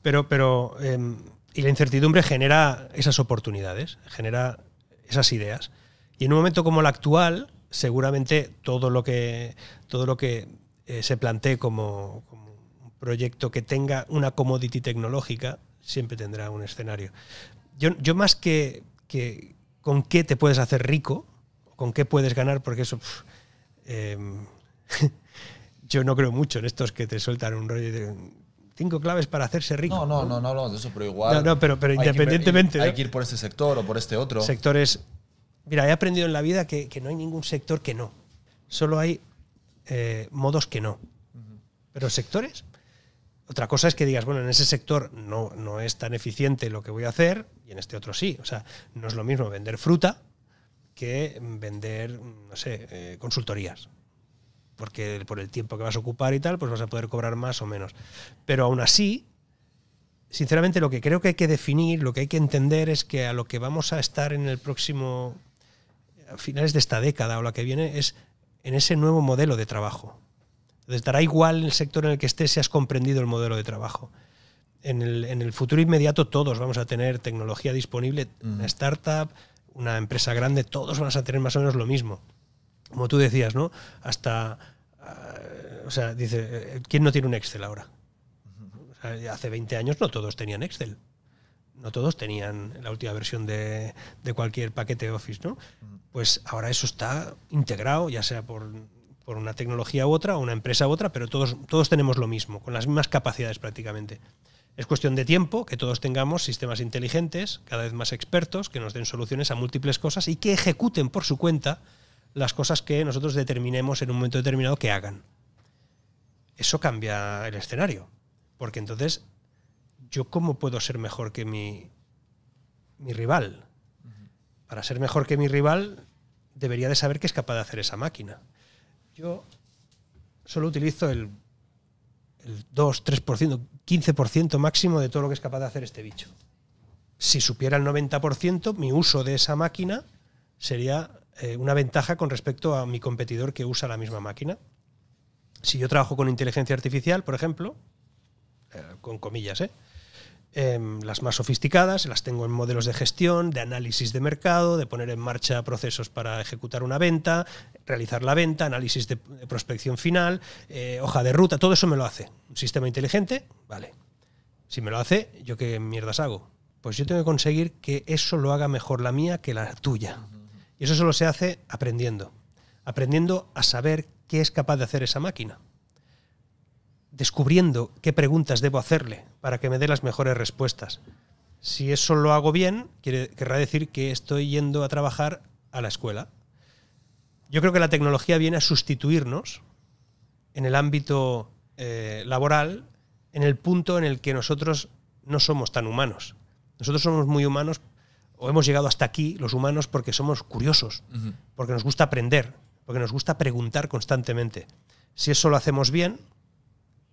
Pero, pero em, y la incertidumbre genera esas oportunidades, genera esas ideas. Y en un momento como el actual, seguramente todo lo que todo lo que eh, se plantee como, como un proyecto que tenga una commodity tecnológica siempre tendrá un escenario. Yo, más que, que, con qué te puedes hacer rico, con qué puedes ganar, porque eso... Em, yo no creo mucho en estos que te sueltan un rollo de cinco claves para hacerse rico. No, no, no, no, eso, pero igual. No, no, pero, independientemente. hay que ir por este sector o por este otro. Sectores. Mira, he aprendido en la vida que, no hay ningún sector que no. Solo hay eh, modos que no. Pero sectores otra cosa es que digas, bueno, en ese sector no, no es tan eficiente lo que voy a hacer y en este otro sí. O sea, no es lo mismo vender fruta que vender, no sé, eh, consultorías. Porque por el tiempo que vas a ocupar y tal, pues vas a poder cobrar más o menos. Pero aún así, sinceramente lo que creo que hay que definir, lo que hay que entender es que a lo que vamos a estar en el próximo, a finales de esta década o la que viene, es en ese nuevo modelo de trabajo. Entonces dará igual el sector en el que estés si has comprendido el modelo de trabajo. En el, futuro inmediato todos vamos a tener tecnología disponible, una startup, una empresa grande, todos vamos a tener más o menos lo mismo. Como tú decías, ¿no? Hasta, ah, o sea, dice, eh, ¿quién no tiene un Excel ahora? hace 20 años no todos tenían Excel no todos tenían la última versión de, de, cualquier paquete Office, ¿no? Pues ahora eso está integrado, ya sea por por una tecnología u otra, una empresa u otra, pero todos, todos tenemos lo mismo, con las mismas capacidades prácticamente. Es cuestión de tiempo que todos tengamos sistemas inteligentes, cada vez más expertos, que nos den soluciones a múltiples cosas y que ejecuten por su cuenta las cosas que nosotros determinemos en un momento determinado que hagan. Eso cambia el escenario, porque entonces, ¿yo cómo puedo ser mejor que mi, mi rival? Para ser mejor que mi rival, debería de saber qué es capaz de hacer esa máquina. Yo solo utilizo el, 2, 3%, 15% máximo de todo lo que es capaz de hacer este bicho. Si supiera el 90%, mi uso de esa máquina sería eh, una ventaja con respecto a mi competidor que usa la misma máquina. Si yo trabajo con inteligencia artificial, por ejemplo, eh, con comillas, ¿eh? Em, las más sofisticadas, las tengo en modelos de gestión, de análisis de mercado, de poner en marcha procesos para ejecutar una venta, realizar la venta, análisis de prospección final, eh, hoja de ruta, todo eso me lo hace. Un sistema inteligente, vale. Si me lo hace, ¿yo qué mierdas hago? Pues yo tengo que conseguir que eso lo haga mejor la mía que la tuya. Y eso solo se hace aprendiendo. Aprendiendo a saber qué es capaz de hacer esa máquina descubriendo qué preguntas debo hacerle para que me dé las mejores respuestas. Si eso lo hago bien, querrá decir que estoy yendo a trabajar a la escuela. Yo creo que la tecnología viene a sustituirnos en el ámbito eh, laboral, en el punto en el que nosotros no somos tan humanos. Nosotros somos muy humanos, o hemos llegado hasta aquí los humanos porque somos curiosos, porque nos gusta aprender, porque nos gusta preguntar constantemente. Si eso lo hacemos bien,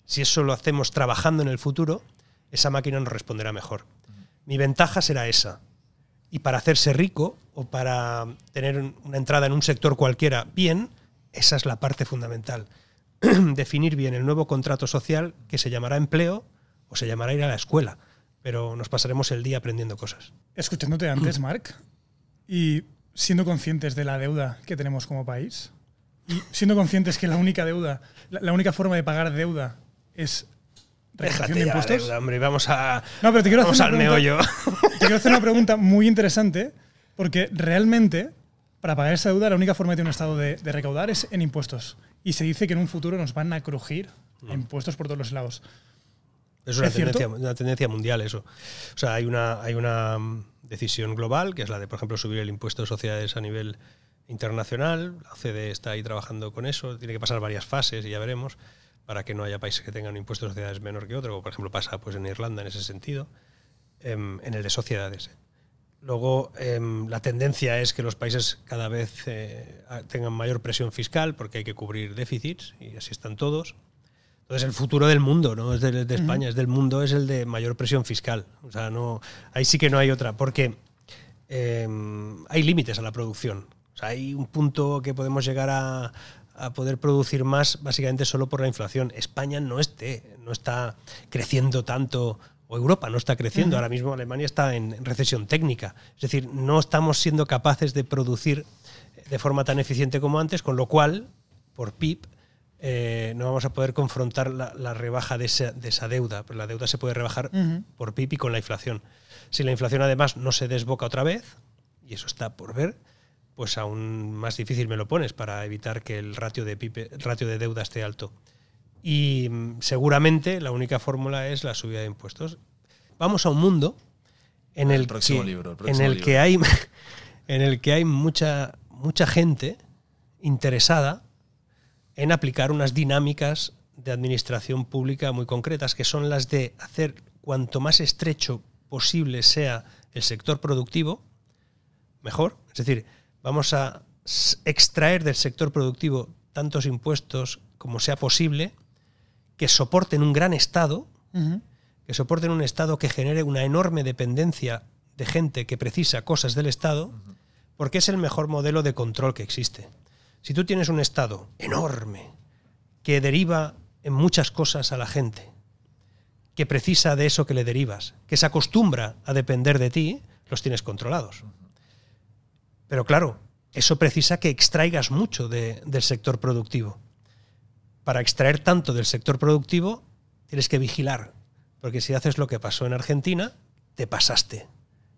si eso lo hacemos trabajando en el futuro, esa máquina nos responderá mejor. Mi ventaja será esa. Y para hacerse rico o para tener una entrada en un sector cualquiera bien, esa es la parte fundamental. Definir bien el nuevo contrato social que se llamará empleo o se llamará ir a la escuela. Pero nos pasaremos el día aprendiendo cosas. Escuchándote antes, Mark y siendo conscientes de la deuda que tenemos como país, y siendo conscientes que la única deuda, la única forma de pagar deuda es recaudación de impuestos. hombre, vamos a. quiero hacer al pregunta, Te quiero hacer una pregunta muy interesante, porque realmente, para pagar esa deuda, la única forma que tiene un Estado de, recaudar es en impuestos. Y se dice que en un futuro nos van a crujir mm. impuestos por todos los lados. Es, una, tendencia, una, tendencia, mundial eso. O sea, hay una, hay una mm, decisión global, que es la de, por ejemplo, subir el impuesto de sociedades a nivel internacional. La OCDE está ahí trabajando con eso, tiene que pasar varias fases y ya veremos para que no haya países que tengan impuestos de sociedades menor que otro, como por ejemplo pasa pues, en Irlanda en ese sentido, em, en el de sociedades. Luego, em, la tendencia es que los países cada vez eh, tengan mayor presión fiscal porque hay que cubrir déficits y así están todos. Entonces el futuro del mundo, no es de, de España, es del mundo, es el de mayor presión fiscal. O sea, no, ahí sí que no hay otra, porque em, hay límites a la producción. hay un punto que podemos llegar a, a poder producir más básicamente solo por la inflación. España no, esté, no está creciendo tanto o Europa no está creciendo. Ahora mismo Alemania está en recesión técnica. Es decir, no estamos siendo capaces de producir eh, de forma tan eficiente como antes, con lo cual, por PIB, eh, no vamos a poder confrontar la, rebaja de esa, deuda. Pero la deuda se puede rebajar por PIB y con la inflación. Si la inflación además no se desboca otra vez, y eso está por ver, pues aún más difícil me lo pones para evitar que el ratio de, ratio de deuda esté alto. Y mm, seguramente la única fórmula es la subida de impuestos. Vamos a un mundo en el, que, libro, en el que hay en el que hay mucha mucha gente interesada en aplicar unas dinámicas de administración pública muy concretas que son las de hacer cuanto más estrecho posible sea el sector productivo mejor, es decir, vamos a extraer del sector productivo tantos impuestos como sea posible, que soporten un gran Estado, que soporten un Estado que genere una enorme dependencia de gente que precisa cosas del Estado, porque es el mejor modelo de control que existe. Si tú tienes un Estado enorme, que deriva en muchas cosas a la gente, que precisa de eso que le derivas, que se acostumbra a depender de ti, los tienes controlados. Pero claro, eso precisa que extraigas mucho del sector productivo. Para extraer tanto del sector productivo, tienes que vigilar, porque si haces lo que pasó en Argentina, te pasaste.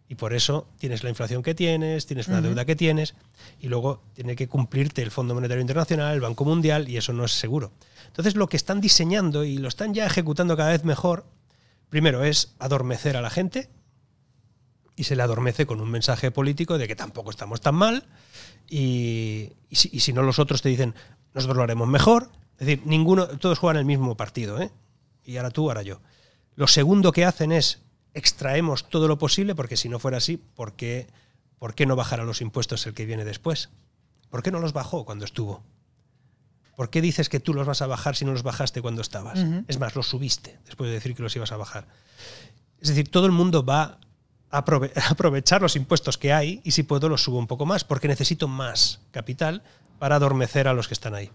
Y por eso tienes la inflación que tienes, tienes una deuda que tienes, y luego tiene que cumplirte el Fondo Monetario Internacional, el Banco Mundial, y eso no es seguro. Entonces lo que están diseñando y lo están ya ejecutando cada vez mejor, primero es adormecer a la gente, y se le adormece con un mensaje político de que tampoco estamos tan mal y, si, no los otros te dicen nosotros lo haremos mejor. Es decir, ninguno, todos juegan el mismo partido, ¿eh? Y ahora tú, ahora yo. Lo segundo que hacen es extraemos todo lo posible, porque si no fuera así, ¿por qué, ¿por qué no bajará los impuestos el que viene después? ¿Por qué no los bajó cuando estuvo? ¿Por qué dices que tú los vas a bajar si no los bajaste cuando estabas? Es más, los subiste después de decir que los ibas a bajar. Es decir, todo el mundo va aprovechar los impuestos que hay y si puedo los subo un poco más, porque necesito más capital para adormecer a los que están ahí.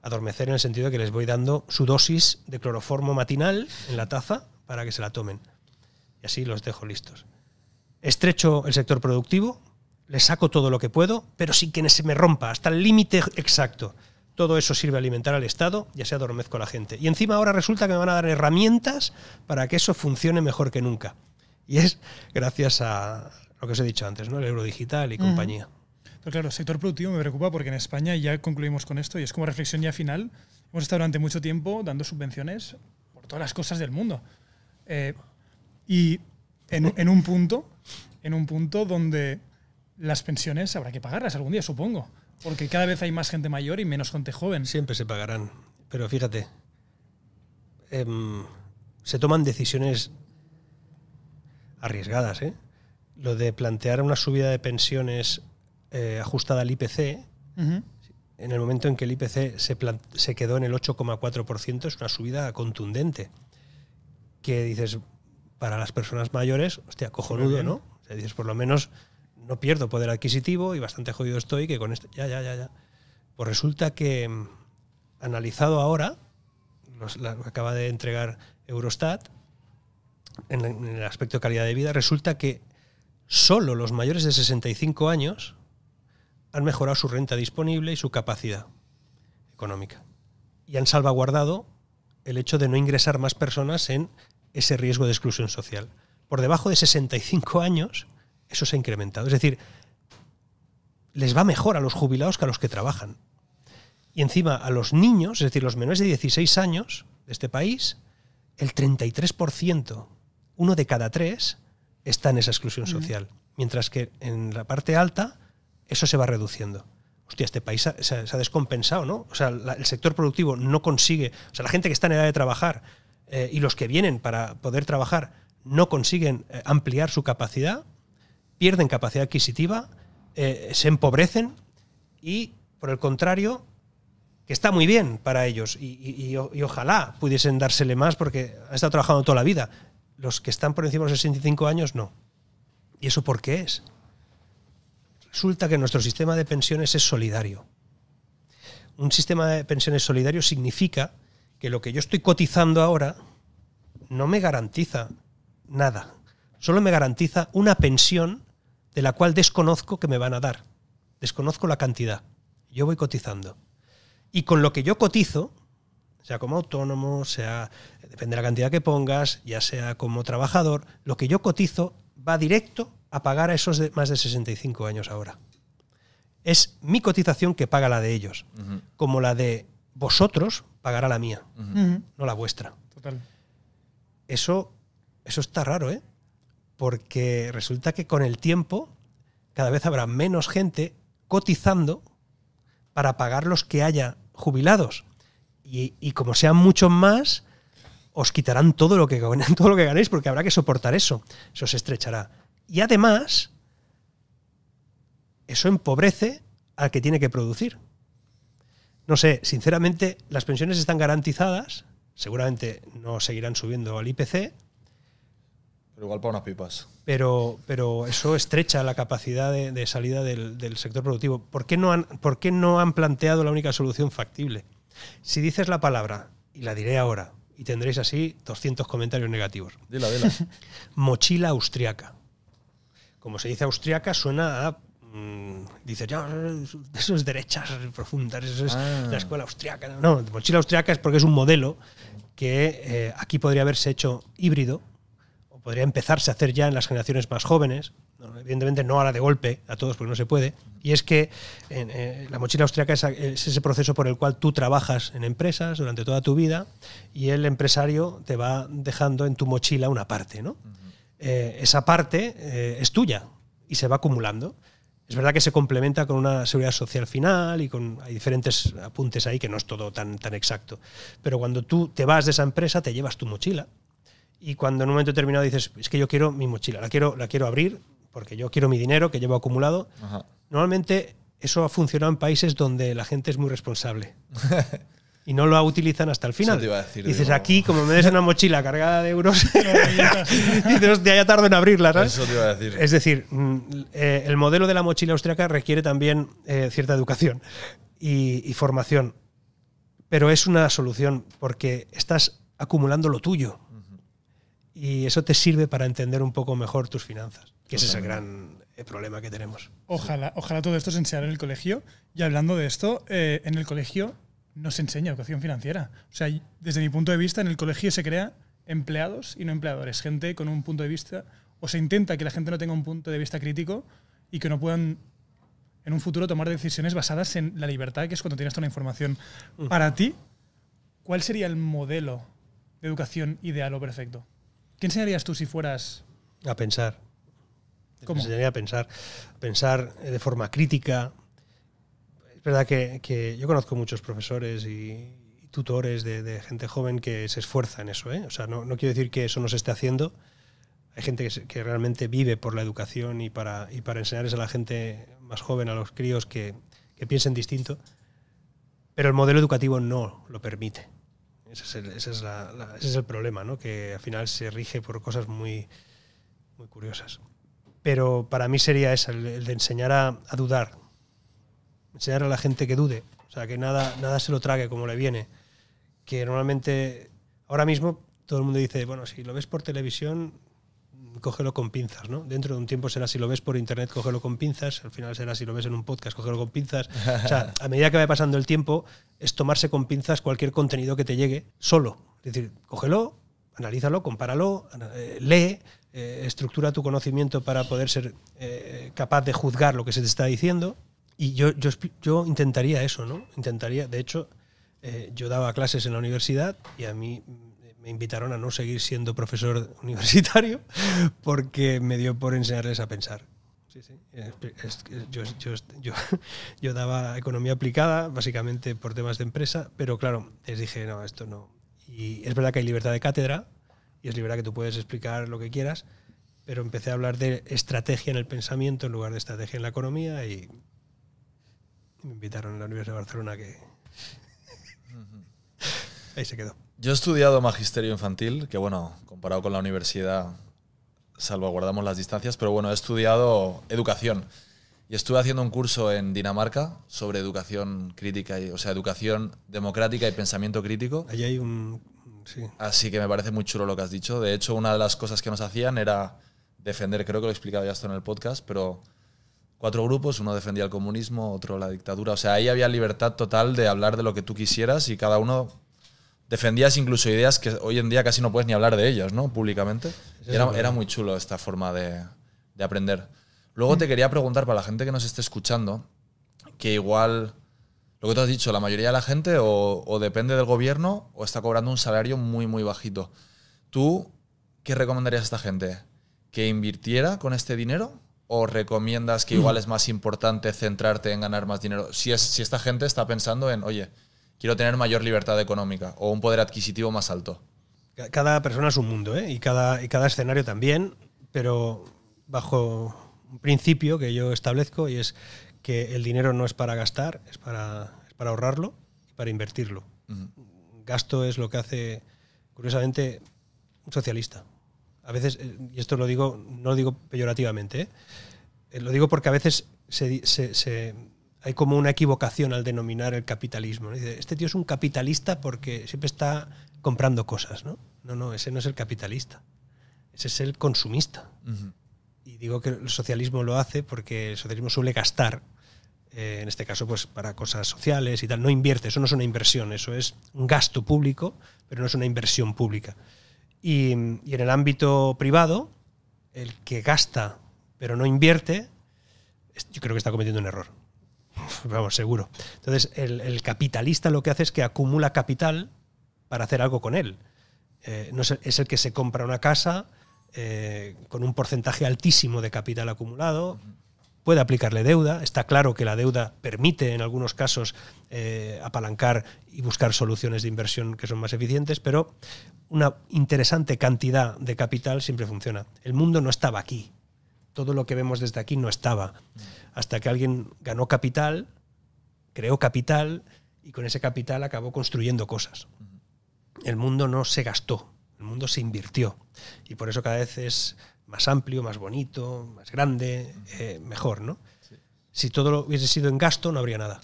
Adormecer en el sentido de que les voy dando su dosis de cloroformo matinal en la taza para que se la tomen. Y así los dejo listos. Estrecho el sector productivo, le saco todo lo que puedo, pero sin que se me rompa, hasta el límite exacto. Todo eso sirve a alimentar al Estado y así adormezco a la gente. Y encima ahora resulta que me van a dar herramientas para que eso funcione mejor que nunca. Y es gracias a lo que os he dicho antes, ¿no? el euro digital y mm. compañía. Pero claro, el sector productivo me preocupa porque en España ya concluimos con esto y es como reflexión ya final. Hemos estado durante mucho tiempo dando subvenciones por todas las cosas del mundo. Eh, y en, un punto, en un punto donde las pensiones habrá que pagarlas algún día, supongo. Porque cada vez hay más gente mayor y menos gente joven. Siempre se pagarán. Pero fíjate, em, se toman decisiones arriesgadas, ¿eh? Lo de plantear una subida de pensiones eh, ajustada al IPC, en el momento en que el IPC se, quedó en el 8,4%, es una subida contundente. Que dices, para las personas mayores, hostia, cojonudo, ¿no? O sea, dices, por lo menos no pierdo poder adquisitivo y bastante jodido estoy que con esto. Ya, ya, ya, ya. Pues resulta que, mm, analizado ahora, lo acaba de entregar Eurostat, en, el aspecto de calidad de vida, resulta que solo los mayores de 65 años han mejorado su renta disponible y su capacidad económica. Y han salvaguardado el hecho de no ingresar más personas en ese riesgo de exclusión social. Por debajo de 65 años, eso se ha incrementado. Es decir, les va mejor a los jubilados que a los que trabajan. Y encima a los niños, es decir, los menores de 16 años de este país, el 33% uno de cada tres está en esa exclusión social. Mientras que en la parte alta eso se va reduciendo. Hostia, este país se, ha descompensado, ¿no? O sea, el sector productivo no consigue, o sea, la gente que está en edad de trabajar eh, y los que vienen para poder trabajar no consiguen eh, ampliar su capacidad, pierden capacidad adquisitiva, eh, se empobrecen y, por el contrario, que está muy bien para ellos y, y, ojalá pudiesen dársele más porque han estado trabajando toda la vida. Los que están por encima de los 65 años, no. ¿Y eso por qué es? Resulta que nuestro sistema de pensiones es solidario. Un sistema de pensiones solidario significa que lo que yo estoy cotizando ahora no me garantiza nada. Solo me garantiza una pensión de la cual desconozco que me van a dar. Desconozco la cantidad. Yo voy cotizando. Y con lo que yo cotizo, sea como autónomo, sea, depende de la cantidad que pongas, ya sea como trabajador, lo que yo cotizo va directo a pagar a esos de más de 65 años ahora. Es mi cotización que paga la de ellos, como la de vosotros pagará la mía, no la vuestra. Eso, eso está raro, ¿eh? Porque resulta que con el tiempo cada vez habrá menos gente cotizando para pagar los que haya jubilados. Y, como sean muchos más, os quitarán todo lo, que, todo lo que ganéis porque habrá que soportar eso. Eso os estrechará. Y además, eso empobrece al que tiene que producir. No sé, sinceramente, las pensiones están garantizadas, seguramente no seguirán subiendo al IPC. Pero igual para unas pipas. Pero, pero eso estrecha la capacidad de, salida del, sector productivo. ¿Por qué, no ¿Por qué no han planteado la única solución factible? Si dices la palabra, y la diré ahora, y tendréis así 200 comentarios negativos. Dila, dela. Mochila austriaca. Como se dice austriaca, suena a mm, dice, ya, eso es derechas profundas, eso es ah. la escuela austriaca. No, mochila austriaca es porque es un modelo que eh, aquí podría haberse hecho híbrido, o podría empezarse a hacer ya en las generaciones más jóvenes, evidentemente no ahora de golpe a todos porque no se puede, y es que eh, la mochila austriaca es, ese proceso por el cual tú trabajas en empresas durante toda tu vida y el empresario te va dejando en tu mochila una parte, ¿no? Eh, esa parte eh, es tuya y se va acumulando. Es verdad que se complementa con una seguridad social final y con hay diferentes apuntes ahí que no es todo tan, tan exacto. Pero cuando tú te vas de esa empresa, te llevas tu mochila. Y cuando en un momento determinado dices, es que yo quiero mi mochila, la quiero, la quiero abrir, porque yo quiero mi dinero que llevo acumulado. Normalmente eso ha funcionado en países donde la gente es muy responsable. y no lo utilizan hasta el final. Te iba a decir, dices, aquí, como me des una mochila cargada de euros, dices, hostia, ya tardo en abrirla, Eso te iba a decir. Es decir, mm, eh, el modelo de la mochila austriaca requiere también eh, cierta educación y, formación. Pero es una solución porque estás acumulando lo tuyo. Y eso te sirve para entender un poco mejor tus finanzas que ese es el gran eh, problema que tenemos. Ojalá, ojalá todo esto se enseñara en el colegio. Y hablando de esto, eh, en el colegio no se enseña educación financiera. O sea, desde mi punto de vista, en el colegio se crea empleados y no empleadores, gente con un punto de vista, o se intenta que la gente no tenga un punto de vista crítico y que no puedan en un futuro tomar decisiones basadas en la libertad, que es cuando tienes toda la información. Mm. Para ti, ¿cuál sería el modelo de educación ideal o perfecto? ¿Qué enseñarías tú si fueras... A pensar ¿Cómo? a pensar, pensar eh, de forma crítica. Es verdad que, yo conozco muchos profesores y, tutores de, gente joven que se esfuerzan en eso. ¿eh? O sea, no, no, quiero decir que eso no se esté haciendo. Hay gente que, realmente vive por la educación y para, y para enseñarles a la gente más joven, a los críos, que, piensen distinto. Pero el modelo educativo no lo permite. Ese es el, problema, que al final se rige por cosas muy, muy curiosas. Pero para mí sería esa, el, de enseñar a, dudar. Enseñar a la gente que dude. O sea, que nada, nada se lo trague como le viene. Que normalmente, ahora mismo, todo el mundo dice, bueno, si lo ves por televisión, cógelo con pinzas, ¿no? Dentro de un tiempo será si lo ves por internet, cógelo con pinzas, al final será si lo ves en un podcast, cógelo con pinzas. O sea, a medida que va pasando el tiempo, es tomarse con pinzas cualquier contenido que te llegue solo. Es decir, cógelo, analízalo, compáralo, eh, lee, eh, estructura tu conocimiento para poder ser eh, capaz de juzgar lo que se te está diciendo. Y yo, yo, yo intentaría eso, ¿no? Intentaría, de hecho, eh, yo daba clases en la universidad y a mí me invitaron a no seguir siendo profesor universitario porque me dio por enseñarles a pensar. yo, daba economía aplicada, básicamente por temas de empresa, pero claro, les dije, no, esto no. Y es verdad que hay libertad de cátedra, y es liberal que tú puedes explicar lo que quieras, pero empecé a hablar de estrategia en el pensamiento en lugar de estrategia en la economía y me invitaron a la Universidad de Barcelona que... Ahí se quedó. Yo he estudiado magisterio infantil, que bueno, comparado con la universidad, salvaguardamos las distancias, pero bueno, he estudiado educación. Y estuve haciendo un curso en Dinamarca sobre educación crítica, y, o sea, educación democrática y pensamiento crítico. Allí hay un Así que me parece muy chulo lo que has dicho. De hecho, una de las cosas que nos hacían era defender, creo que lo he explicado ya esto en el podcast, pero cuatro grupos, uno defendía el comunismo, otro la dictadura. O sea, ahí había libertad total de hablar de lo que tú quisieras y cada uno defendías incluso ideas que hoy en día casi no puedes ni hablar de ellas, ¿no? Públicamente. Era, muy chulo esta forma de, de aprender. Luego te quería preguntar para la gente que nos esté escuchando, que igual lo que tú has dicho, la mayoría de la gente o, depende del gobierno o está cobrando un salario muy, muy bajito. ¿Tú qué recomendarías a esta gente? ¿Que invirtiera con este dinero? ¿O recomiendas que igual es más importante centrarte en ganar más dinero? Si, si esta gente está pensando en, oye, quiero tener mayor libertad económica o un poder adquisitivo más alto. Cada persona es un mundo, ¿eh? y, cada, y cada escenario también, pero bajo un principio que yo establezco y es que el dinero no es para gastar, es para, ahorrarlo y para invertirlo. Gasto es lo que hace, curiosamente, un socialista. A veces, eh, y esto lo digo, no lo digo peyorativamente, eh, eh, lo digo porque a veces hay como una equivocación al denominar el capitalismo. este tío es un capitalista porque siempre está comprando cosas, ¿no? No, no, ese no es el capitalista. Ese es el consumista y digo que el socialismo lo hace porque el socialismo suele gastar, eh, en este caso, pues para cosas sociales y tal, no invierte, eso no es una inversión, eso es un gasto público, pero no es una inversión pública. Y, en el ámbito privado, el que gasta pero no invierte, yo creo que está cometiendo un error. Vamos, seguro. Entonces, el, capitalista lo que hace es que acumula capital para hacer algo con él. Eh, no es el que se compra una casa, eh, con un porcentaje altísimo de capital acumulado, puede aplicarle deuda. Está claro que la deuda permite en algunos casos eh, apalancar y buscar soluciones de inversión que son más eficientes, pero una interesante cantidad de capital siempre funciona. El mundo no estaba aquí. Todo lo que vemos desde aquí no estaba. Hasta que alguien ganó capital, creó capital y con ese capital acabó construyendo cosas. El mundo no se gastó, el mundo se invirtió y por eso cada vez es más amplio, más bonito, más grande, eh, mejor, ¿no? Si todo lo hubiese sido en gasto, no habría nada.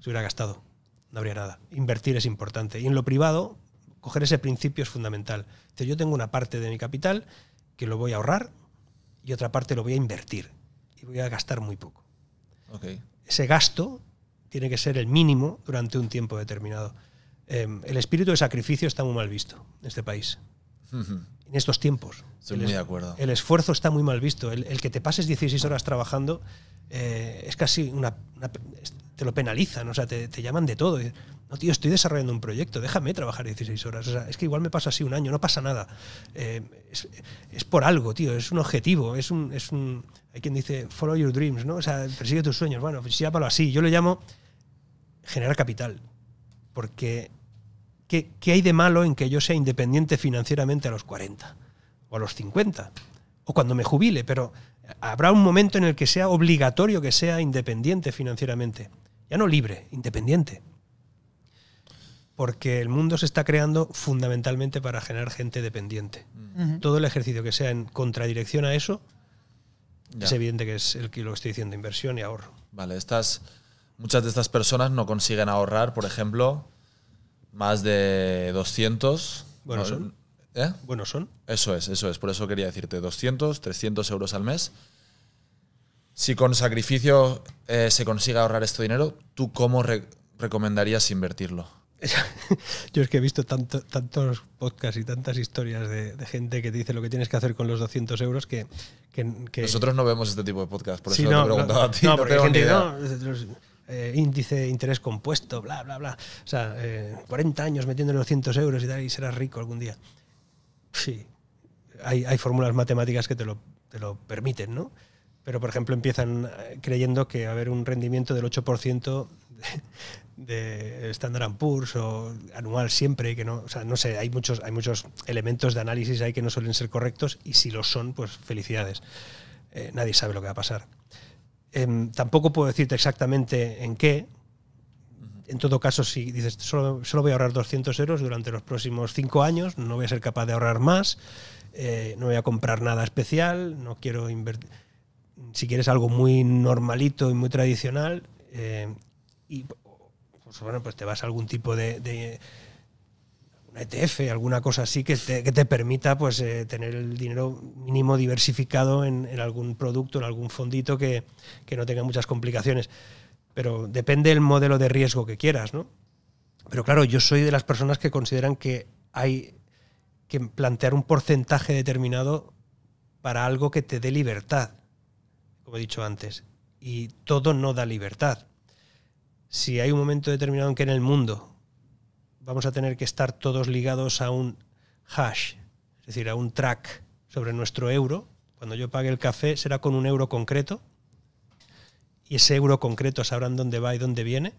Se hubiera gastado, no habría nada. Invertir es importante. Y en lo privado, coger ese principio es fundamental. yo tengo una parte de mi capital que lo voy a ahorrar y otra parte lo voy a invertir y voy a gastar muy poco. Ese gasto tiene que ser el mínimo durante un tiempo determinado. Em, el espíritu de sacrificio está muy mal visto en este país. En estos tiempos. Estoy muy de acuerdo. El esfuerzo está muy mal visto. El, que te pases 16 horas trabajando eh, es casi una, te lo penalizan, o sea, te, llaman de todo. No, tío, estoy desarrollando un proyecto, déjame trabajar 16 horas. O sea, es que igual me pasa así un año, no pasa nada. Em, es, por algo, tío, es un objetivo, es un, Hay quien dice, follow your dreams, ¿no? O sea, persigue tus sueños. Bueno, si pues llámalo así. Yo lo llamo generar capital, porque ¿qué, hay de malo en que yo sea independiente financieramente a los 40 o a los 50 o cuando me jubile? Pero eh, habrá un momento en el que sea obligatorio que sea independiente financieramente. Ya no libre, independiente. Porque el mundo se está creando fundamentalmente para generar gente dependiente. Mm. Todo el ejercicio que sea en contradirección a eso es evidente que es el que lo estoy diciendo, inversión y ahorro. Vale, estas, muchas de estas personas no consiguen ahorrar, por ejemplo, más de 200. Bueno, son. ¿Eh? Bueno, son. Eso es, eso es. Por eso quería decirte 200, 300 euros al mes. Si con sacrificio eh, se consigue ahorrar este dinero, ¿tú cómo recomendarías invertirlo? Yo es que he visto tanto, tantos podcasts y tantas historias de, gente que te dice lo que tienes que hacer con los 200 euros que... Nosotros no vemos este tipo de podcast, por eso no, te preguntaba a ti. No, no eh, índice de interés compuesto, bla, bla, bla. O sea, 40 eh, años metiéndole 200 euros y tal, y serás rico algún día. Sí, hay, hay fórmulas matemáticas que te lo, te lo permiten, ¿no? Pero, por ejemplo, empiezan eh, creyendo que va a haber un rendimiento del 8% de, de Standard Poor's o anual siempre, que no, o sea, no sé, hay muchos, hay muchos elementos de análisis ahí que no suelen ser correctos y si lo son, pues felicidades. nadie sabe lo que va a pasar. Em, tampoco puedo decirte exactamente en qué. En todo caso, si dices, solo, voy a ahorrar 200 euros durante los próximos cinco años, no voy a ser capaz de ahorrar más, eh, no voy a comprar nada especial, no quiero invertir. Si quieres algo muy normalito y muy tradicional, eh, y pues, bueno, pues te vas a algún tipo de un ETF, alguna cosa así que te, permita pues, eh, tener el dinero mínimo diversificado en, algún producto, en algún fondito que, que no tenga muchas complicaciones. Pero depende del modelo de riesgo que quieras, ¿no? Pero claro, yo soy de las personas que consideran que hay que plantear un porcentaje determinado para algo que te dé libertad, como he dicho antes. Y todo no da libertad. Si hay un momento determinado en que en el mundo vamos a tener que estar todos ligados a un hash, es decir, a un track sobre nuestro euro. Cuando yo pague el café será con un euro concreto y ese euro concreto sabrán dónde va y dónde viene.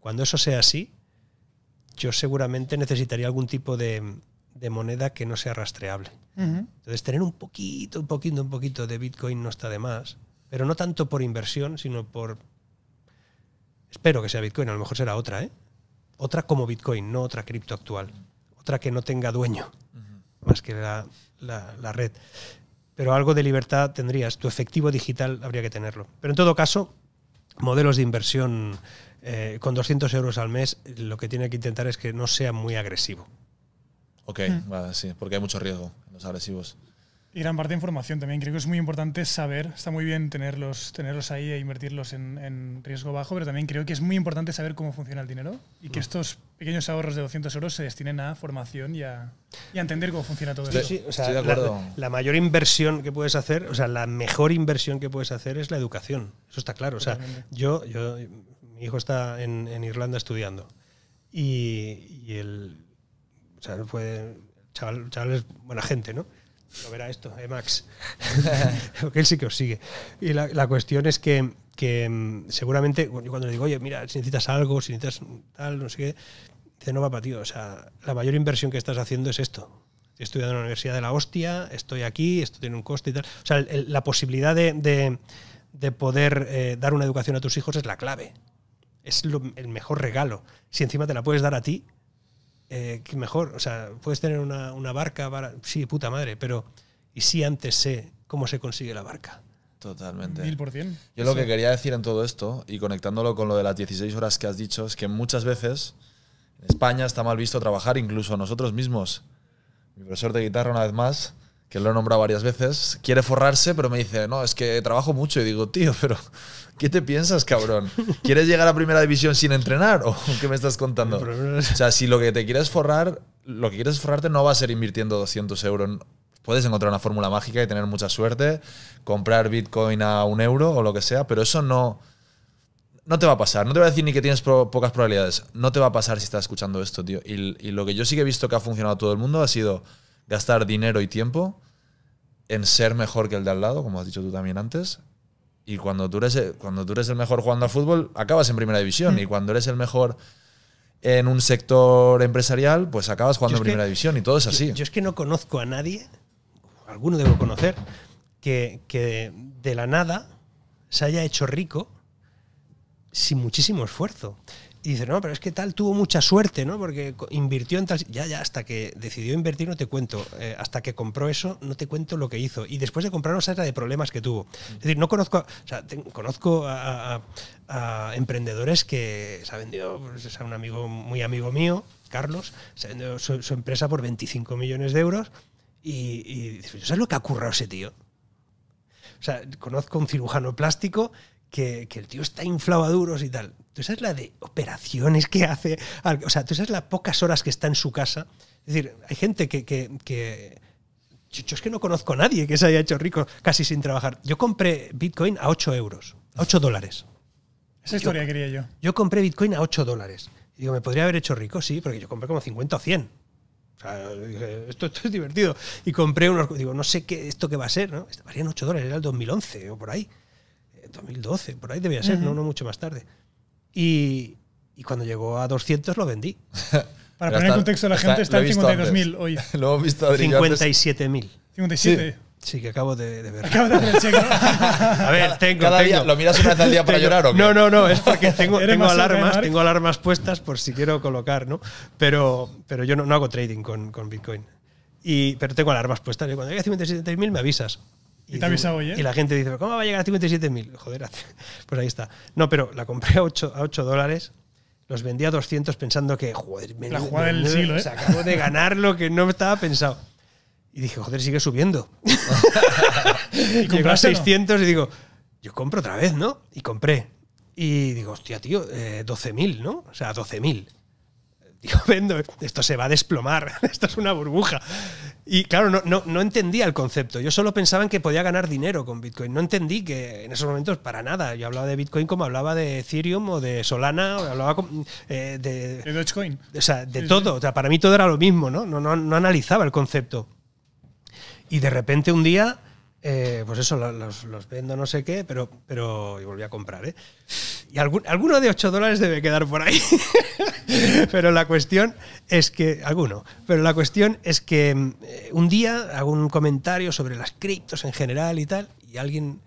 Cuando eso sea así, yo seguramente necesitaría algún tipo de, moneda que no sea rastreable. Entonces, tener un poquito, un poquito, un poquito de Bitcoin no está de más, pero no tanto por inversión, sino por... Espero que sea Bitcoin, a lo mejor será otra, ¿eh? otra como Bitcoin, no otra cripto actual, otra que no tenga dueño, más que la, red. Pero algo de libertad tendrías, tu efectivo digital habría que tenerlo. Pero en todo caso, modelos de inversión eh, con 200 euros al mes, lo que tiene que intentar es que no sea muy agresivo. Ok, sí, porque hay mucho riesgo en los agresivos. Y gran parte de información también. Creo que es muy importante saber, está muy bien tenerlos, tenerlos ahí e invertirlos en, riesgo bajo, pero también creo que es muy importante saber cómo funciona el dinero y que mm. estos pequeños ahorros de 200 euros se destinen a formación y a, entender cómo funciona todo esto. La, mayor inversión que puedes hacer, o sea, la mejor inversión que puedes hacer es la educación. Eso está claro. O sea, yo, yo, mi hijo está en, en Irlanda estudiando y, y el, o sea, fue, chaval, chaval es buena gente, ¿no? Lo verá esto, eh, Max. Porque él sí que os sigue. Y la, cuestión es que, mm, seguramente, cuando le digo, oye, mira, si necesitas algo, si necesitas tal, no sé qué, dice, no va para ti, O sea, la mayor inversión que estás haciendo es esto. Estoy estudiando en la Universidad de la Hostia, estoy aquí, esto tiene un coste y tal. O sea, la posibilidad de, poder eh, dar una educación a tus hijos es la clave. Es el mejor regalo. Si encima te la puedes dar a ti, eh, mejor, o sea, puedes tener una, barca, sí, puta madre, pero ¿y si antes sé cómo se consigue la barca? Totalmente. cien. Yo lo que quería decir en todo esto, y conectándolo con lo de las 16 horas que has dicho, es que muchas veces en España está mal visto trabajar, incluso nosotros mismos. Mi profesor de guitarra, una vez más, que lo he nombrado varias veces, quiere forrarse, pero me dice, no, es que trabajo mucho. Y digo, tío, pero ¿Qué te piensas, cabrón? ¿Quieres llegar a primera división sin entrenar? ¿O qué me estás contando? O sea, si lo que te quieres forrar, lo que quieres forrarte no va a ser invirtiendo 200 euros. Puedes encontrar una fórmula mágica y tener mucha suerte, comprar Bitcoin a un euro o lo que sea, pero eso no, no te va a pasar. No te voy a decir ni que tienes pocas probabilidades. No te va a pasar si estás escuchando esto, tío. Y, lo que yo sí que he visto que ha funcionado todo el mundo ha sido gastar dinero y tiempo en ser mejor que el de al lado, como has dicho tú también antes, y cuando tú, eres, cuando tú eres el mejor jugando a fútbol, acabas en primera división. Mm. Y cuando eres el mejor en un sector empresarial, pues acabas jugando en primera división y todo es así. Yo, es que no conozco a nadie, alguno debo conocer, que, que de la nada se haya hecho rico sin muchísimo esfuerzo. Y dice, no, pero es que tal tuvo mucha suerte, ¿no? Porque invirtió en tal... Ya, ya, hasta que decidió invertir no te cuento. Eh, hasta que compró eso no te cuento lo que hizo. Y después de comprarlo era de problemas que tuvo. Es decir, no conozco... o sea, conozco a, emprendedores que se ha vendido... Pues, es un amigo, muy amigo mío, Carlos, se ha vendido su, empresa por 25 millones de euros. Y, y ¿sabes lo que ha currado ese tío? O sea, conozco a un cirujano plástico que, que el tío está inflado a duros y tal tú sabes la de operaciones que hace, o sea, tú sabes las pocas horas que está en su casa. Es decir, hay gente que, que, que yo es que no conozco a nadie que se haya hecho rico casi sin trabajar. Yo compré Bitcoin a 8 euros, a 8 dólares. Esa historia quería yo. Yo compré Bitcoin a 8 dólares. digo, ¿me podría haber hecho rico? Sí, porque yo compré como 50 o 100. O sea, dije, esto, es divertido. Y compré unos, digo, no sé qué, esto qué va a ser, ¿no? en 8 dólares, era el 2011 o por ahí. 2012, eh, por ahí debía ser, no mucho más tarde. Y, cuando llegó a 200 lo vendí. Para poner en contexto, la gente está, en 52.000 hoy. Lo hemos visto 57.000. 57. Sí. que acabo de, de ver. Acabo de hacer a ver, tengo. tengo. ¿Lo miras una vez al día para llorar o qué? No, no, no, es porque tengo, tengo alarmas, tengo alarmas puestas por si quiero colocar, ¿no? Pero, pero yo no, no hago trading con, con Bitcoin. Y, pero tengo alarmas puestas. Y cuando llegue a 57.000 me avisas. Y, la gente dice, ¿cómo va a llegar a 57.000? Joder, pues ahí está. No, pero la compré a 8, dólares, los vendí a 200 pensando que, joder, me, la ¿eh? de ganar lo que no estaba pensado. Y dije, joder, sigue subiendo. y compré a 600 y digo, yo compro otra vez, ¿no? Y compré. Y digo, hostia, tío, eh, 12.000, ¿no? O sea, 12.000. vendo, esto se va a desplomar, esto es una burbuja. Y claro, no, no, entendía el concepto. Yo solo pensaba en que podía ganar dinero con Bitcoin. No entendí que en esos momentos para nada. Yo hablaba de Bitcoin como hablaba de Ethereum o de Solana, hablaba eh, de. De Dogecoin. O sea, de todo. para mí todo era lo mismo, ¿no? No, no, no analizaba el concepto. Y de repente un día eh, pues eso, los, vendo no sé qué, pero, pero volví a comprar. ¿eh? Y alguno de 8 dólares debe quedar por ahí. pero la cuestión es que, alguno, pero la cuestión es que mm, un día hago un comentario sobre las criptos en general y tal, y alguien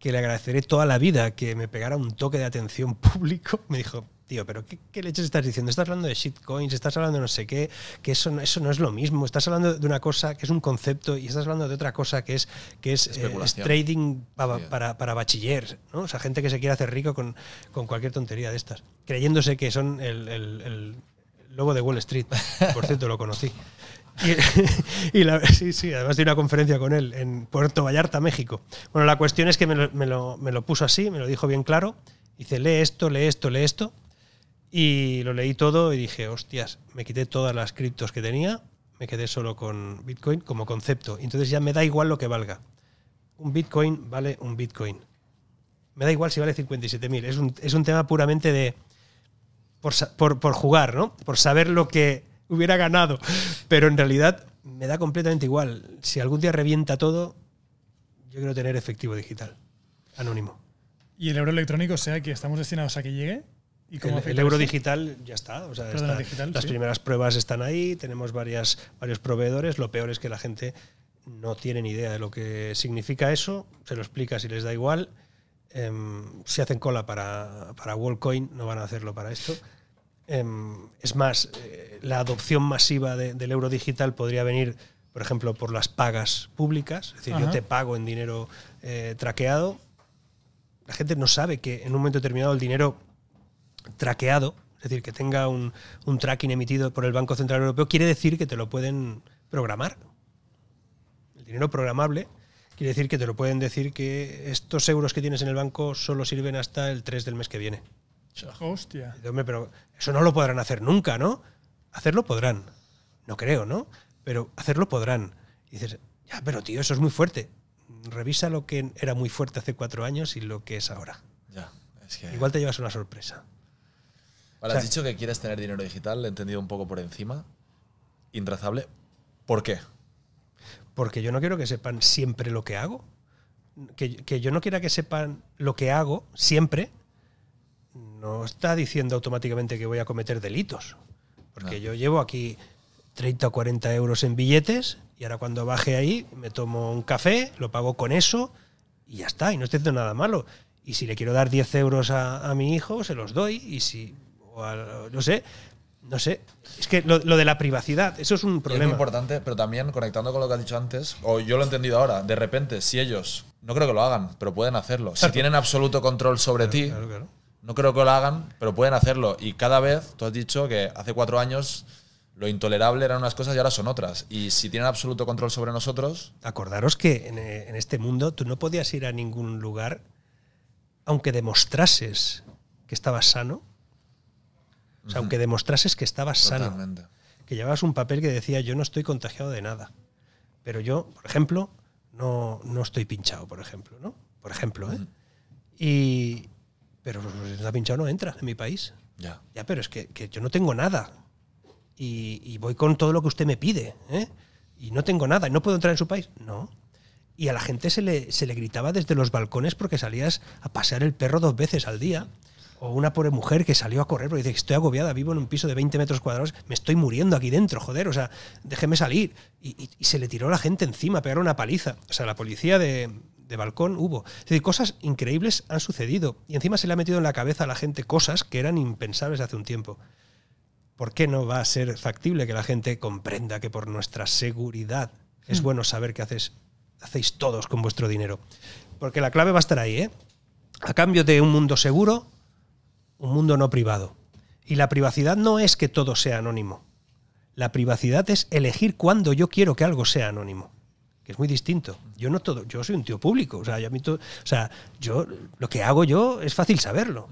que le agradeceré toda la vida que me pegara un toque de atención público, me dijo, tío, pero qué, leches estás diciendo? Estás hablando de shitcoins, estás hablando de no sé qué, que eso no, eso no es lo mismo, estás hablando de una cosa que es un concepto y estás hablando de otra cosa que es, que es, eh, trading para, bachiller, ¿no? O sea, gente que se quiere hacer rico con, cualquier tontería de estas, creyéndose que son el, el, lobo de Wall Street, por cierto, lo conocí. Y, la, sí, sí, además de una conferencia con él en Puerto Vallarta, México. Bueno, la cuestión es que me lo, me lo, me lo puso así, me lo dijo bien claro. Dice, lee esto, lee esto, lee esto y lo leí todo y dije, hostias, me quité todas las criptos que tenía, me quedé solo con Bitcoin como concepto. Entonces ya me da igual lo que valga. Un Bitcoin vale un Bitcoin. Me da igual si vale 57.000. Es un, es un tema puramente de... Por, por jugar, ¿no? Por saber lo que hubiera ganado. Pero en realidad me da completamente igual. Si algún día revienta todo, yo quiero tener efectivo digital, anónimo. ¿Y el euro electrónico, sea, que estamos destinados a que llegue? el, euro digital ya está. las primeras pruebas están ahí, tenemos varias, varios proveedores. Lo peor es que la gente no tiene ni idea de lo que significa eso, se lo explica si les da igual. Em, si hacen cola para, para WorldCoin, no van a hacerlo para esto. Em, es más, eh, la adopción masiva del euro digital podría venir, por ejemplo, por las pagas públicas. Es decir, yo te pago en dinero eh, traqueado. La gente no sabe que en un momento determinado el dinero traqueado, es decir, que tenga un, tracking emitido por el Banco Central Europeo, quiere decir que te lo pueden programar. El dinero programable quiere decir que te lo pueden decir que estos euros que tienes en el banco solo sirven hasta el 3 del mes que viene. Hostia. Pero eso no lo podrán hacer nunca, ¿no? Hacerlo podrán. No creo, ¿no? Pero hacerlo podrán. Y dices, ya, pero tío, eso es muy fuerte. Revisa lo que era muy fuerte hace cuatro años y lo que es ahora. Igual te llevas una sorpresa has dicho que quieres tener dinero digital, lo he entendido un poco por encima. Intrazable. ¿Por qué? Porque yo no quiero que sepan siempre lo que hago. Que, yo no quiera que sepan lo que hago siempre, no está diciendo automáticamente que voy a cometer delitos. Porque yo llevo aquí 30 o 40 euros en billetes y ahora cuando baje ahí me tomo un café, lo pago con eso y ya está, y no estoy haciendo nada malo. Y si le quiero dar 10 euros a mi hijo, se los doy. Y si no sé, no sé. Es que lo, de la privacidad, eso es un problema. Es muy importante, pero también conectando con lo que has dicho antes, o yo lo he entendido ahora, de repente, si ellos, no creo que lo hagan, pero pueden hacerlo. Si tienen absoluto control sobre ti, no creo que lo hagan, pero pueden hacerlo. Y cada vez, tú has dicho que hace cuatro años lo intolerable eran unas cosas y ahora son otras. Y si tienen absoluto control sobre nosotros. Acordaros que en, eh, en este mundo tú no podías ir a ningún lugar aunque demostrases que estabas sano aunque demostrases que estabas sano, que llevabas un papel que decía yo no estoy contagiado de nada, pero yo, por ejemplo, no, no estoy pinchado, por ejemplo, ¿no? Por ejemplo, ¿eh? Y, pero pues, pues, si está pinchado no entra en mi país. Ya. Ya, pero es que, yo no tengo nada. Y, voy con todo lo que usted me pide. ¿eh? Y no tengo nada. ¿Y no puedo entrar en su país? No. Y a la gente se le, se le gritaba desde los balcones porque salías a pasear el perro dos veces al día. O una pobre mujer que salió a correr porque dice que estoy agobiada, vivo en un piso de 20 metros cuadrados, me estoy muriendo aquí dentro, joder, o sea, déjeme salir. Y, se le tiró la gente encima, pegaron una paliza. O sea, la policía de, balcón hubo. Es decir, cosas increíbles han sucedido. Y encima se le ha metido en la cabeza a la gente cosas que eran impensables hace un tiempo. ¿Por qué no va a ser factible que la gente comprenda que por nuestra seguridad es hmm. bueno saber qué haces, hacéis todos con vuestro dinero? Porque la clave va a estar ahí, ¿eh? A cambio de un mundo seguro, un mundo no privado. Y la privacidad no es que todo sea anónimo. La privacidad es elegir cuándo yo quiero que algo sea anónimo, que es muy distinto. Yo no todo, yo soy un tío público, o sea, yo, lo que hago yo es fácil saberlo.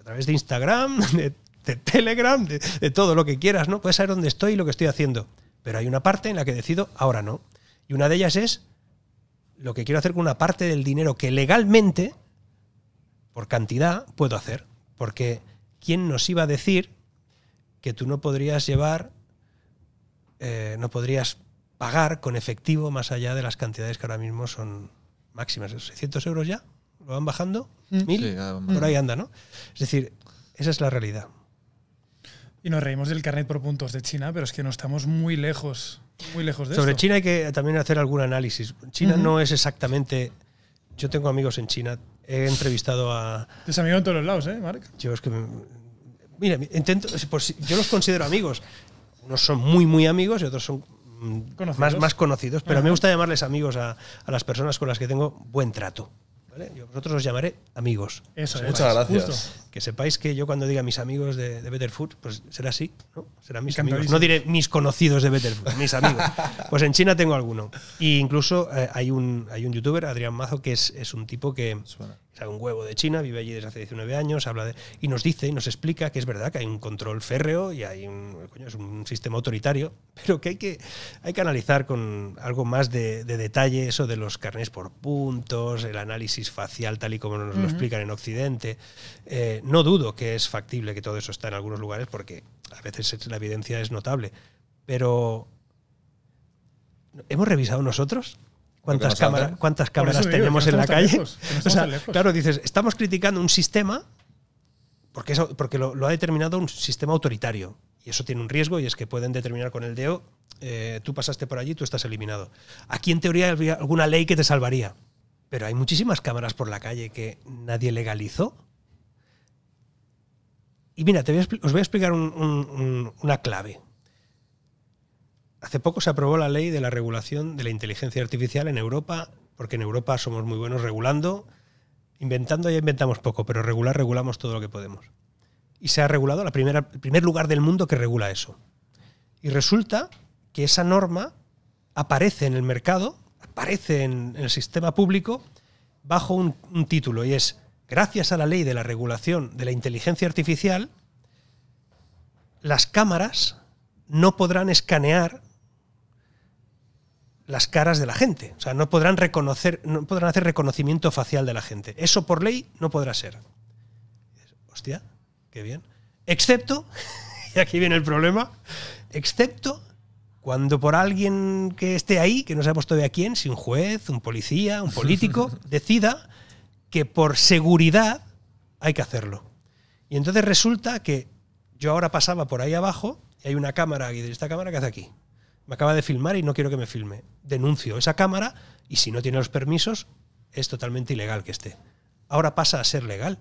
A través de Instagram, de, Telegram, de, de, todo lo que quieras, ¿no? Puedes saber dónde estoy y lo que estoy haciendo. Pero hay una parte en la que decido ahora no. Y una de ellas es lo que quiero hacer con una parte del dinero que legalmente, por cantidad, puedo hacer. Porque ¿quién nos iba a decir que tú no podrías llevar, eh, no podrías pagar con efectivo más allá de las cantidades que ahora mismo son máximas? ¿600 euros ya? ¿Lo van bajando? Mm. ¿Mil? Por ahí anda, ¿no? Es decir, esa es la realidad. Y nos reímos del carnet por puntos de China, pero es que no estamos muy lejos, muy lejos de Sobre China hay que también hacer algún análisis. China no es exactamente... Yo tengo amigos en China, he entrevistado a. es amigo en todos los lados, ¿eh, Mark. Yo es que. Mira, intento. yo los considero amigos. Unos son muy, muy amigos y otros son mm, Más, más conocidos. Pero me gusta llamarles amigos a, las personas con las que tengo buen trato. ¿vale? Yo vosotros os llamaré amigos. Eso, muchas gracias que sepáis que yo cuando diga mis amigos de, de Better Food, pues será así, ¿no? serán mis amigos. No diré mis conocidos de Better Food, mis amigos. Pues en China tengo alguno. incluso eh, hay, un, hay un youtuber, Adrián Mazo, que es, es un tipo que Suena. un huevo de China, vive allí desde hace 19 años, habla de, y nos dice y nos explica que es verdad que hay un control férreo y hay un, es un sistema autoritario, pero que hay que, hay que analizar con algo más de, detalle eso de los carnés por puntos, el análisis facial tal y como nos lo explican en Occidente. Eh, no dudo que es factible que todo eso está en algunos lugares porque a veces la evidencia es notable, pero ¿hemos revisado nosotros? ¿Cuántas, cámaras tenemos en la calle? claro, dices, estamos criticando un sistema porque, eso, porque lo, ha determinado un sistema autoritario. Y eso tiene un riesgo y es que pueden determinar con el DEO eh, tú pasaste por allí, tú estás eliminado. Aquí en teoría habría alguna ley que te salvaría, pero hay muchísimas cámaras por la calle que nadie legalizó y mira, os voy a explicar una clave. Hace poco se aprobó la ley de la regulación de la inteligencia artificial en Europa, porque en Europa somos muy buenos regulando, inventando y inventamos poco, pero regular regulamos todo lo que podemos. Y se ha regulado la primera, el primer lugar del mundo que regula eso. Y resulta que esa norma aparece en el mercado, aparece en, el sistema público, bajo un título, y es gracias a la ley de la regulación de la inteligencia artificial, las cámaras no podrán escanear las caras de la gente. O sea, no podrán reconocer, no podrán hacer reconocimiento facial de la gente. Eso por ley no podrá ser. Hostia, qué bien. Excepto, y aquí viene el problema, excepto cuando por alguien que esté ahí, que no sabemos todavía quién, si un juez, un policía, un político, decida que por seguridad hay que hacerlo. Y entonces resulta que yo ahora pasaba por ahí abajo y hay una cámara aquí, de esta cámara que hace aquí. Me acaba de filmar y no quiero que me filme. Denuncio esa cámara y si no tiene los permisos es totalmente ilegal que esté. Ahora pasa a ser legal.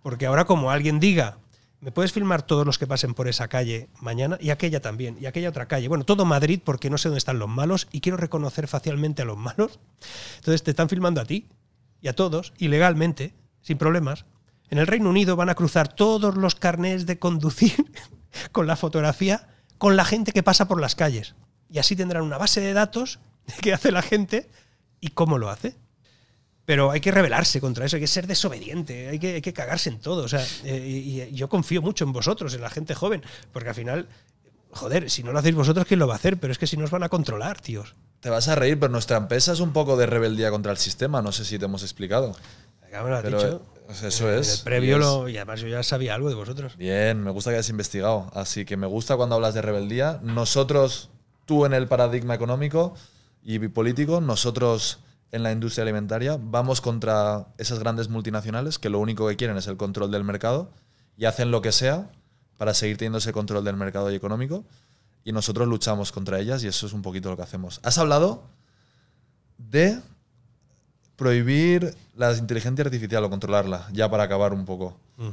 Porque ahora como alguien diga, ¿me puedes filmar todos los que pasen por esa calle mañana? Y aquella también, y aquella otra calle. Bueno, todo Madrid porque no sé dónde están los malos y quiero reconocer facialmente a los malos. Entonces te están filmando a ti y a todos, ilegalmente, sin problemas, en el Reino Unido van a cruzar todos los carnés de conducir con la fotografía con la gente que pasa por las calles. Y así tendrán una base de datos de qué hace la gente y cómo lo hace. Pero hay que rebelarse contra eso, hay que ser desobediente, hay que, cagarse en todo. Eh, y, y yo confío mucho en vosotros, en la gente joven, porque al final, joder, si no lo hacéis vosotros, ¿quién lo va a hacer? Pero es que si no os van a controlar, tíos te vas a reír, pero nuestra empresa es un poco de rebeldía contra el sistema. No sé si te hemos explicado. dicho. eso es. El previo, y además yo ya sabía algo de vosotros. Bien, me gusta que hayas investigado. Así que me gusta cuando hablas de rebeldía. Nosotros, tú en el paradigma económico y político, nosotros en la industria alimentaria, vamos contra esas grandes multinacionales que lo único que quieren es el control del mercado y hacen lo que sea para seguir teniendo ese control del mercado y económico y nosotros luchamos contra ellas y eso es un poquito lo que hacemos. Has hablado de prohibir la inteligencia artificial o controlarla, ya para acabar un poco. Mm.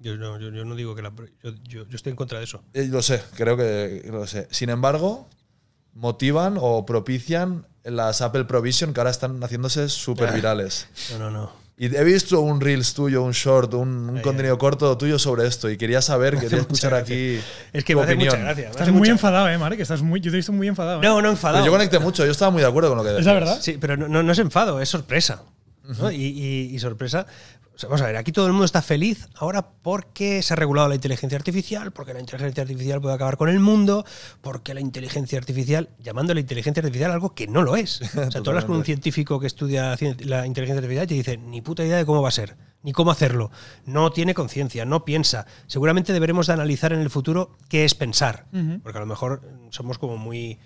Yo, no, digo que la... Yo, yo, estoy en contra de eso. Eh, lo sé, creo que lo sé. Sin embargo, motivan o propician las Apple Provision que ahora están haciéndose súper virales. No, no, no. Y he visto un Reels tuyo, un short, un, contenido corto tuyo sobre esto y quería saber, quería escuchar aquí. Es que me hace mucha gracia. Estás muy enfadado, eh, Marc. Estás muy, yo te he visto muy enfadado. No, eh. no enfadado. yo conecté mucho, yo estaba muy de acuerdo con lo que decías. ¿Es la verdad? Sí, pero no, no- no es enfado, es sorpresa. y- y sorpresa vamos a ver, aquí todo el mundo está feliz ahora porque se ha regulado la inteligencia artificial, porque la inteligencia artificial puede acabar con el mundo, porque la inteligencia artificial, llamando a la inteligencia artificial algo que no lo es. O sea, tú hablas con un científico que estudia la inteligencia artificial y te dice, ni puta idea de cómo va a ser, ni cómo hacerlo. No tiene conciencia, no piensa. Seguramente deberemos de analizar en el futuro qué es pensar, porque a lo mejor mm, somos como muy...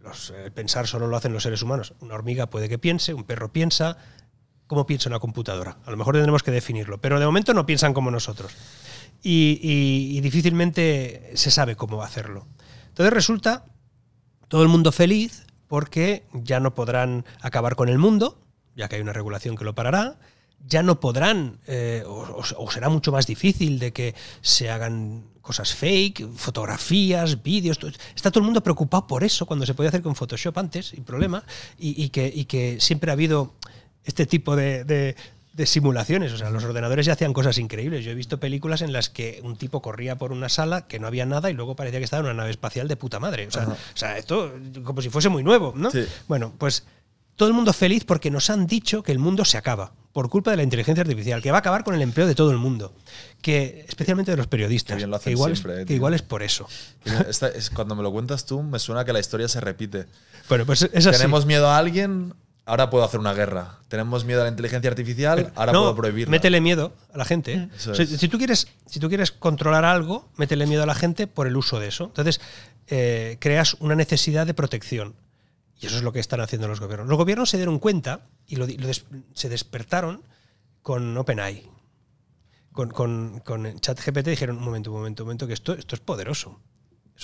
el eh, pensar solo lo hacen los seres humanos. Una hormiga puede que piense, un perro piensa, cómo piensa una computadora. A lo mejor tendremos que definirlo, pero de momento no piensan como nosotros y, difícilmente se sabe cómo va a hacerlo. Entonces resulta todo el mundo feliz porque ya no podrán acabar con el mundo, ya que hay una regulación que lo parará, ya no podrán, eh, o, será mucho más difícil de que se hagan cosas fake, fotografías, vídeos. Está todo el mundo preocupado por eso, cuando se podía hacer con Photoshop antes, sin problema, y que siempre ha habido este tipo de, simulaciones. O sea, los ordenadores ya hacían cosas increíbles. Yo he visto películas en las que un tipo corría por una sala que no había nada y luego parecía que estaba en una nave espacial de puta madre. O sea, esto como si fuese muy nuevo, ¿no? Bueno, pues todo el mundo feliz porque nos han dicho que el mundo se acaba por culpa de la inteligencia artificial, que va a acabar con el empleo de todo el mundo, que especialmente de los periodistas, que, eh, igual, es, por eso. cuando me lo cuentas tú, me suena que la historia se repite. Bueno, pues es Tenemos miedo a alguien, ahora puedo hacer una guerra. Tenemos miedo a la inteligencia artificial, ahora puedo prohibirla. Métele miedo a la gente. ¿eh? Mm. si, tú quieres, si tú quieres controlar algo, métele miedo a la gente por el uso de eso. Entonces, eh, creas una necesidad de protección. Y eso es lo que están haciendo los gobiernos. Los gobiernos se dieron cuenta y se despertaron con OpenAI. Con, ChatGPT dijeron, un momento, un momento, un momento, que esto, es poderoso.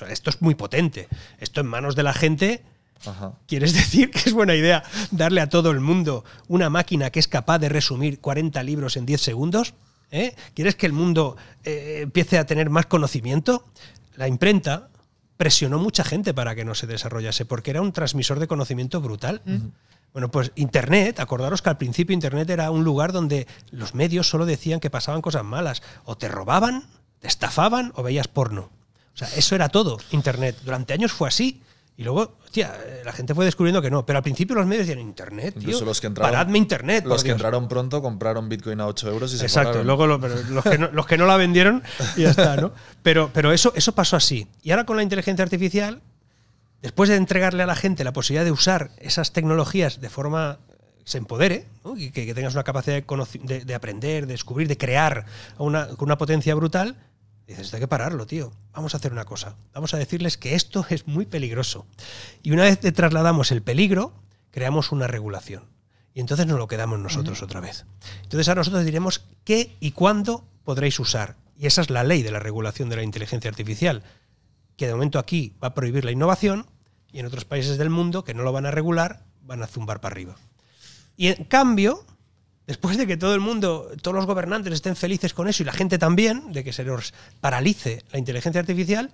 esto es muy potente. Esto en manos de la gente ¿Quieres decir que es buena idea darle a todo el mundo una máquina que es capaz de resumir 40 libros en 10 segundos? ¿Eh? ¿Quieres que el mundo eh, empiece a tener más conocimiento? La imprenta presionó mucha gente para que no se desarrollase, porque era un transmisor de conocimiento brutal. Bueno, pues Internet, acordaros que al principio Internet era un lugar donde los medios solo decían que pasaban cosas malas, o te robaban, te estafaban o veías porno. O sea, eso era todo, Internet. Durante años fue así. Y luego, hostia, la gente fue descubriendo que no. Pero al principio los medios decían Internet, tío. los que entraron, paradme Internet. Los que entraron pronto compraron Bitcoin a 8 euros y se se Exacto, luego los, que no, la vendieron y ya está, ¿no? Pero, eso, eso pasó así. Y ahora con la inteligencia artificial, después de entregarle a la gente la posibilidad de usar esas tecnologías de forma se empodere, ¿no? que, tengas una capacidad de, aprender, de descubrir, de crear con una potencia brutal, Dices, hay que pararlo, tío. Vamos a hacer una cosa. Vamos a decirles que esto es muy peligroso. Y una vez que trasladamos el peligro, creamos una regulación. Y entonces nos lo quedamos nosotros otra vez. Entonces a nosotros diremos qué y cuándo podréis usar. Y esa es la ley de la regulación de la inteligencia artificial, que de momento aquí va a prohibir la innovación y en otros países del mundo que no lo van a regular van a zumbar para arriba. Y en cambio, Después de que todo el mundo, todos los gobernantes estén felices con eso y la gente también, de que se los paralice la inteligencia artificial,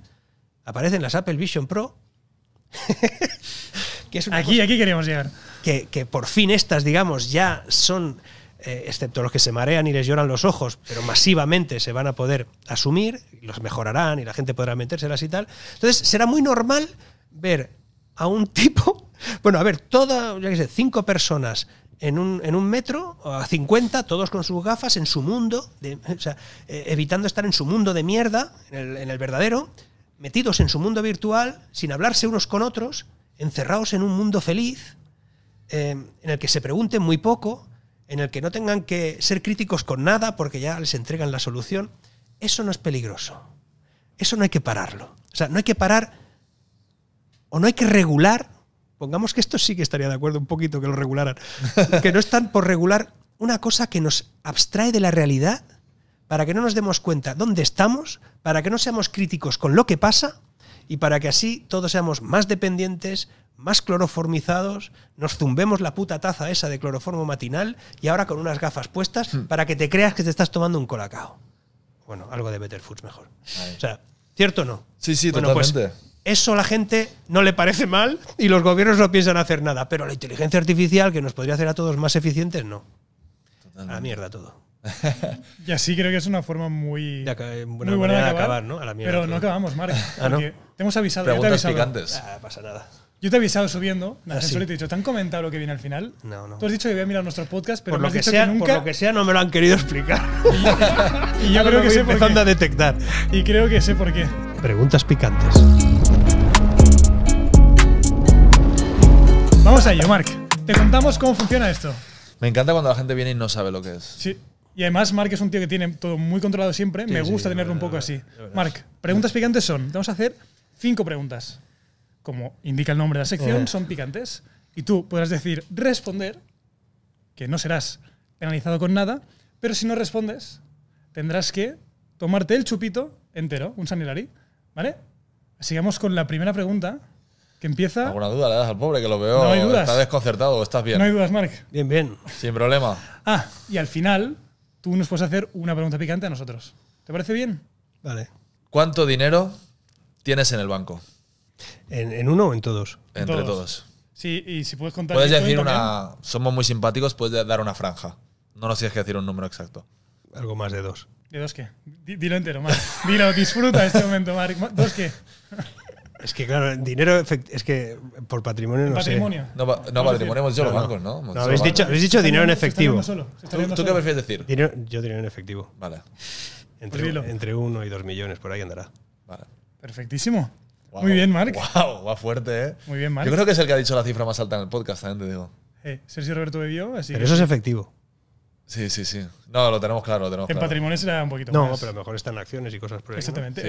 aparecen las Apple Vision Pro. que aquí, aquí queríamos llegar. Que, por fin estas, digamos, ya son, eh, excepto los que se marean y les lloran los ojos, pero masivamente se van a poder asumir, los mejorarán y la gente podrá metérselas y tal. Entonces será muy normal ver a un tipo, bueno, a ver, toda, ya que sé, cinco personas en un, en un metro, a 50, todos con sus gafas, en su mundo, eh, evitando estar en su mundo de mierda, en el, verdadero, metidos en su mundo virtual, sin hablarse unos con otros, encerrados en un mundo feliz, eh, en el que se pregunten muy poco, en el que no tengan que ser críticos con nada porque ya les entregan la solución. Eso no es peligroso. Eso no hay que pararlo. O sea, no hay que parar o no hay que regular pongamos que esto sí que estaría de acuerdo un poquito que lo regularan, que no están por regular una cosa que nos abstrae de la realidad para que no nos demos cuenta dónde estamos, para que no seamos críticos con lo que pasa y para que así todos seamos más dependientes, más cloroformizados, nos zumbemos la puta taza esa de cloroformo matinal y ahora con unas gafas puestas hmm. para que te creas que te estás tomando un colacao. Bueno, algo de Better Foods mejor. O sea, ¿cierto o no? Sí, sí, pues totalmente. Eso a la gente no le parece mal y los gobiernos no piensan hacer nada. Pero la inteligencia artificial, que nos podría hacer a todos más eficientes, no. A la mierda todo. y así creo que es una forma muy, muy buena de acabar, ¿no? A la mierda pero no acabamos, Marc. Ah, te hemos avisado. Preguntas picantes. te he avisado. Ah, pasa nada. Yo te he avisado subiendo, y ah, te he dicho, ¿te han comentado lo que viene al final? No, no. Tú has dicho que voy a mirar nuestro podcast pero por lo que sea, nunca... Por lo que sea, no me lo han querido explicar. y yo creo que sé por qué. a detectar. Y creo que sé por qué. Preguntas picantes. Vamos a ello, Marc. Te contamos cómo funciona esto. Me encanta cuando la gente viene y no sabe lo que es. Sí. Y además, Mark es un tío que tiene todo muy controlado siempre. Me gusta tenerlo un poco así. Marc, preguntas picantes son. vamos a hacer cinco preguntas. Como indica el nombre de la sección, eh. son picantes. Y tú podrás decir, responder, que no serás penalizado con nada, pero si no respondes, tendrás que tomarte el chupito entero, un sanilari. ¿Vale? Sigamos con la primera pregunta que empieza. ¿Alguna duda le das al pobre que lo veo? No hay dudas. Está desconcertado, estás bien. No hay dudas, Mark Bien, bien. Sin problema. Ah, y al final, tú nos puedes hacer una pregunta picante a nosotros. ¿Te parece bien? Vale. ¿Cuánto dinero tienes en el banco? ¿En, uno o en todos? Entre todos. Sí, y si puedes contar. Somos muy simpáticos, puedes dar una franja. No nos tienes que decir un número exacto. Algo más de dos. ¿De dos qué? Dilo entero, Mark Dilo, disfruta este momento, Mark. ¿Dos qué? Es que, claro, dinero es que por patrimonio no patrimonio? sé. No, no patrimonio hemos dicho los bancos, ¿no? no habéis, dicho, dicho, dinero en efectivo. ¿Tú, qué prefieres decir? yo dinero en efectivo. Vale. Pues entre, uno y dos millones, por ahí andará. Vale. Perfectísimo. Muy bien, Marc. Guau, va fuerte, ¿eh? Muy bien, Marc. Yo creo que es el que ha dicho la cifra más alta en el podcast, también te digo. Eh, Sergio Roberto bebió, así Pero eso es efectivo. Sí, sí, sí. No, lo tenemos claro, lo tenemos En claro. patrimonio un poquito más No, pero mejor están acciones y cosas por ahí. Exactamente,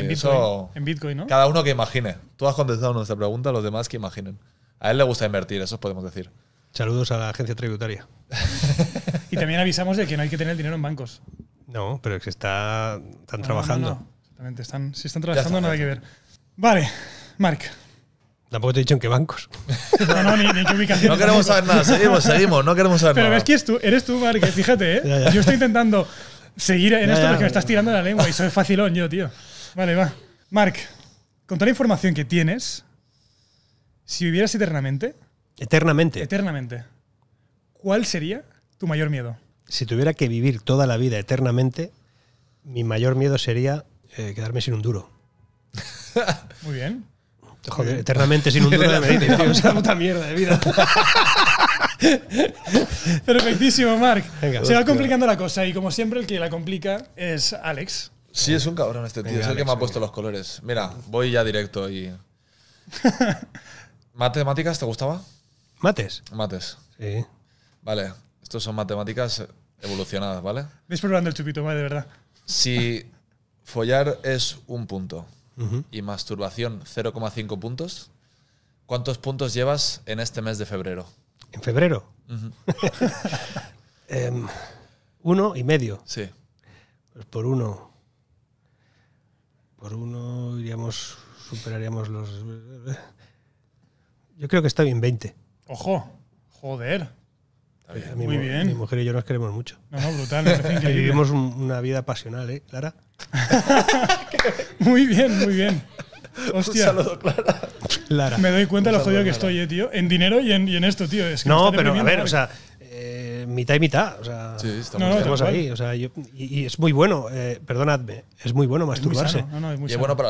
en, Bitcoin, ¿no? Cada uno que imagine. Tú has contestado nuestra pregunta, los demás que imaginen. A él le gusta invertir, eso podemos decir. Saludos a la agencia tributaria. Y también avisamos de que no hay que tener el dinero en bancos. No, pero que está, están trabajando. Exactamente, están, si están trabajando, no hay que ver. Vale, Mark Tampoco te he dicho en qué bancos. No, no, ni, ni qué ubicación. No queremos saber nada, seguimos, seguimos, no queremos saber Pero nada. Pero es que eres tú, eres tú, Mark, fíjate, ¿eh? Yo estoy intentando seguir en esto porque me estás tirando la lengua y soy facilón yo, tío. Vale, va. Mark, con toda la información que tienes, si vivieras eternamente. Eternamente. Eternamente. ¿Cuál sería tu mayor miedo? Si tuviera que vivir toda la vida eternamente, mi mayor miedo sería eh, quedarme sin un duro. Muy bien. Joder, eternamente sin un duro de Es puta mierda de vida. Perfectísimo, Mark. Se va complicando la cosa y como siempre el que la complica es Alex. Sí, es un cabrón este tío, es el que me ha puesto los colores. Mira, voy ya directo y... ¿Matemáticas te gustaba? ¿Mates? Mates. Vale, estos son matemáticas evolucionadas, ¿vale? Ves probando el chupito, vale, de verdad. Si follar es un punto y masturbación 0,5 puntos. ¿Cuántos puntos llevas en este mes de febrero? ¿En febrero? Em, uno y medio. Sí. Pues por uno. Por uno iríamos, superaríamos los... Eh, eh, eh. Yo creo que está bien 20. Ojo, joder. Eh, mi, Muy bien. Mi mujer y yo nos queremos mucho. No, no, brutal. Que Vivimos una vida pasional, ¿eh, Clara? muy bien, muy bien. Hostia. Un saludo, Clara. Me doy cuenta de lo jodido que estoy, eh, tío. En dinero y en, esto, tío. no, pero a ver, o sea, eh. Eh, mitad y mitad. O sea, sí, estamos, ahí. O sea, y, es muy bueno, perdonadme, es muy bueno masturbarse. Es bueno para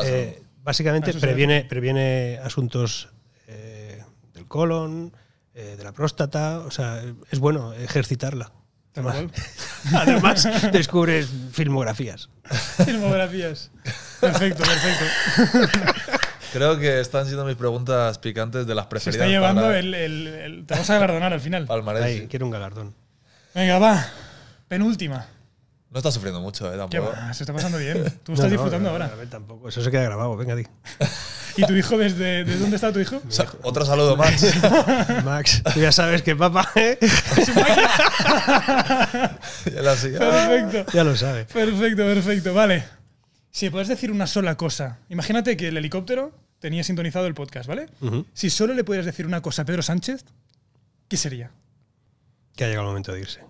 Básicamente previene, previene asuntos del colon eh, de la próstata, o sea, es bueno ejercitarla. Además, además descubres filmografías. Filmografías. Perfecto, perfecto. Creo que están siendo mis preguntas picantes de las preferidas. Se está llevando el, el, el, Te vas a galardonar al final. Ahí, quiero un galardón. Venga, va. Penúltima. No estás sufriendo mucho, ¿eh? Tampoco. Se está pasando bien. Tú estás disfrutando ahora. A ver, tampoco. Eso se queda grabado. Venga, di. ¿Y tu hijo desde, dónde está tu hijo? otro saludo, Max. Max, tú ya sabes que papá, ¿eh? ya lo Perfecto. Ya lo sabe. Perfecto, perfecto. Vale. Si puedes decir una sola cosa. Imagínate que el helicóptero tenía sintonizado el podcast, ¿vale? Si solo le pudieras decir una cosa a Pedro Sánchez, ¿qué sería? Que ha llegado el momento de irse.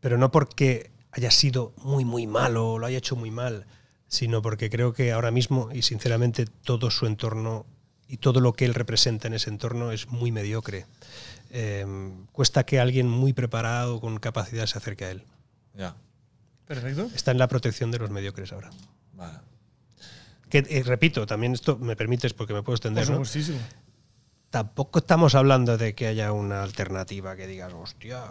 Pero no porque haya sido muy, muy malo o lo haya hecho muy mal sino porque creo que ahora mismo y sinceramente todo su entorno y todo lo que él representa en ese entorno es muy mediocre. Em, cuesta que alguien muy preparado, con capacidad, se acerque a él. Ya. Perfecto. Está en la protección de los mediocres ahora. Vale. Que, eh, repito, también esto me permites porque me puedo extender. Tampoco estamos hablando de que haya una alternativa que digas, hostia.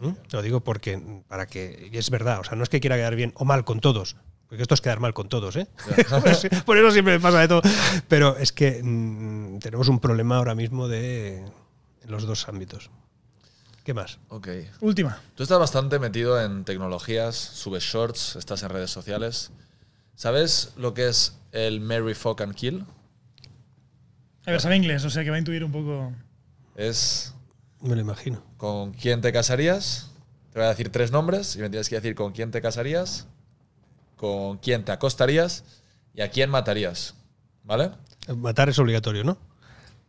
Te ¿Mm? Lo digo porque, para que, y es verdad, o sea, no es que quiera quedar bien o mal con todos, porque esto es quedar mal con todos, ¿eh? Pues por eso siempre me pasa de todo. Pero es que mm, tenemos un problema ahora mismo de los dos ámbitos. ¿Qué más? Ok. Última. Tú estás bastante metido en tecnologías, subes shorts, estás en redes sociales. ¿Sabes lo que es el Mary Fuck and Kill? A ver, sabe inglés, o sea que va a intuir un poco. Es. Me lo imagino. ¿Con quién te casarías? Te voy a decir tres nombres y me tienes que decir con quién te casarías con quién te acostarías y a quién matarías. ¿Vale? Matar es obligatorio, ¿no?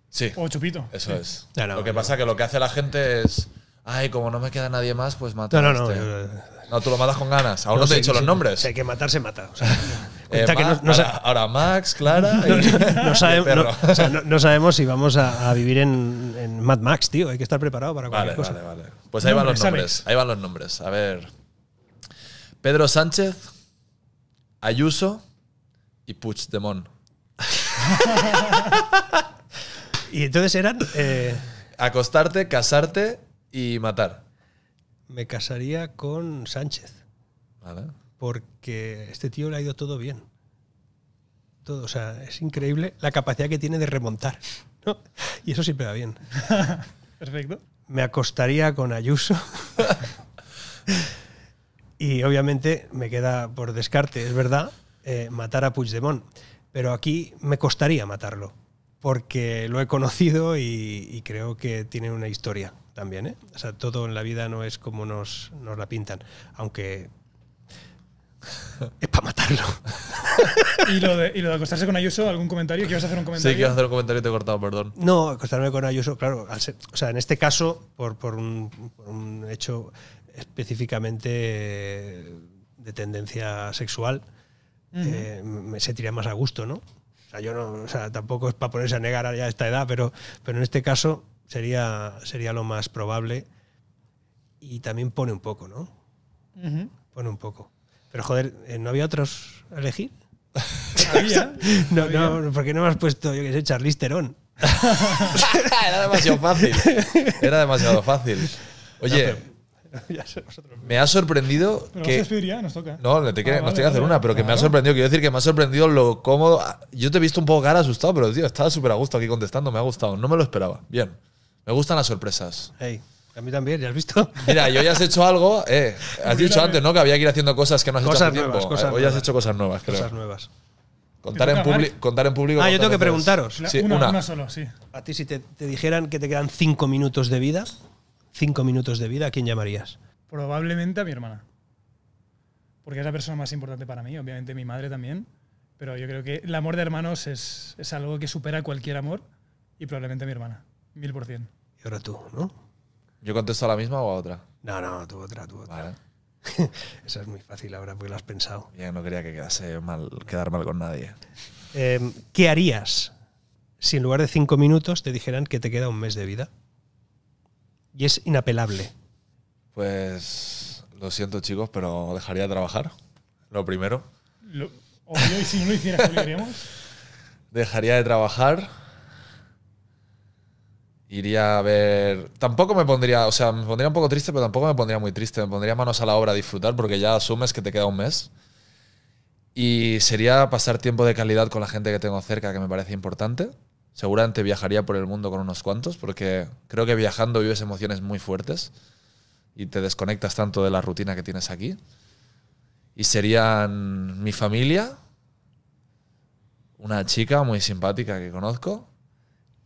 Sí. O chupito. Eso es. lo que pasa pasa que lo que hace la gente es. Ay, como no me queda nadie más, pues matar. No, no, no. Este". No, tú lo matas con ganas. Aún no, te he dicho los nombres. hay que matar, mata. ahora, Max, Clara. no, sabemos si vamos a, vivir en, Mad Max, tío. Hay que estar preparado para cualquier vale, Vale, vale. Pues ahí van los nombres. Ahí van los nombres. A ver. Pedro Sánchez, Ayuso y Puigdemont. y entonces eran... Eh, Acostarte, casarte y matar. Me casaría con Sánchez. ¿Vale? Porque este tío le ha ido todo bien. Todo, o sea, es increíble la capacidad que tiene de remontar. Y eso siempre va bien. Perfecto. Me acostaría con Ayuso. Y obviamente me queda por descarte, es verdad, eh, matar a Puigdemont. Pero aquí me costaría matarlo, porque lo he conocido y, creo que tiene una historia también. ¿eh? O sea, todo en la vida no es como nos, nos la pintan, aunque es para matarlo. ¿Y, lo de, ¿Y lo de acostarse con Ayuso? ¿Algún comentario? ¿Quieres hacer un comentario? Sí, quiero hacer un comentario, te he cortado, perdón. No, acostarme con Ayuso, claro. o sea, en este caso, por, por, un, por un hecho específicamente eh, de tendencia sexual, eh, me se tira más a gusto, ¿no? O sea, yo no, o sea, tampoco es para ponerse a negar a esta edad, pero, pero en este caso sería, sería lo más probable. Y también pone un poco, ¿no? Pone un poco. Pero joder, eh, ¿no había otros a elegir? ¿Había? no, no, ¿por qué no me has puesto, yo qué sé, Charlisterón? Era demasiado fácil. Era demasiado fácil. Oye, me ha sorprendido pero que. nos toca. No, te ah, hacer una, pero que me ha sorprendido. Quiero decir que me ha sorprendido lo cómodo. Yo te he visto un poco cara asustado, pero tío, estaba súper a gusto aquí contestando, me ha gustado. No me lo esperaba. Bien. Me gustan las sorpresas. Hey. A mí también, ¿ya has visto? Mira, yo ya has hecho algo, eh, has dicho antes, ¿no? Que había que ir haciendo cosas que no has hecho hace Hoy has hecho cosas nuevas, creo. Cosas nuevas. Contar en, contar en público. Ah, yo tengo que preguntaros. una, solo, sí. A ti, si te, te dijeran que te quedan cinco minutos de vida, cinco minutos de vida, ¿a quién llamarías? Probablemente a mi hermana. Porque es la persona más importante para mí, obviamente mi madre también. Pero yo creo que el amor de hermanos es, algo que supera cualquier amor y probablemente a mi hermana, mil por cien. Y ahora tú, ¿no? ¿Yo contesto a la misma o a otra? No, no, tú otra, tú otra. Vale. Esa es muy fácil ahora porque lo has pensado. Ya no quería que quedase mal, quedar mal con nadie. Em, ¿Qué harías si en lugar de cinco minutos te dijeran que te queda un mes de vida? y es inapelable? Pues lo siento chicos, pero dejaría de trabajar, lo primero. y si no lo hicieras, Dejaría de trabajar. Iría a ver. Tampoco me pondría. O sea, me pondría un poco triste, pero tampoco me pondría muy triste. Me pondría manos a la obra a disfrutar porque ya asumes que te queda un mes. Y sería pasar tiempo de calidad con la gente que tengo cerca, que me parece importante seguramente viajaría por el mundo con unos cuantos, porque creo que viajando vives emociones muy fuertes y te desconectas tanto de la rutina que tienes aquí. Y serían mi familia, una chica muy simpática que conozco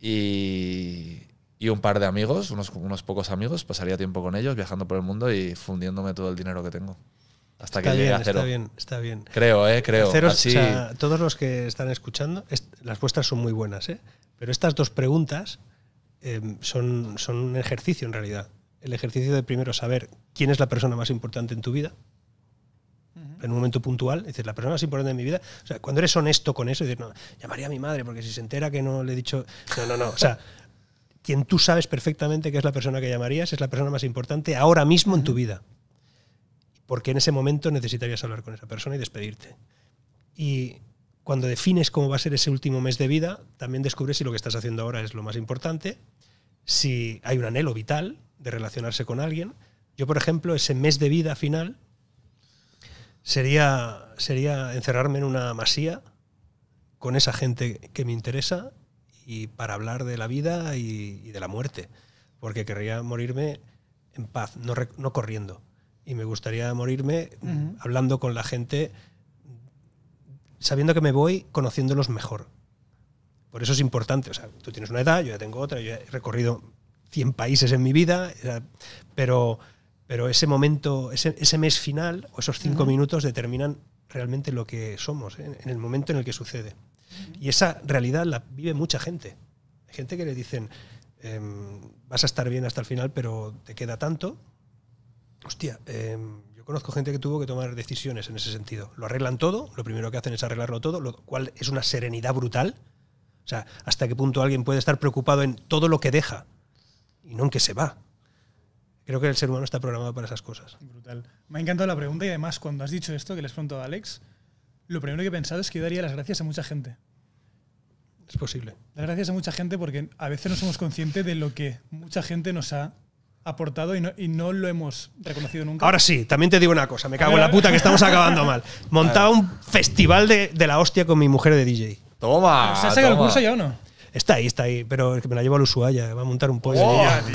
y, un par de amigos, unos pocos amigos, pasaría tiempo con ellos viajando por el mundo y fundiéndome todo el dinero que tengo. Hasta que bien, llegue a cero. Está bien, está bien. Creo, ¿eh? Creo. Cero, Así... todos los que están escuchando, las vuestras son muy buenas, ¿eh? Pero estas dos preguntas em, son, son un ejercicio en realidad. El ejercicio de primero saber quién es la persona más importante en tu vida, en un momento puntual, dices, la persona más importante en mi vida, o sea, cuando eres honesto con eso, dices, no, llamaría a mi madre porque si se entera que no le he dicho, no, no, no, o sea, quien tú sabes perfectamente que es la persona que llamarías es la persona más importante ahora mismo en tu vida porque en ese momento necesitarías hablar con esa persona y despedirte. Y cuando defines cómo va a ser ese último mes de vida, también descubres si lo que estás haciendo ahora es lo más importante, si hay un anhelo vital de relacionarse con alguien. Yo, por ejemplo, ese mes de vida final sería, sería encerrarme en una masía con esa gente que me interesa y para hablar de la vida y, de la muerte, porque querría morirme en paz, no, no corriendo y me gustaría morirme hablando con la gente, sabiendo que me voy, conociéndolos mejor. Por eso es importante. O sea, tú tienes una edad, yo ya tengo otra, yo he recorrido 100 países en mi vida, pero, pero ese momento, ese, ese mes final o esos cinco minutos determinan realmente lo que somos, ¿eh? en el momento en el que sucede. Y esa realidad la vive mucha gente. Hay gente que le dicen, em, vas a estar bien hasta el final, pero te queda tanto hostia, em, yo conozco gente que tuvo que tomar decisiones en ese sentido. Lo arreglan todo, lo primero que hacen es arreglarlo todo, lo cual es una serenidad brutal. O sea, hasta qué punto alguien puede estar preocupado en todo lo que deja y no en que se va. Creo que el ser humano está programado para esas cosas. Brutal. Me ha encantado la pregunta y además cuando has dicho esto, que les preguntado a Alex, lo primero que he pensado es que daría las gracias a mucha gente. Es posible. Las gracias a mucha gente porque a veces no somos conscientes de lo que mucha gente nos ha aportado y no, y no, lo hemos reconocido nunca. Ahora sí, también te digo una cosa, me cago en la puta que estamos acabando mal. Montaba un festival de, de, la hostia con mi mujer de DJ. Toma. ¿Se ha sacado el curso ya o no? Está ahí, está ahí, pero que me la llevo al Ushuaia, va a montar un pollo.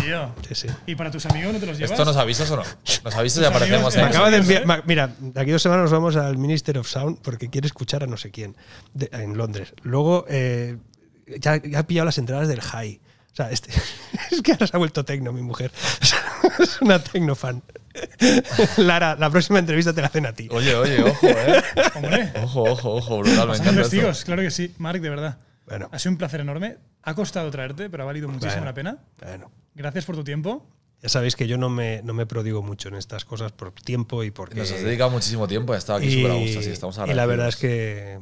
tío. Sí, sí. ¿Y para tus amigos no te los llevas? ¿Esto nos avisas o no? Nos avisas y aparecemos ¿eh? ahí. Mira, aquí dos semanas nos vamos al Minister of Sound porque quiere escuchar a no sé quién en Londres. Luego, eh, ya, ya ha pillado las entradas del High sea, este, es que ahora se ha vuelto tecno mi mujer. es una tecno fan. Lara, la próxima entrevista te la hacen a ti. Oye, oye, ojo, ¿eh? Ojo, ojo, ojo, brutal. Me encanta claro que sí. Mark de verdad. Bueno. Ha sido un placer enorme. Ha costado traerte, pero ha valido muchísimo la pena. Bueno. Gracias por tu tiempo. Ya sabéis que yo no me, no me prodigo mucho en estas cosas por tiempo y porque. Nos has dedicado muchísimo tiempo, he estado aquí súper a gusto, estamos Y la verdad es que, eh,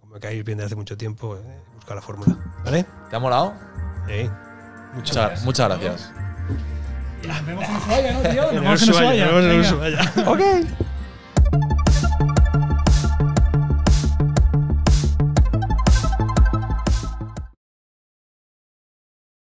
como me caí bien desde hace mucho tiempo, eh, busca la fórmula. ¿Vale? ¿Te ha molado? Sí. Muchas, gracias. Muchas gracias. Nos ah, vemos en Ushuaia, ¿no, tío? Nos vemos en Ushuaia. Nos vemos en Ushuaia. ok.